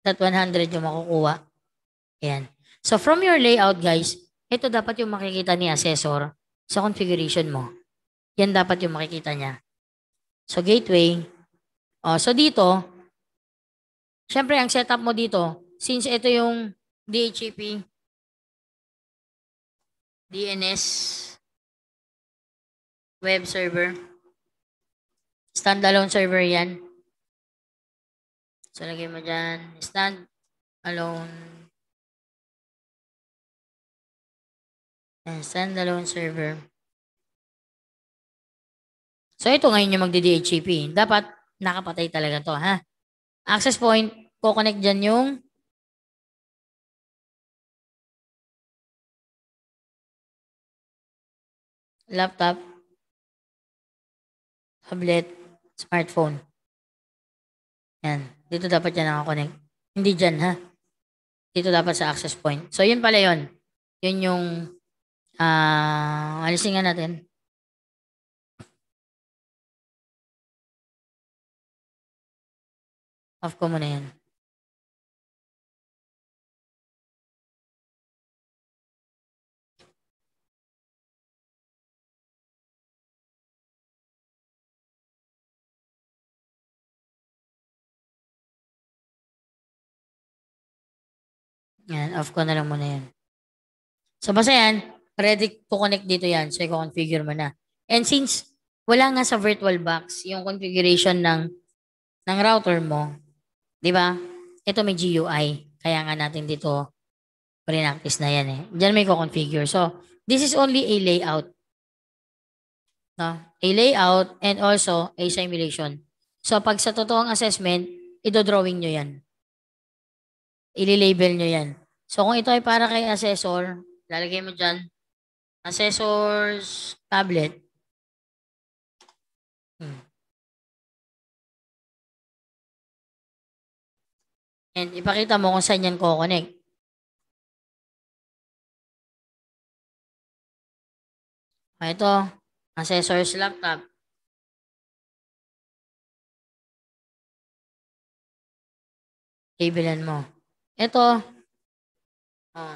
that 100 yung makukuha. Ayan. So from your layout guys, ito dapat yung makikita ni assessor sa configuration mo. Yan dapat yung makikita niya. So gateway. Oh, so dito, syempre ang setup mo dito, since ito yung DHCP, DNS, web server, Standalone server yan. So, lagay mo dyan, stand standalone server. So, ito ngayon yung magdi-DHCP. Dapat nakapatay talaga to ha? Access point, kukonect dyan yung laptop, tablet, smartphone. Yan. Dito dapat yan nakakonect. Hindi dyan, ha? Dito dapat sa access point. So, yun pala yun. Yun yung uh, ah, alisin nga natin. Off ko muna yan. Yan, off ko na lang muna yan. So basta yan, ready to connect dito yan. So i-configure mo na. And since wala nga sa virtual box yung configuration ng ng router mo, 'di ba? Ito may GUI. Kaya nga natin dito pre-practice na yan eh. Diyan may ko-configure. So, this is only a layout. No? A layout and also a simulation. So, pag sa totoong assessment, ido-drawing nyo yan ililabel nyo yan. So, kung ito ay para kay assessor, lalagay mo dyan, assessor's tablet. Hmm. And ipakita mo kung saan yan ko-connect. Ito, assessor's laptop. Labelan mo. Ito, ah,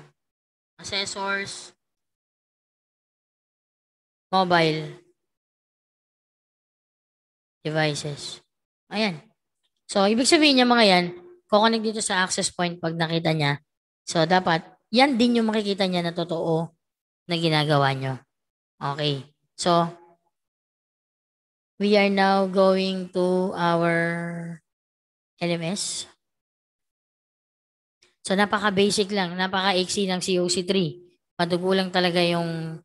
accessors, mobile devices. Ayan. So, ibig sabihin niya mga yan, kukonek dito sa access point pag nakita niya. So, dapat, yan din yung makikita niya na totoo na ginagawa nyo. Okay. So, we are now going to our LMS. So napaka-basic lang, napaka-exe ng COC3. Padugo lang talaga yung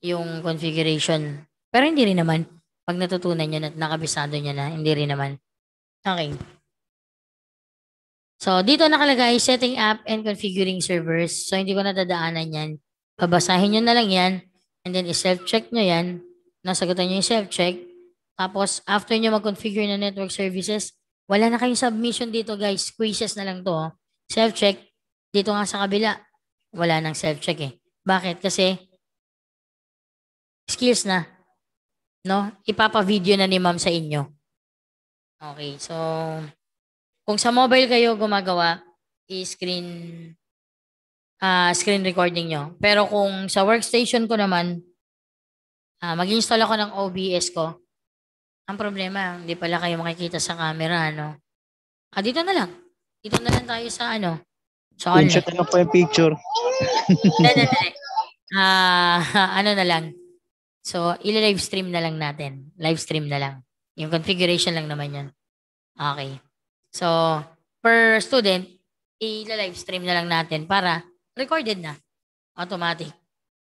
yung configuration. Pero hindi rin naman. Pag natutunan niya at nakabisado niya na, hindi rin naman. Okay. So, dito nakalagay, setting up and configuring servers. So, hindi ko nadadaanan yan. Babasahin nyo na lang yan. And then, i-self-check nyo yan. Nasagutan nyo yung self-check. Tapos, after nyo mag-configure ng network services, wala na kayong submission dito, guys. Quizzes na lang to. Oh self-check, dito nga sa kabila, wala nang self-check eh. Bakit? Kasi skills na. No? Ipapa-video na ni ma'am sa inyo. Okay, so kung sa mobile kayo gumagawa, i-screen uh, screen recording nyo. Pero kung sa workstation ko naman, uh, mag-install ako ng OBS ko. Ang problema, hindi pala kayo makikita sa camera, no? Ah, dito na lang. Dito na lang tayo sa ano. Sa online. Screenshot na lang po yung picture. na, na, na. ano na lang. So, i-live stream na lang natin. Live stream na lang. Yung configuration lang naman yan. Okay. So, per student, i-live stream na lang natin para recorded na. Automatic.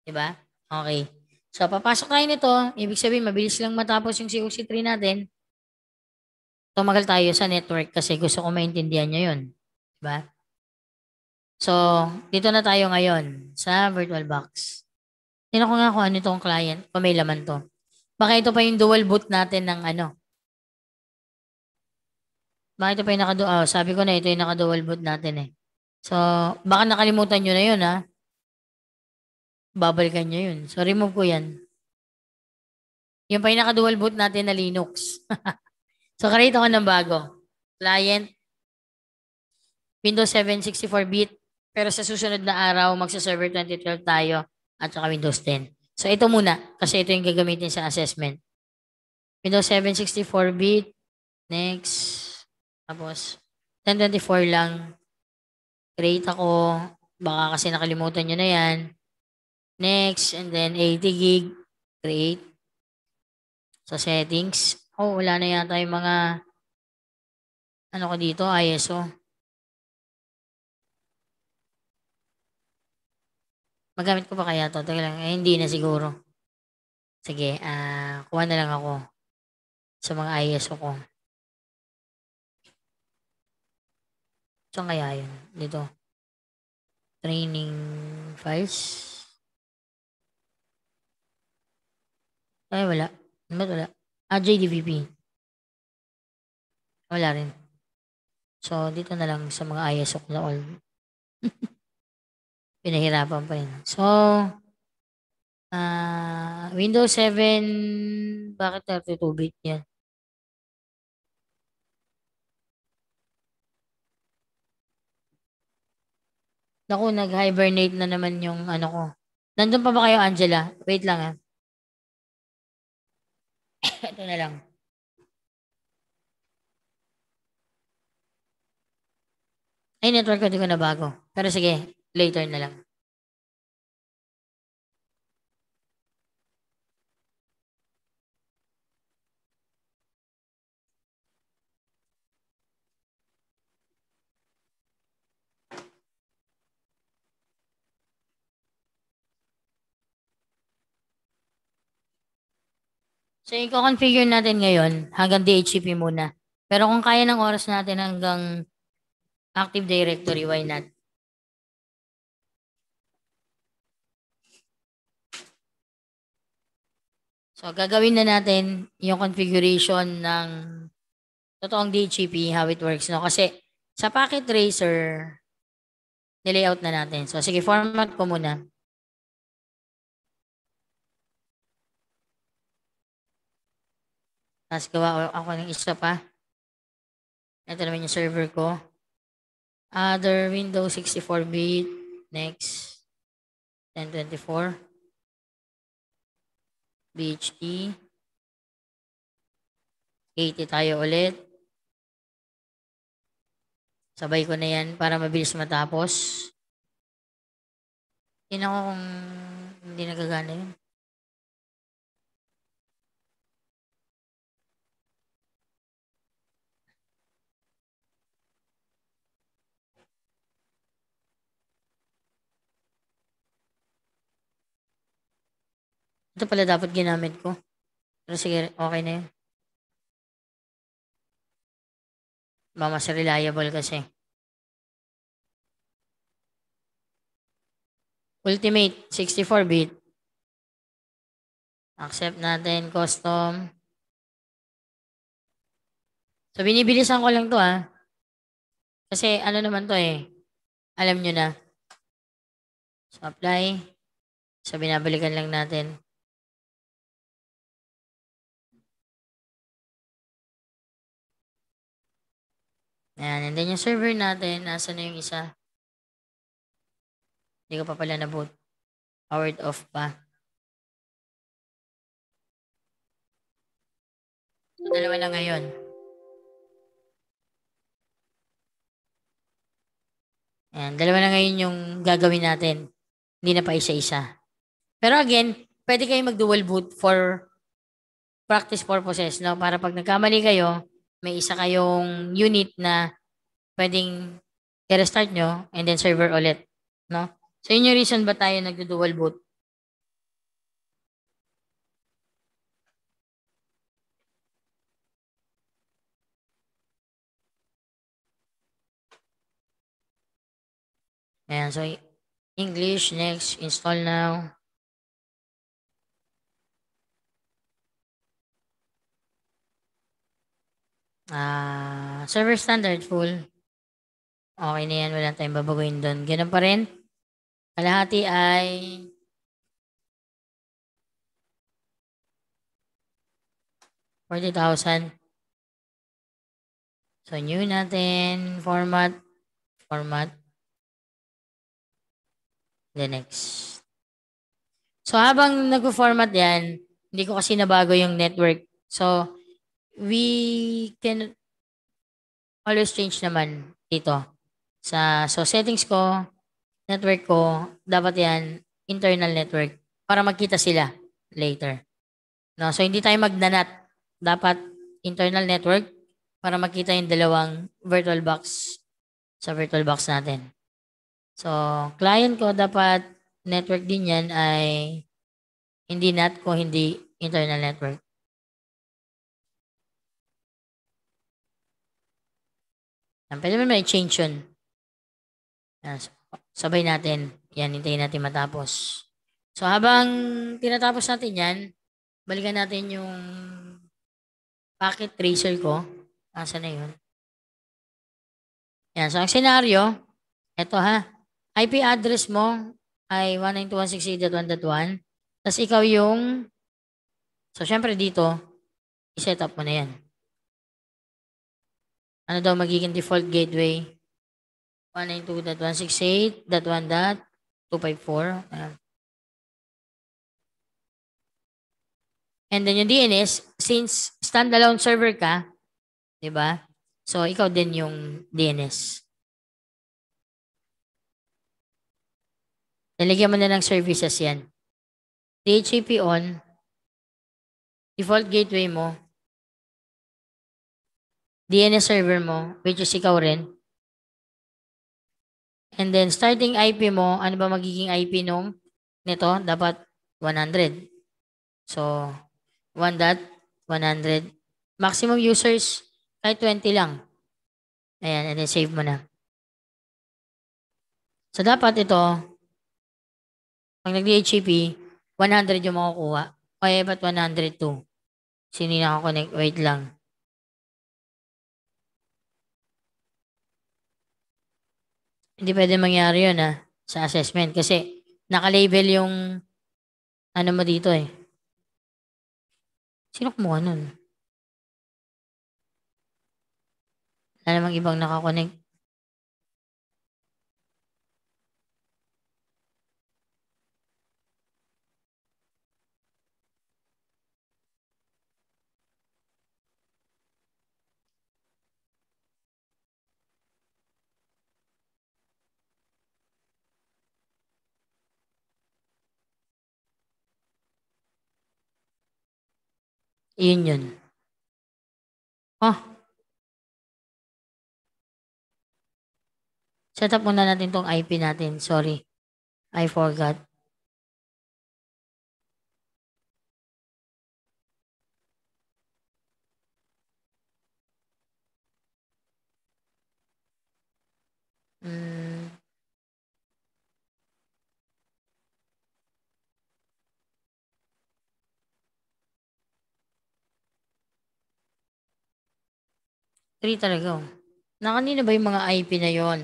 Diba? Okay. So, papasok tayo nito. Ibig sabihin, mabilis lang matapos yung COC3 natin tumagal tayo sa network kasi gusto ko maintindihan niya yun. Diba? So, dito na tayo ngayon sa virtual box. Tino ko nga kung ano itong client, kung may laman to. Baka ito pa yung dual boot natin ng ano. Baka ito pa yung naka oh, ah, sabi ko na ito yung naka dual boot natin eh. So, baka nakalimutan nyo na yun ha. Ah. Babalikan nyo yun. So, remove ko yan. Yung pa yung naka dual boot natin na Linux. So, create ako ng bago. Client, Windows 7 64-bit. Pero sa susunod na araw, magsa-server 2012 tayo at saka Windows 10. So, ito muna kasi ito yung gagamitin sa assessment. Windows 7 64-bit. Next. Tapos, 1024 lang. Create ako. Baka kasi nakalimutan nyo na yan. Next, and then 80 gig. Create. Sa settings. Oh, wala na yata yung mga ano ko dito, ISO. Magamit ko pa kaya to? Teka lang, eh, hindi na siguro. Sige, uh, kuha na lang ako sa mga ISO ko. Saan kaya yun? Dito. Training files. Ay, wala. Ba't wala? Ah, JDVP. Wala rin. So, dito na lang sa mga ISOC na all. Pinahirapan pa rin. So, uh, Windows 7, bakit 32-bit yan? Naku, nag-hibernate na naman yung ano ko. Nandun pa ba kayo, Angela? Wait lang ah. Ito na lang. Ay, network ko hindi ko na bago. Pero sige, later na lang. So, i-configure natin ngayon hanggang DHCP muna. Pero kung kaya ng oras natin hanggang Active Directory, why not? So, gagawin na natin yung configuration ng totoong DHCP, how it works. No? Kasi sa packet tracer, nilayout na natin. So, sige, format ko muna. Tapos gawa ako ng isa pa. Ito naman yung server ko. Other Windows 64-bit. Next. 1024. BHD. 80 tayo ulit. Sabay ko na yan para mabilis matapos. Tingnan ko kung hindi nagagana yun. Ito pala dapat ginamit ko. Pero sige, okay na yun. Ba, mas reliable kasi. Ultimate, 64-bit. Accept natin, custom. So, binibilisan ko lang to ah. Kasi ano naman to eh. Alam nyo na. So, apply. So, binabalikan lang natin. Ayan, and then yung server natin, nasa na yung isa? Hindi ko pa pala na-boot. Powered off pa. So, dalawa lang ngayon. Ayan, dalawa na ngayon yung gagawin natin. Hindi na pa isa-isa. Pero again, pwede kayong mag-dual boot for practice purposes, no? Para pag nagkamali kayo, may isa kayong unit na pwedeng i-restart nyo and then server ulit. No? So, yun yung reason ba tayo nagdo-dual boot? Ayan, so English, next, install now. Ah, uh, server standard full. Okay na yan, wala tayong babaguhin doon. Ganun pa rin. Kalahati ay Forty thousand. So, new natin. Format. Format. The next. So, habang nag-format yan, hindi ko kasi nabago yung network. So, we can always change naman dito. Sa, so settings ko, network ko, dapat yan internal network para magkita sila later. No, so hindi tayo magnanat. Dapat internal network para makita yung dalawang virtual box sa virtual box natin. So, client ko dapat network din yan ay hindi NAT ko, hindi internal network. Pwede mo may change yun. Yan, sabay natin. Yan, hintayin natin matapos. So habang tinatapos natin yan, balikan natin yung packet tracer ko. Asa na yun? Yan, so ang senaryo, eto ha, IP address mo ay 192.168.1.1. Tapos ikaw yung, so syempre dito, iset up mo na yan ano daw magiging default gateway? 192.168.1.254. And then yung DNS, since standalone server ka, di ba? So, ikaw din yung DNS. Nalagyan mo na ng services yan. DHCP on, default gateway mo, DNS server mo, which is ikaw rin. And then, starting IP mo, ano ba magiging IP nung nito? Dapat 100. So, 1.100. Maximum users, kahit 20 lang. Ayan, and then save mo na. So, dapat ito, pag nag-DHCP, 100 yung makukuha. Okay, eh, ba't 102? Sino na ako connect? Wait lang. Hindi pwede mangyari yun ha, ah, sa assessment. Kasi nakalabel yung ano mo dito eh. Sino kumuha nun? Wala namang ibang nakakonect. Iyon yun. Oh. Set up muna natin tong IP natin. Sorry. I forgot. 3 talaga. Oh. Na kanina ba yung mga IP na yon?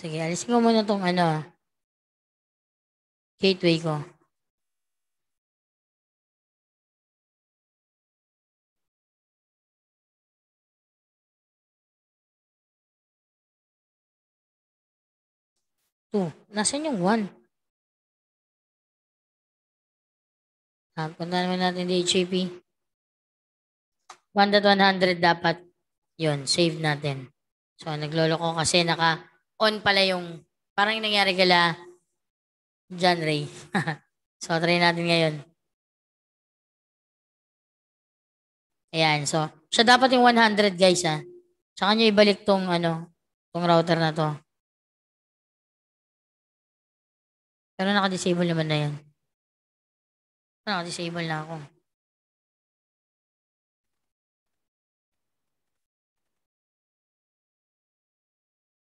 Sige, alisin ko muna tong ano, gateway ko. Two. Nasaan yung one? Uh, punta naman natin di HAP. 1.100 dapat yon save natin. So, naglolo ko kasi naka-on pala yung parang nangyari kala John Ray. so, try natin ngayon. Ayan, so, siya dapat yung 100 guys ha. Ah. Saka nyo ibalik tong ano, tong router na to. Pero naka-disable naman na yan. Ano, disable na ako.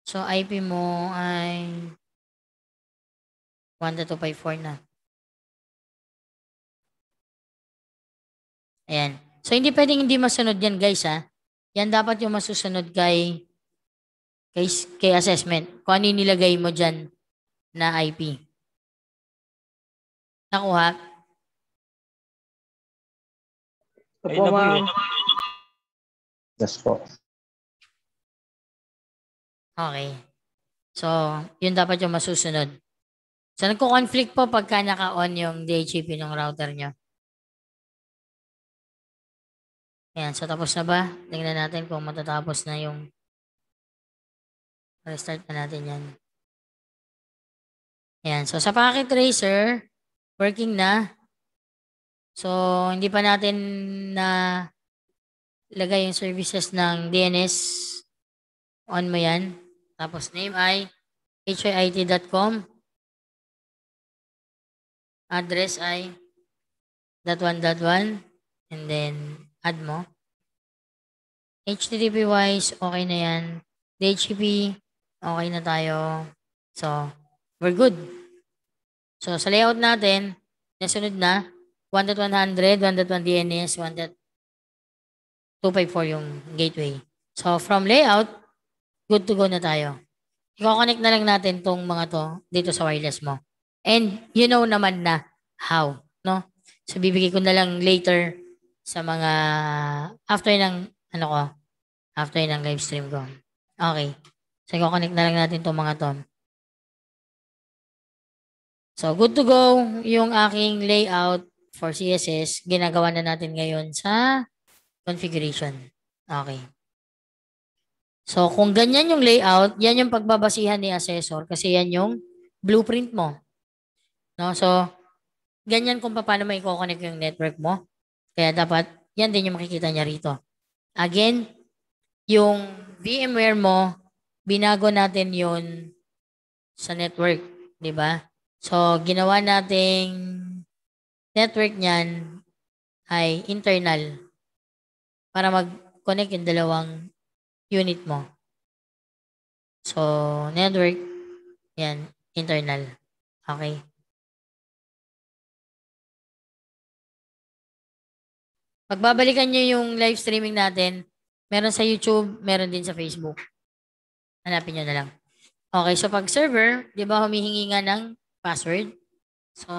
So, IP mo ay 1.254 na. Ayan. So, hindi pwedeng hindi masunod yan, guys, ha? Yan dapat yung masusunod kay, kay, kay assessment. Kung ano yung nilagay mo dyan na IP. Nakuha? Opo, ma'am. Yes po. Okay. So, yun dapat yung masusunod. So, nagko-conflict po pagka naka-on yung DHCP e ng router nyo. Ayan. So, tapos na ba? Tingnan natin kung matatapos na yung restart na natin yan. Ayan. So, sa packet tracer, working na. So, hindi pa natin na lagay yung services ng DNS. On mo yan. Tapos name ay hiit.com. Address ay dot one dot And then add mo. HTTP wise, okay na yan. DHCP, okay na tayo. So, we're good. So, sa layout natin, nasunod na. 1.100, 1.20 DNS, 1.254 yung gateway. So from layout, good to go na tayo. I-connect na lang natin tong mga to dito sa wireless mo. And you know naman na how, no? So bibigay ko na lang later sa mga after ng ano ko, after ng live stream ko. Okay. So i-connect na lang natin tong mga to. So good to go yung aking layout for CSS, ginagawa na natin ngayon sa configuration. Okay. So, kung ganyan yung layout, yan yung pagbabasihan ni assessor kasi yan yung blueprint mo. No? So, ganyan kung paano mo i-connect yung network mo. Kaya dapat, yan din yung makikita niya rito. Again, yung VMware mo, binago natin yun sa network. ba diba? So, ginawa nating network niyan ay internal para mag-connect yung dalawang unit mo. So, network, yan, internal. Okay. Pagbabalikan nyo yung live streaming natin, meron sa YouTube, meron din sa Facebook. Hanapin nyo na lang. Okay, so pag server, di ba humihingi nga ng password? So,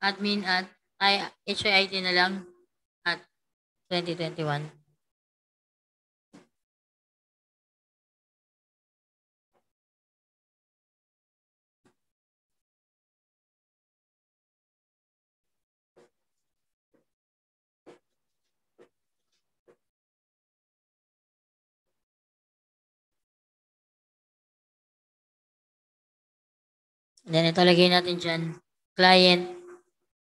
admin at I, HIIT na lang at 2021. Then ito lagay natin dyan, client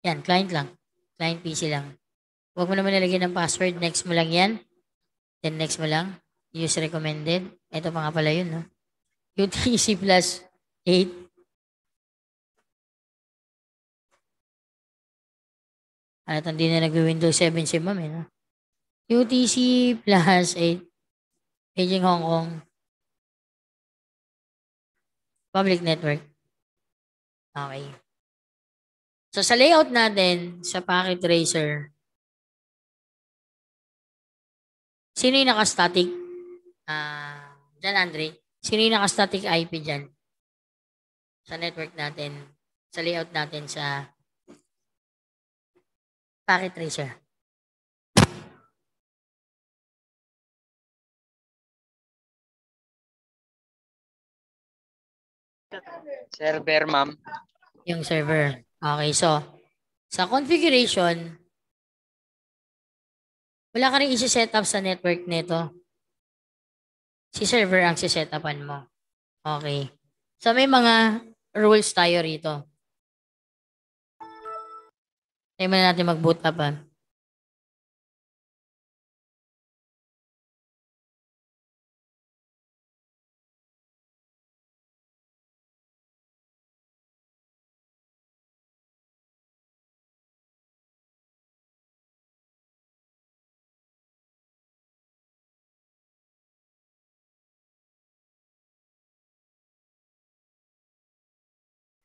yan, client lang. Client PC lang. Huwag mo naman nalagyan ng password. Next mo lang yan. Then next mo lang. Use recommended. Ito mga pala yun, no? UTC plus 8. At hindi na nag-Windows 7 si ma'am, eh, no? UTC plus 8. Beijing, Hong Kong. Public network. Okay. So sa layout natin, sa packet tracer, sino yung naka-static? Uh, dyan, Andre. Sino yung naka-static IP dyan? Sa network natin, sa layout natin, sa packet tracer. Server, ma'am. Yung server. Okay, so sa configuration, wala ka rin isi-setup sa network nito. Si server ang sisetupan mo. Okay. So may mga rules tayo rito. Tayo na natin mag-boot up. Ah.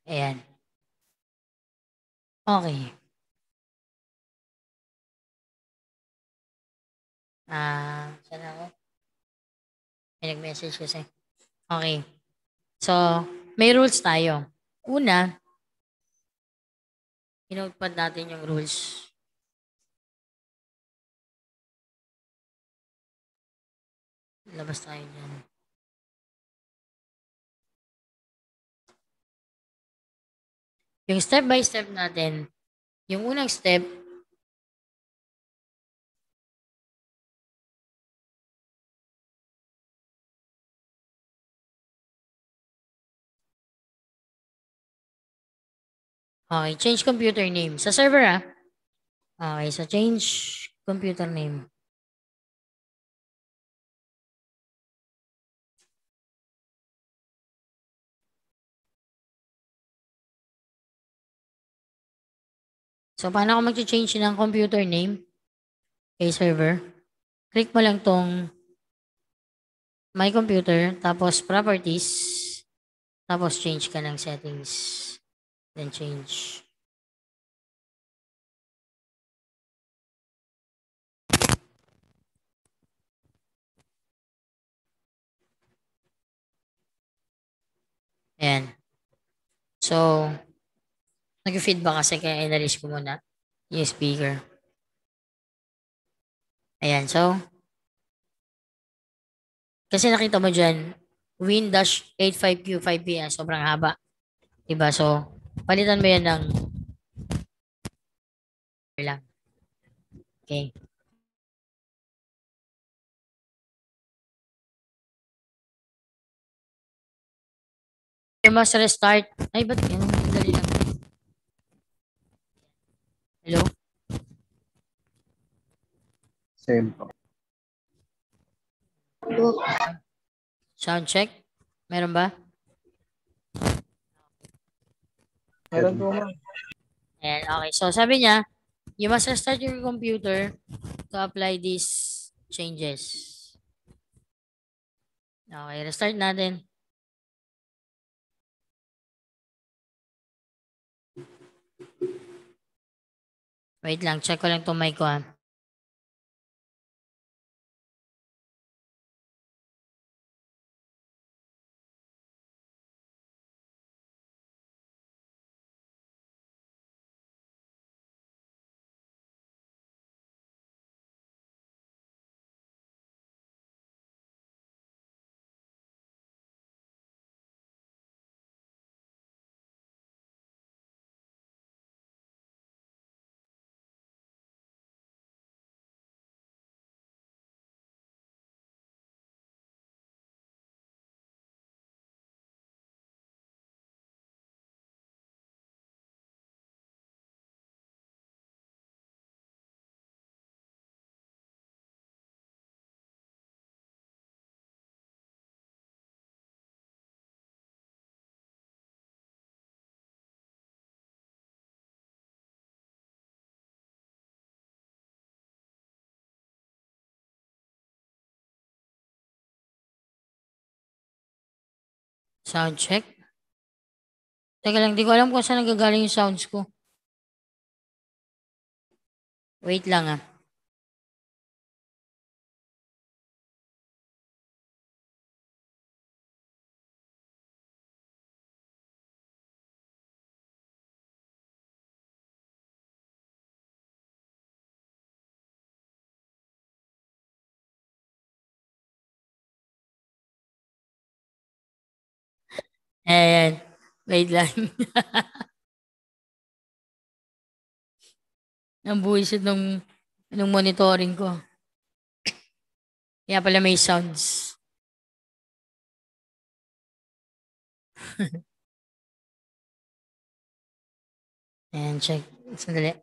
Ayan. Okay. Ah, uh, saan ako? May nag-message kasi. Okay. So, may rules tayo. Una, inutpad natin yung rules. Labas tayo dyan. Yung step by step natin, yung unang step, Okay, change computer name. Sa server ah. Okay, so change computer name. So, paano ako mag-change ng computer name kay server? Click mo lang tong My Computer, tapos Properties, tapos change ka ng settings. Then change. Ayan. So, Nag-feedback kasi kaya inalis ko muna yung speaker. Ayan, so. Kasi nakita mo dyan, Win-85Q5P, sobrang haba. Diba? So, palitan mo yan ng lang. Okay. You must restart. Ay, ba't yun? Hello? Same po. Sound check? Meron ba? Meron po ma'am. Ayan, okay. So sabi niya, you must restart your computer to apply these changes. Okay, restart natin. Wait lang, check ko lang itong mic ko ha. Sound check? Teka lang, di ko alam kung saan nagagaling yung sounds ko. Wait lang ah. Ayan. Wait lang. Ang buwisit nung, nung monitoring ko. Kaya pala may sounds. Ayan, check. Sandali.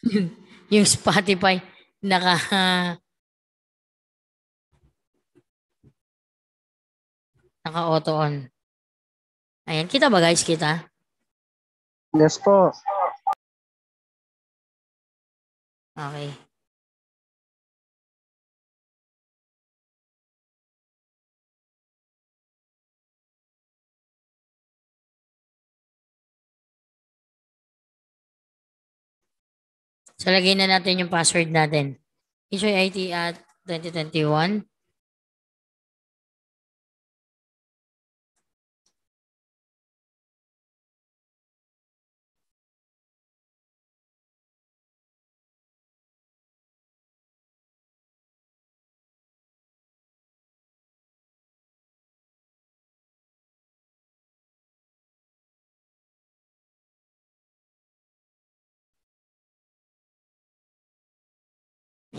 yung Spotify, naka, Naka-auto on. Ayan, kita ba guys? Kita? Yes po. Okay. So, lagay na natin yung password natin. Isoy IT at 2021.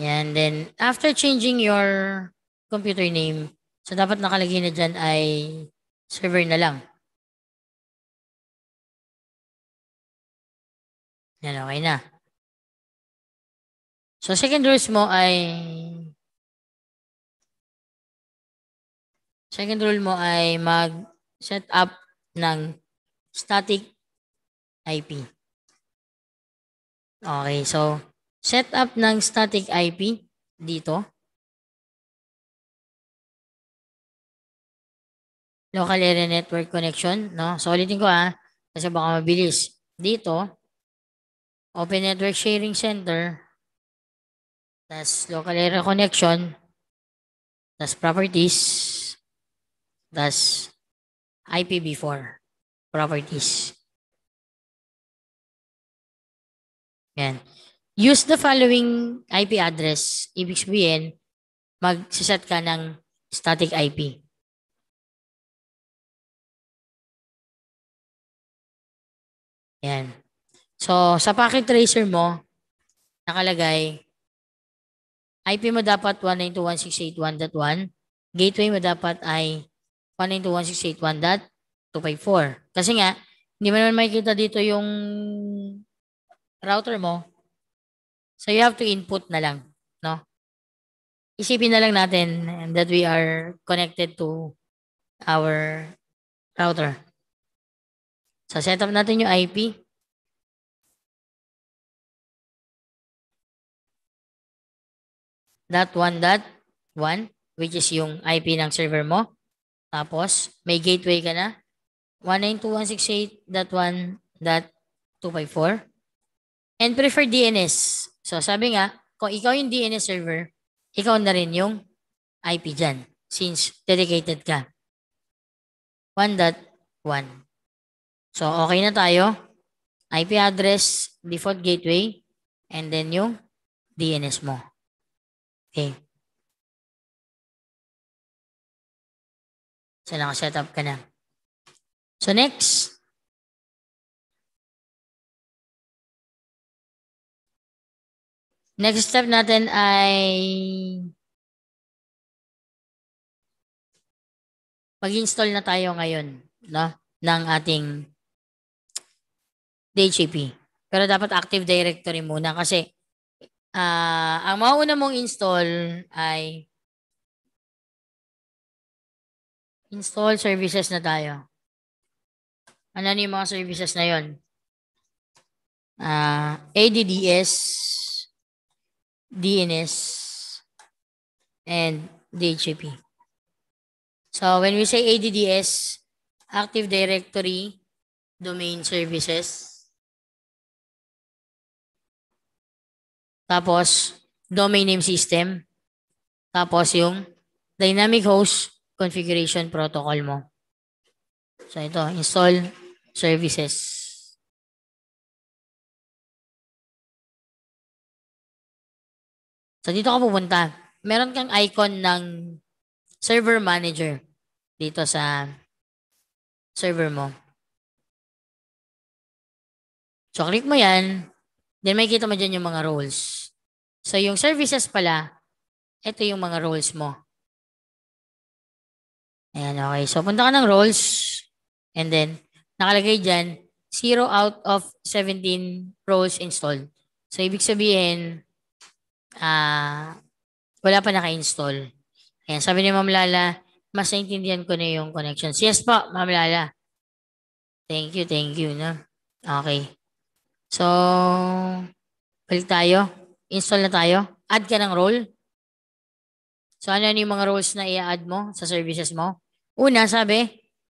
Yan, then after changing your computer name, so dapat nakalagay na dyan ay server na lang. Yan, okay na. So second rules mo ay second rule mo ay mag set up ng static IP. Okay, so setup ng static IP dito. Local area network connection, no? So ulitin ko ah, kasi baka mabilis. Dito, Open Network Sharing Center, tas local area connection, tas properties, tas IPv4 properties. Yan. Use the following IP address. Ibig sabihin, mag-set ka ng static IP. Yan. So, sa packet tracer mo, nakalagay, IP mo dapat 192.168.1.1. Gateway mo dapat ay 192.168.1.254. Kasi nga, hindi mo naman makikita dito yung router mo. So you have to input na lang, no? Isipin na lang natin that we are connected to our router. So set up natin yung IP. Dot one dot one, which is yung IP ng server mo. Tapos, may gateway ka na. 192.168.1.254. And preferred DNS. So sabi nga, kung ikaw yung DNS server, ikaw na rin yung IP dyan since dedicated ka. 1.1. So okay na tayo. IP address, default gateway, and then yung DNS mo. Okay. So naka-setup ka na. So next, Next step natin ay mag-install na tayo ngayon no, ng ating DHCP. Pero dapat Active Directory muna kasi uh, ang mauuna mong install ay install services na tayo. Ano na yung mga services na yon? Uh, ah, ADDS, DNS, and DHCP. So when we say ADDS, Active Directory Domain Services. Tapos, domain name system. Tapos yung dynamic host configuration protocol mo. So ito, install services. So, dito ka pupunta. Meron kang icon ng server manager dito sa server mo. So, click mo yan. Then, may kita mo dyan yung mga roles. So, yung services pala, ito yung mga roles mo. Ayan, okay. So, punta ka ng roles. And then, nakalagay dyan, 0 out of 17 roles installed. So, ibig sabihin, ah, wala pa naka-install. Ayan, sabi ni Ma'am Lala, mas naintindihan ko na yung connections. Yes po, Ma'am Lala. Thank you, thank you. Na. Okay. So, balik tayo. Install na tayo. Add ka ng role. So, ano yung mga roles na i-add mo sa services mo? Una, sabi,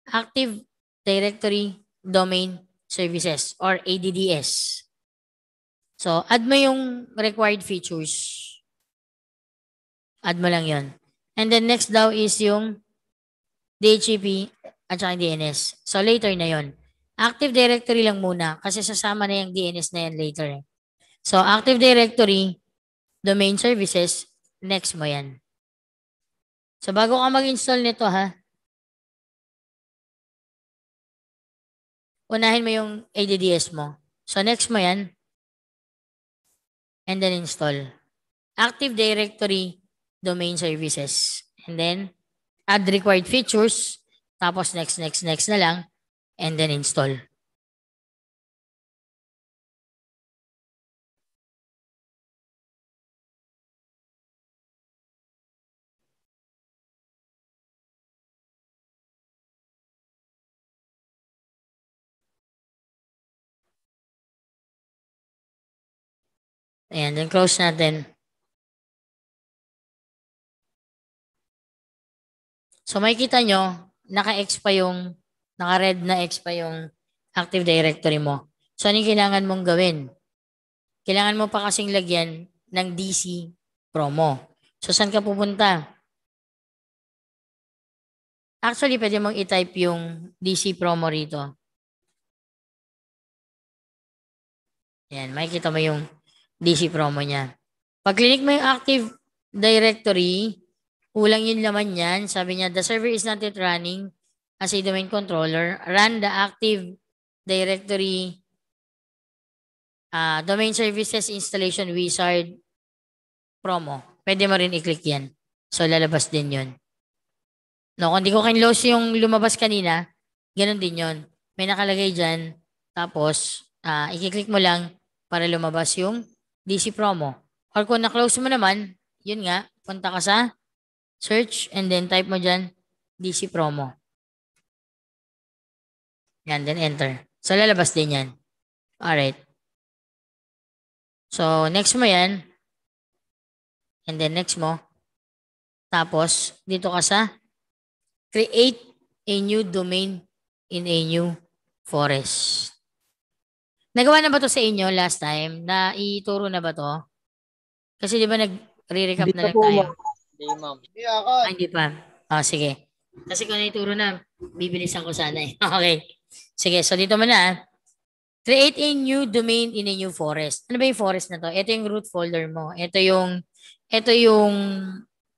Active Directory Domain Services or ADDS. So, add mo yung required features. Add mo lang yon. And then next daw is yung DHCP e at saka DNS. So, later na yon. Active Directory lang muna kasi sasama na yung DNS na yan later. Eh. So, Active Directory, Domain Services, next mo yan. So, bago ka mag-install nito ha, unahin mo yung ADDS mo. So, next mo yan and then install. Active Directory domain services. And then, add required features. Tapos next, next, next na lang. And then install. Ayan, then close natin. So makikita nyo, naka-X pa yung, naka-red na X pa yung Active Directory mo. So anong kailangan mong gawin? Kailangan mo pa kasing lagyan ng DC promo. So saan ka pupunta? Actually, pwede mong i-type yung DC promo rito. Yan, makikita mo yung DC promo niya. Pag-click mo yung Active Directory, kulang yun laman yan. Sabi niya, the server is not yet running as a domain controller. Run the Active Directory uh, Domain Services Installation Wizard promo. Pwede mo rin i-click yan. So, lalabas din yun. No, kung di ko kinlose yung lumabas kanina, ganun din yun. May nakalagay dyan. Tapos, uh, i-click mo lang para lumabas yung DC promo. Or kung na-close mo naman, yun nga, punta ka sa search and then type mo dyan DC promo. Yan, then enter. So, lalabas din yan. Alright. So, next mo yan. And then next mo. Tapos, dito ka sa create a new domain in a new forest. Nagawa na ba to sa inyo last time? Na ituro na ba to? Kasi di ba nag-recap na lang tayo? Hindi, ma'am. Hindi ako. Ah, hindi pa. Oh, sige. Kasi kung naituro na, bibilisan ko sana eh. Okay. Sige, so dito mo na. Ah. Create a new domain in a new forest. Ano ba yung forest na to? Ito yung root folder mo. Ito yung, ito yung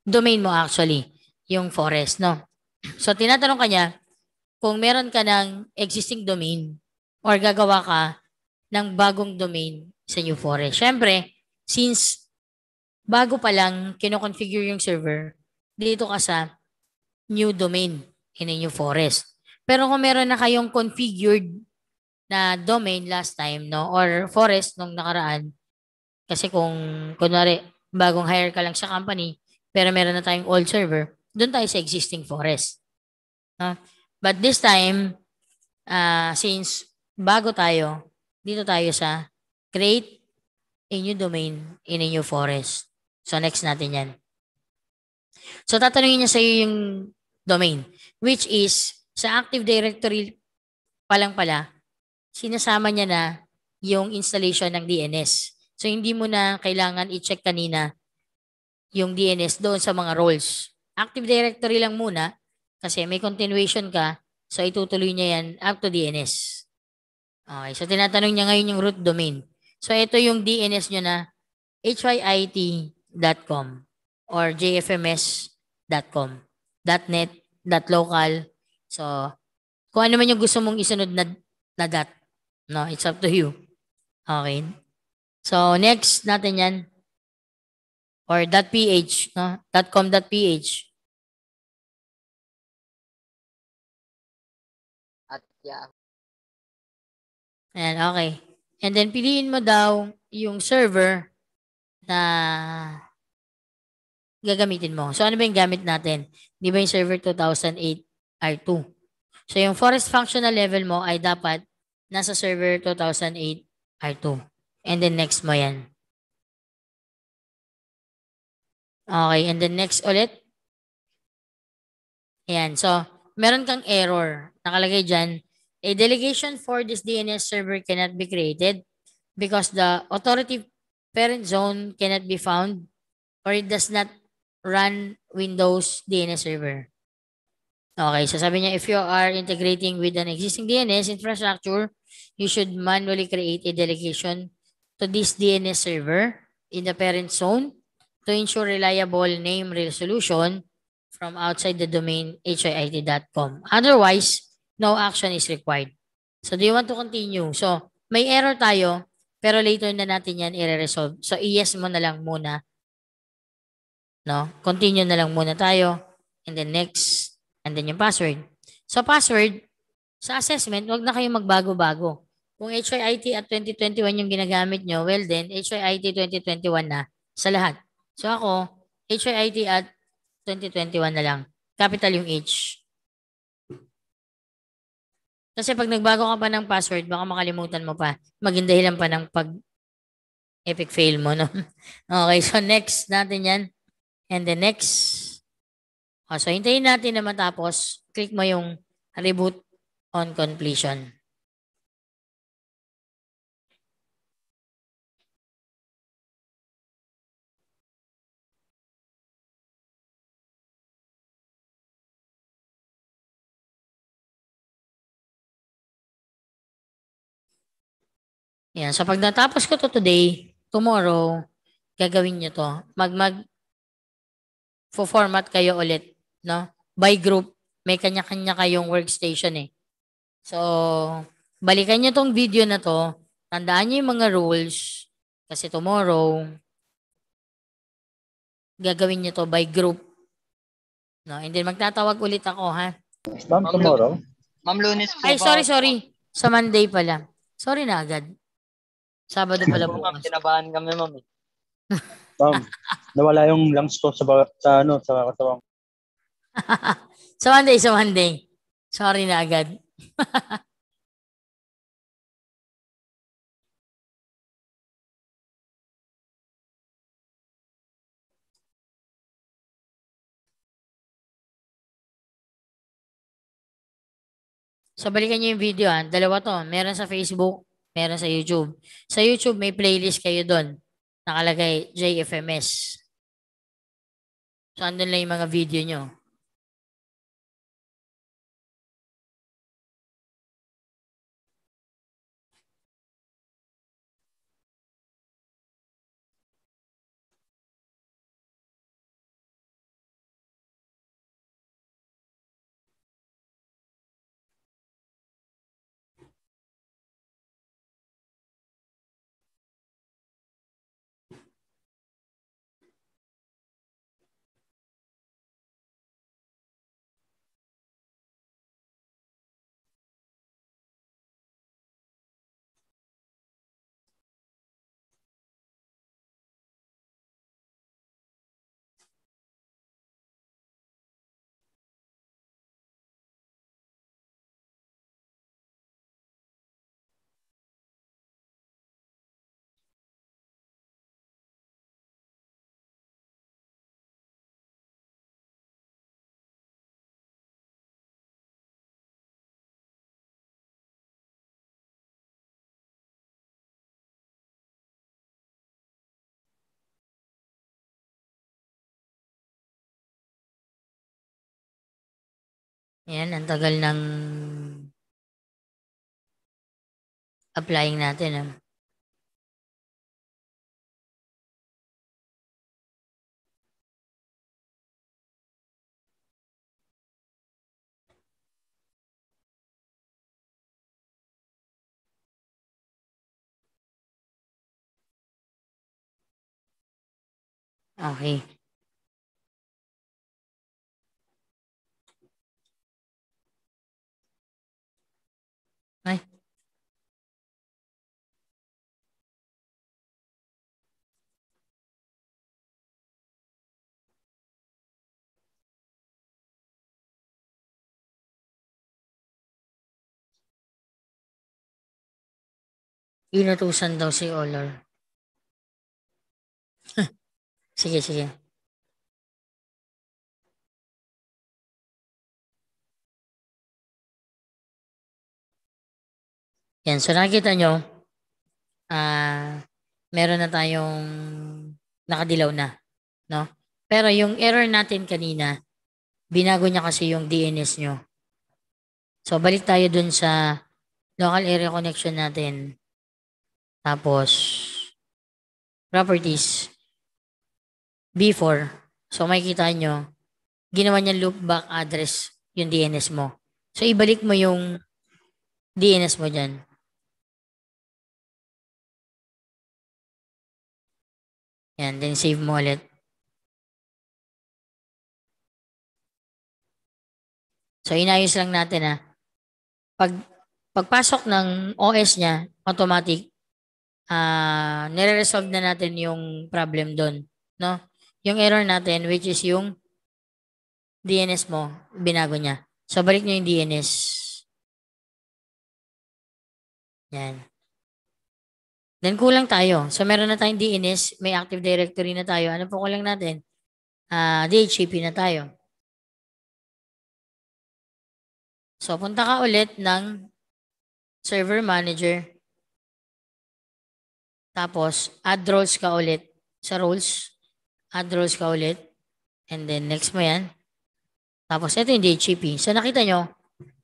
domain mo actually. Yung forest, no? So, tinatanong kanya kung meron ka ng existing domain or gagawa ka ng bagong domain sa New Forest. Siyempre, since bago pa lang kinoconfigure yung server, dito ka sa new domain in a new forest. Pero kung meron na kayong configured na domain last time, no? Or forest nung nakaraan. Kasi kung, kunwari, bagong hire ka lang sa company, pero meron na tayong old server, doon tayo sa existing forest. No? But this time, uh, since bago tayo, dito tayo sa create a new domain in a new forest. So next natin yan. So tatanungin niya sa iyo yung domain which is sa Active Directory pa lang pala sinasama niya na yung installation ng DNS. So hindi mo na kailangan i-check kanina yung DNS doon sa mga roles. Active Directory lang muna kasi may continuation ka so itutuloy niya yan up to DNS. Okay, so tinatanong niya ngayon yung root domain. So ito yung DNS niyo na hyit.com or jfms.com, .net, .local. So, kung ano man yung gusto mong isunod na, na dot, no, it's up to you. Okay. So, next natin yan. Or .ph, no? .com.ph. At yeah. Ayan, okay. And then, piliin mo daw yung server na gagamitin mo. So, ano ba yung gamit natin? Di ba yung server 2008 R2? So, yung forest functional level mo ay dapat nasa server 2008 R2. And then, next mo yan. Okay, and then next ulit. Ayan, so meron kang error. Nakalagay dyan, A delegation for this DNS server cannot be created because the authority parent zone cannot be found or it does not run Windows DNS server. Okay, so sabi niya, if you are integrating with an existing DNS infrastructure, you should manually create a delegation to this DNS server in the parent zone to ensure reliable name resolution from outside the domain hiit.com. Otherwise, no action is required. So do you want to continue? So may error tayo, pero later na natin yan i-resolve. So i-yes mo na lang muna. No? Continue na lang muna tayo. And then next. And then yung password. So password, sa assessment, wag na kayong magbago-bago. Kung HYIT at 2021 yung ginagamit nyo, well then, HYIT 2021 na sa lahat. So ako, HYIT at 2021 na lang. Capital yung H. Kasi pag nagbago ka pa ng password, baka makalimutan mo pa. Maging dahilan pa ng pag epic fail mo, no? okay, so next natin yan. And the next. Oh, so hintayin natin na matapos. Click mo yung reboot on completion. Yan. So pag natapos ko to today, tomorrow, gagawin nyo to. Mag mag format kayo ulit, no? By group, may kanya-kanya kayong workstation eh. So, balikan nyo tong video na to. Tandaan nyo yung mga rules. Kasi tomorrow, gagawin nyo to by group. No, and then magtatawag ulit ako, ha? Ma'am, tomorrow? Ma'am Lunes po. Ay, sorry, sorry. Sa Monday pala. Sorry na agad. Sabado pala po. Ma'am, kinabahan kami, ma'am. Eh. ma'am, nawala yung lungs ko sa, sa ano, sa katawan ko. sa one day, sa one day. Sorry na agad. so, balikan niyo yung video ha. Ah. Dalawa to. Meron sa Facebook, meron sa YouTube. Sa YouTube, may playlist kayo doon. Nakalagay JFMS. So, andun lang yung mga video nyo. Yan, ang tagal ng applying natin. Ah. Okay. Ay. Inutusan daw si Olor. Sige, sige. Yan, so nakikita nyo, uh, meron na tayong nakadilaw na. No? Pero yung error natin kanina, binago niya kasi yung DNS nyo. So balik tayo dun sa local area connection natin. Tapos, properties. B4. So makikita nyo, ginawa niya loopback address yung DNS mo. So ibalik mo yung DNS mo dyan. And then save mo ulit. So inayos lang natin ha. Ah. Pag pagpasok ng OS niya, automatic uh, nire-resolve na natin yung problem doon, no? Yung error natin which is yung DNS mo, binago niya. So balik niyo yung DNS. Yan. Then kulang tayo. So meron na tayong DNS, may Active Directory na tayo. Ano po kulang natin? Uh, ah, DHCP na tayo. So punta ka ulit ng Server Manager. Tapos add roles ka ulit sa roles. Add roles ka ulit. And then next mo yan. Tapos ito yung DHCP. So nakita nyo,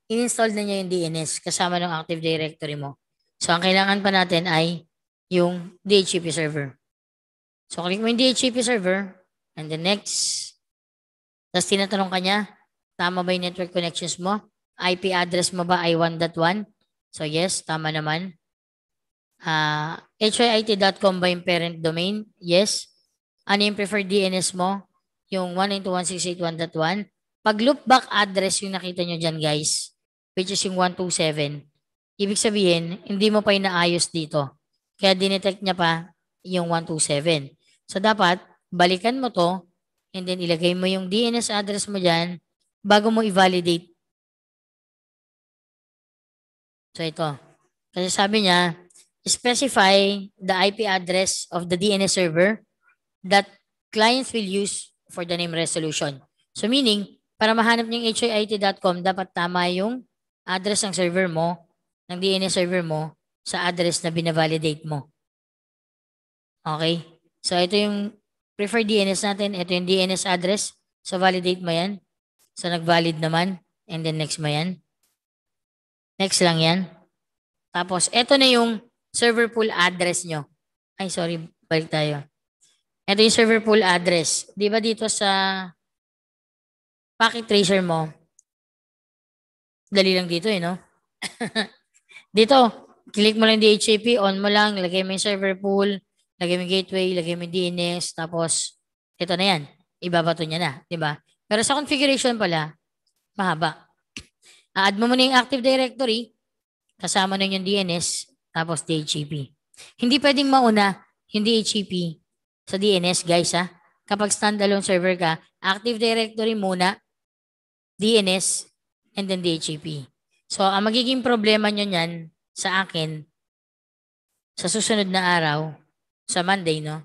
in-install na niya yung DNS kasama ng Active Directory mo. So ang kailangan pa natin ay yung DHCP server. So, click mo yung DHCP server and the next. Tapos tinatanong kanya, tama ba yung network connections mo? IP address mo ba ay 1.1? So, yes, tama naman. Uh, ah, HIIT.com ba yung parent domain? Yes. Ano yung preferred DNS mo? Yung 192.168.1.1. Pag loopback address yung nakita nyo dyan, guys, which is yung 127, ibig sabihin, hindi mo pa inaayos dito kaya dinetect niya pa yung 127. So dapat, balikan mo to and then ilagay mo yung DNS address mo dyan bago mo i-validate. So ito. Kasi sabi niya, specify the IP address of the DNS server that clients will use for the name resolution. So meaning, para mahanap niyo yung HIIT.com, dapat tama yung address ng server mo, ng DNS server mo, sa address na binavalidate mo. Okay? So ito yung preferred DNS natin. Ito yung DNS address. So validate mo yan. So nag-valid naman. And then next mo yan. Next lang yan. Tapos ito na yung server pool address nyo. Ay sorry, balik tayo. Ito yung server pool address. Di ba dito sa packet tracer mo, dali lang dito eh, no? dito, click mo lang DHCP, on mo lang, lagay mo yung server pool, lagay mo yung gateway, lagay mo yung DNS, tapos ito na yan. Ibabato niya na, di ba? Pero sa configuration pala, mahaba. Add mo muna yung Active Directory, kasama nun yung DNS, tapos DHCP. Hindi pwedeng mauna yung DHCP sa DNS, guys, ha? Kapag standalone server ka, Active Directory muna, DNS, and then DHCP. So, ang magiging problema nyo niyan, sa akin sa susunod na araw, sa Monday, no?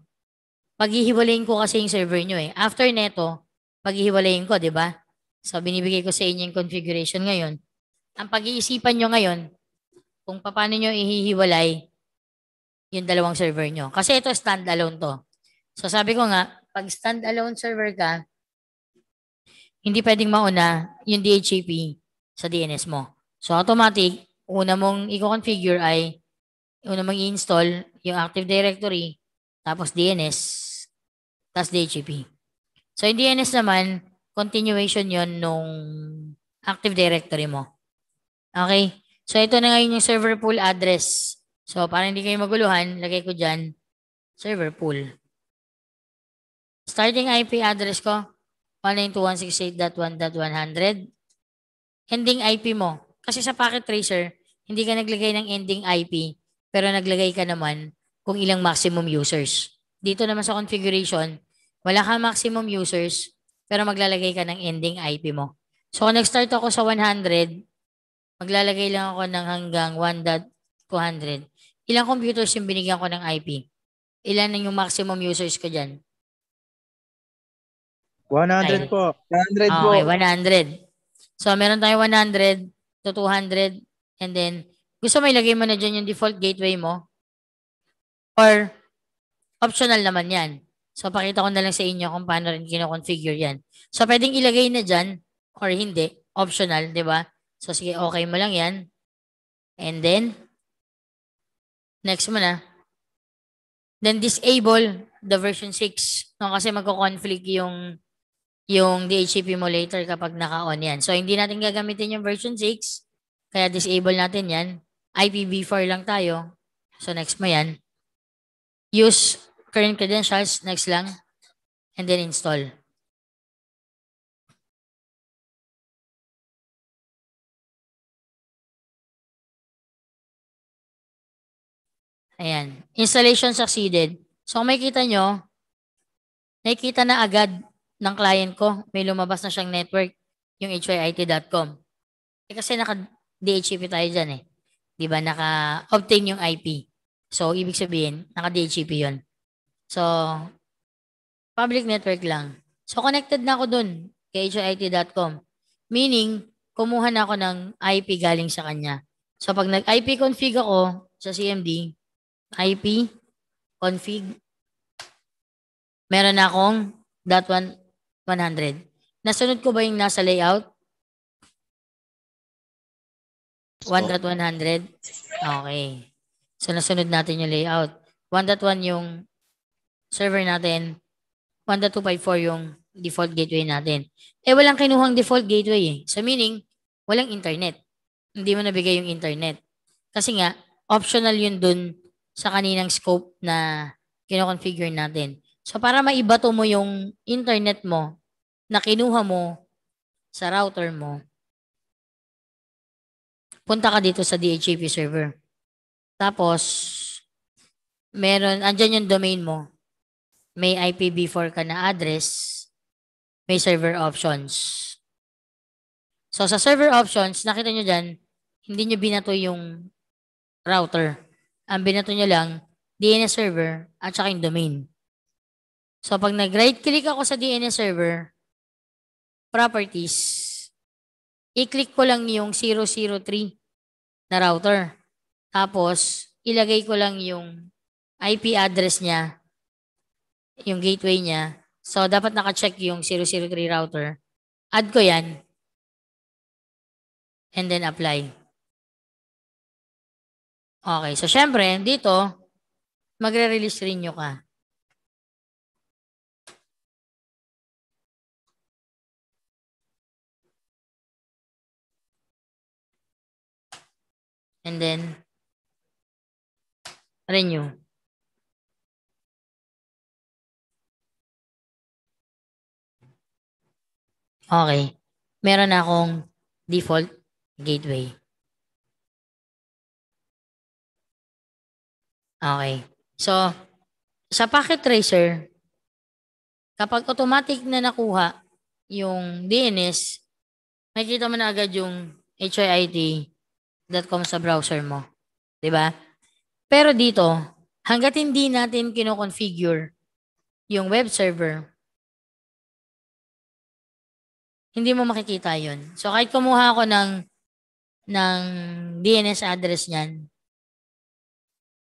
Paghihiwalayin ko kasi yung server nyo eh. After neto, paghihiwalayin ko, di ba? So, binibigay ko sa inyo yung configuration ngayon. Ang pag-iisipan nyo ngayon, kung paano nyo ihihiwalay yung dalawang server nyo. Kasi ito, standalone to. So, sabi ko nga, pag standalone server ka, hindi pwedeng mauna yung DHCP sa DNS mo. So, automatic, una mong i-configure ay una mong i-install yung Active Directory, tapos DNS, tapos DHCP. So, yung DNS naman, continuation yon nung Active Directory mo. Okay? So, ito na ngayon yung server pool address. So, para hindi kayo maguluhan, lagay ko dyan, server pool. Starting IP address ko, 192.168.1.100. Ending IP mo, kasi sa packet tracer, hindi ka naglagay ng ending IP, pero naglagay ka naman kung ilang maximum users. Dito naman sa configuration, wala kang maximum users, pero maglalagay ka ng ending IP mo. So kung nag-start ako sa 100, maglalagay lang ako ng hanggang 1.200. Ilang computers yung binigyan ko ng IP? Ilan na yung maximum users ko dyan? 100 Ay, po. 100 ah, okay, po. Okay, 100. So meron tayo 100 to 200. And then, gusto mo ilagay mo na dyan yung default gateway mo. Or, optional naman yan. So, pakita ko na lang sa inyo kung paano rin kinoconfigure yan. So, pwedeng ilagay na dyan or hindi. Optional, di ba? So, sige, okay mo lang yan. And then, next mo na. Then, disable the version 6. No, kasi magko-conflict yung yung DHCP emulator kapag naka-on yan. So, hindi natin gagamitin yung version 6. Kaya disable natin yan. IPv4 lang tayo. So, next mo yan. Use current credentials. Next lang. And then install. Ayan. Installation succeeded. So, kung makikita nyo, nakikita na agad ng client ko, may lumabas na siyang network, yung hyit.com. Eh kasi naka-DHCP e tayo dyan eh. Di ba? Naka-obtain yung IP. So, ibig sabihin, naka-DHCP e yun. So, public network lang. So, connected na ako dun kay HYIT.com. Meaning, kumuha na ako ng IP galing sa kanya. So, pag nag-IP config ako sa CMD, IP config, meron na akong that one 100. Nasunod ko ba yung nasa layout? 1.100? Okay. So, nasunod natin yung layout. 1.1 yung server natin. 1.254 yung default gateway natin. Eh, walang kinuhang default gateway eh. So, meaning, walang internet. Hindi mo nabigay yung internet. Kasi nga, optional yun dun sa kaninang scope na kinoconfigure natin. So, para maiba to mo yung internet mo na kinuha mo sa router mo, punta ka dito sa DHCP server. Tapos, meron, andyan yung domain mo. May IPv4 ka na address. May server options. So, sa server options, nakita nyo dyan, hindi nyo binato yung router. Ang binato nyo lang, DNS server at saka yung domain. So, pag nag-right click ako sa DNS server, properties, i-click ko lang yung 003 na router. Tapos, ilagay ko lang yung IP address niya, yung gateway niya. So, dapat naka-check yung 003 router. Add ko yan. And then apply. Okay. So, syempre, dito, magre-release rin nyo ka. And then, renew. Okay. Meron na akong default gateway. Okay. So, sa packet tracer, kapag automatic na nakuha yung DNS, makikita mo na agad yung HIIT com sa browser mo. 'Di ba? Pero dito, hangga't hindi natin kino-configure yung web server, hindi mo makikita 'yon. So kahit kumuha ako ng ng DNS address niyan,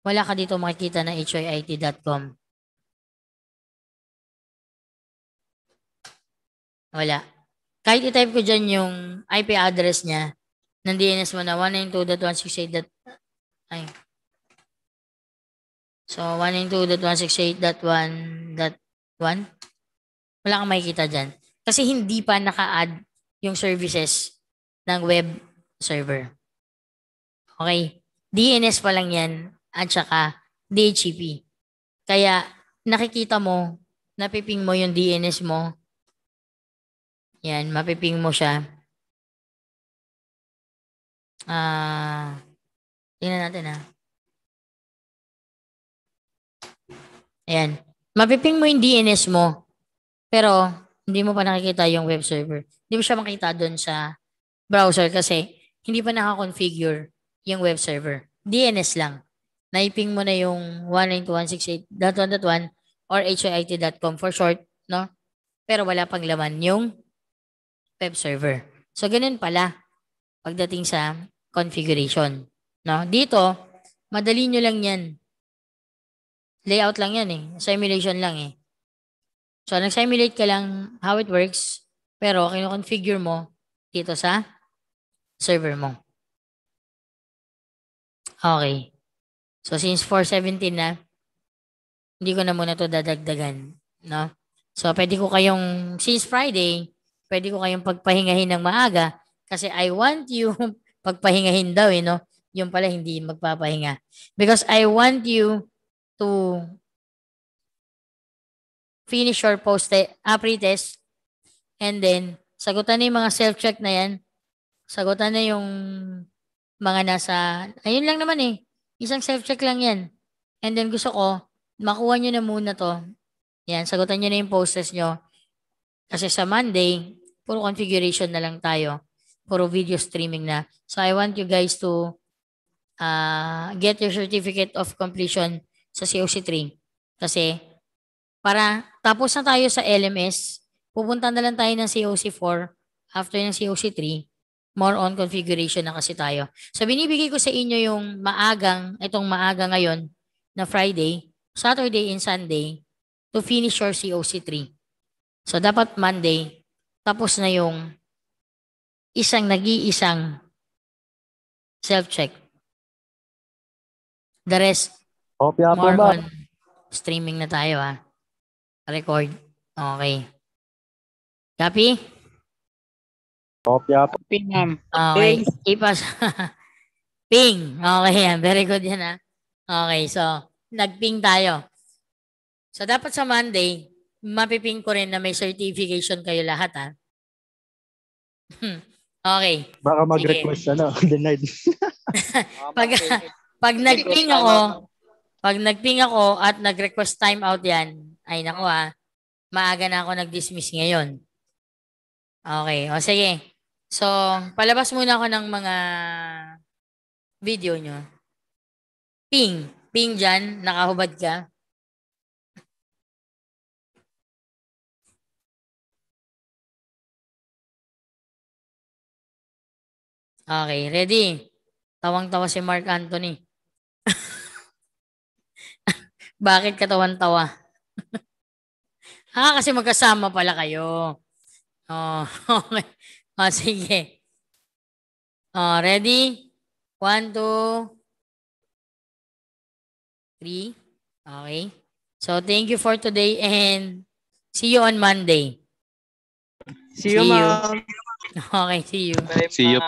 wala ka dito makikita na hyit.com. Wala. Kahit i-type ko dyan yung IP address niya, ng DNS 192.168. Ay. So, 192.168.1.1. Wala kang makikita diyan Kasi hindi pa naka-add yung services ng web server. Okay? DNS pa lang yan at saka DHCP. Kaya nakikita mo, napiping mo yung DNS mo. Yan, mapiping mo siya Ah, tingnan natin ha. Ah. Ayan. Mapiping mo yung DNS mo, pero hindi mo pa nakikita yung web server. Hindi mo siya makita doon sa browser kasi hindi pa nakakonfigure yung web server. DNS lang. Naiping mo na yung 192.168.1.1 or HIIT.com for short, no? Pero wala pang laman yung web server. So, ganun pala pagdating sa configuration. No? Dito, madali nyo lang yan. Layout lang yan eh. Simulation lang eh. So, nag-simulate ka lang how it works, pero kinoconfigure mo dito sa server mo. Okay. So, since 417 na, hindi ko na muna to dadagdagan. No? So, pwede ko kayong, since Friday, pwede ko kayong pagpahingahin ng maaga kasi I want you, pagpahingahin daw eh, no? Yung pala hindi magpapahinga. Because I want you to finish your post uh, eh, pre-test and then sagutan na yung mga self-check na yan. Sagutan na yung mga nasa, ayun lang naman eh. Isang self-check lang yan. And then gusto ko, makuha nyo na muna to. Yan, sagutan nyo na yung post test nyo. Kasi sa Monday, puro configuration na lang tayo puro video streaming na. So I want you guys to uh, get your certificate of completion sa COC Train. Kasi para tapos na tayo sa LMS, pupunta na lang tayo ng COC 4 after ng COC 3 more on configuration na kasi tayo. So binibigay ko sa inyo yung maagang, itong maaga ngayon na Friday, Saturday and Sunday to finish your COC 3. So dapat Monday, tapos na yung isang nag-iisang self-check. The rest, okay, po ba? on streaming na tayo ha. Record. Okay. Copy? Kopya po. Copy, ma'am. Okay. Ipas. Ping. Okay yan. Very good yan ha. Okay. So, nagping tayo. So, dapat sa Monday, mapiping ko rin na may certification kayo lahat ha. Hmm. Okay. Baka mag-request Sige. ano, denied. pag, pag nag-ping ako, pag nag-ping ako at nag-request time out yan, ay nako ah, maaga na ako nag-dismiss ngayon. Okay, o sige. So, palabas muna ako ng mga video nyo. Ping. Ping dyan, nakahubad ka. Okay, ready? Tawang-tawa si Mark Anthony. Bakit ka tawang tawa ah, kasi magkasama pala kayo. Oh, okay. Oh, sige. Oh, ready? One, two, three. Okay. So, thank you for today and see you on Monday. See you, see you. Okay, see you. see you po.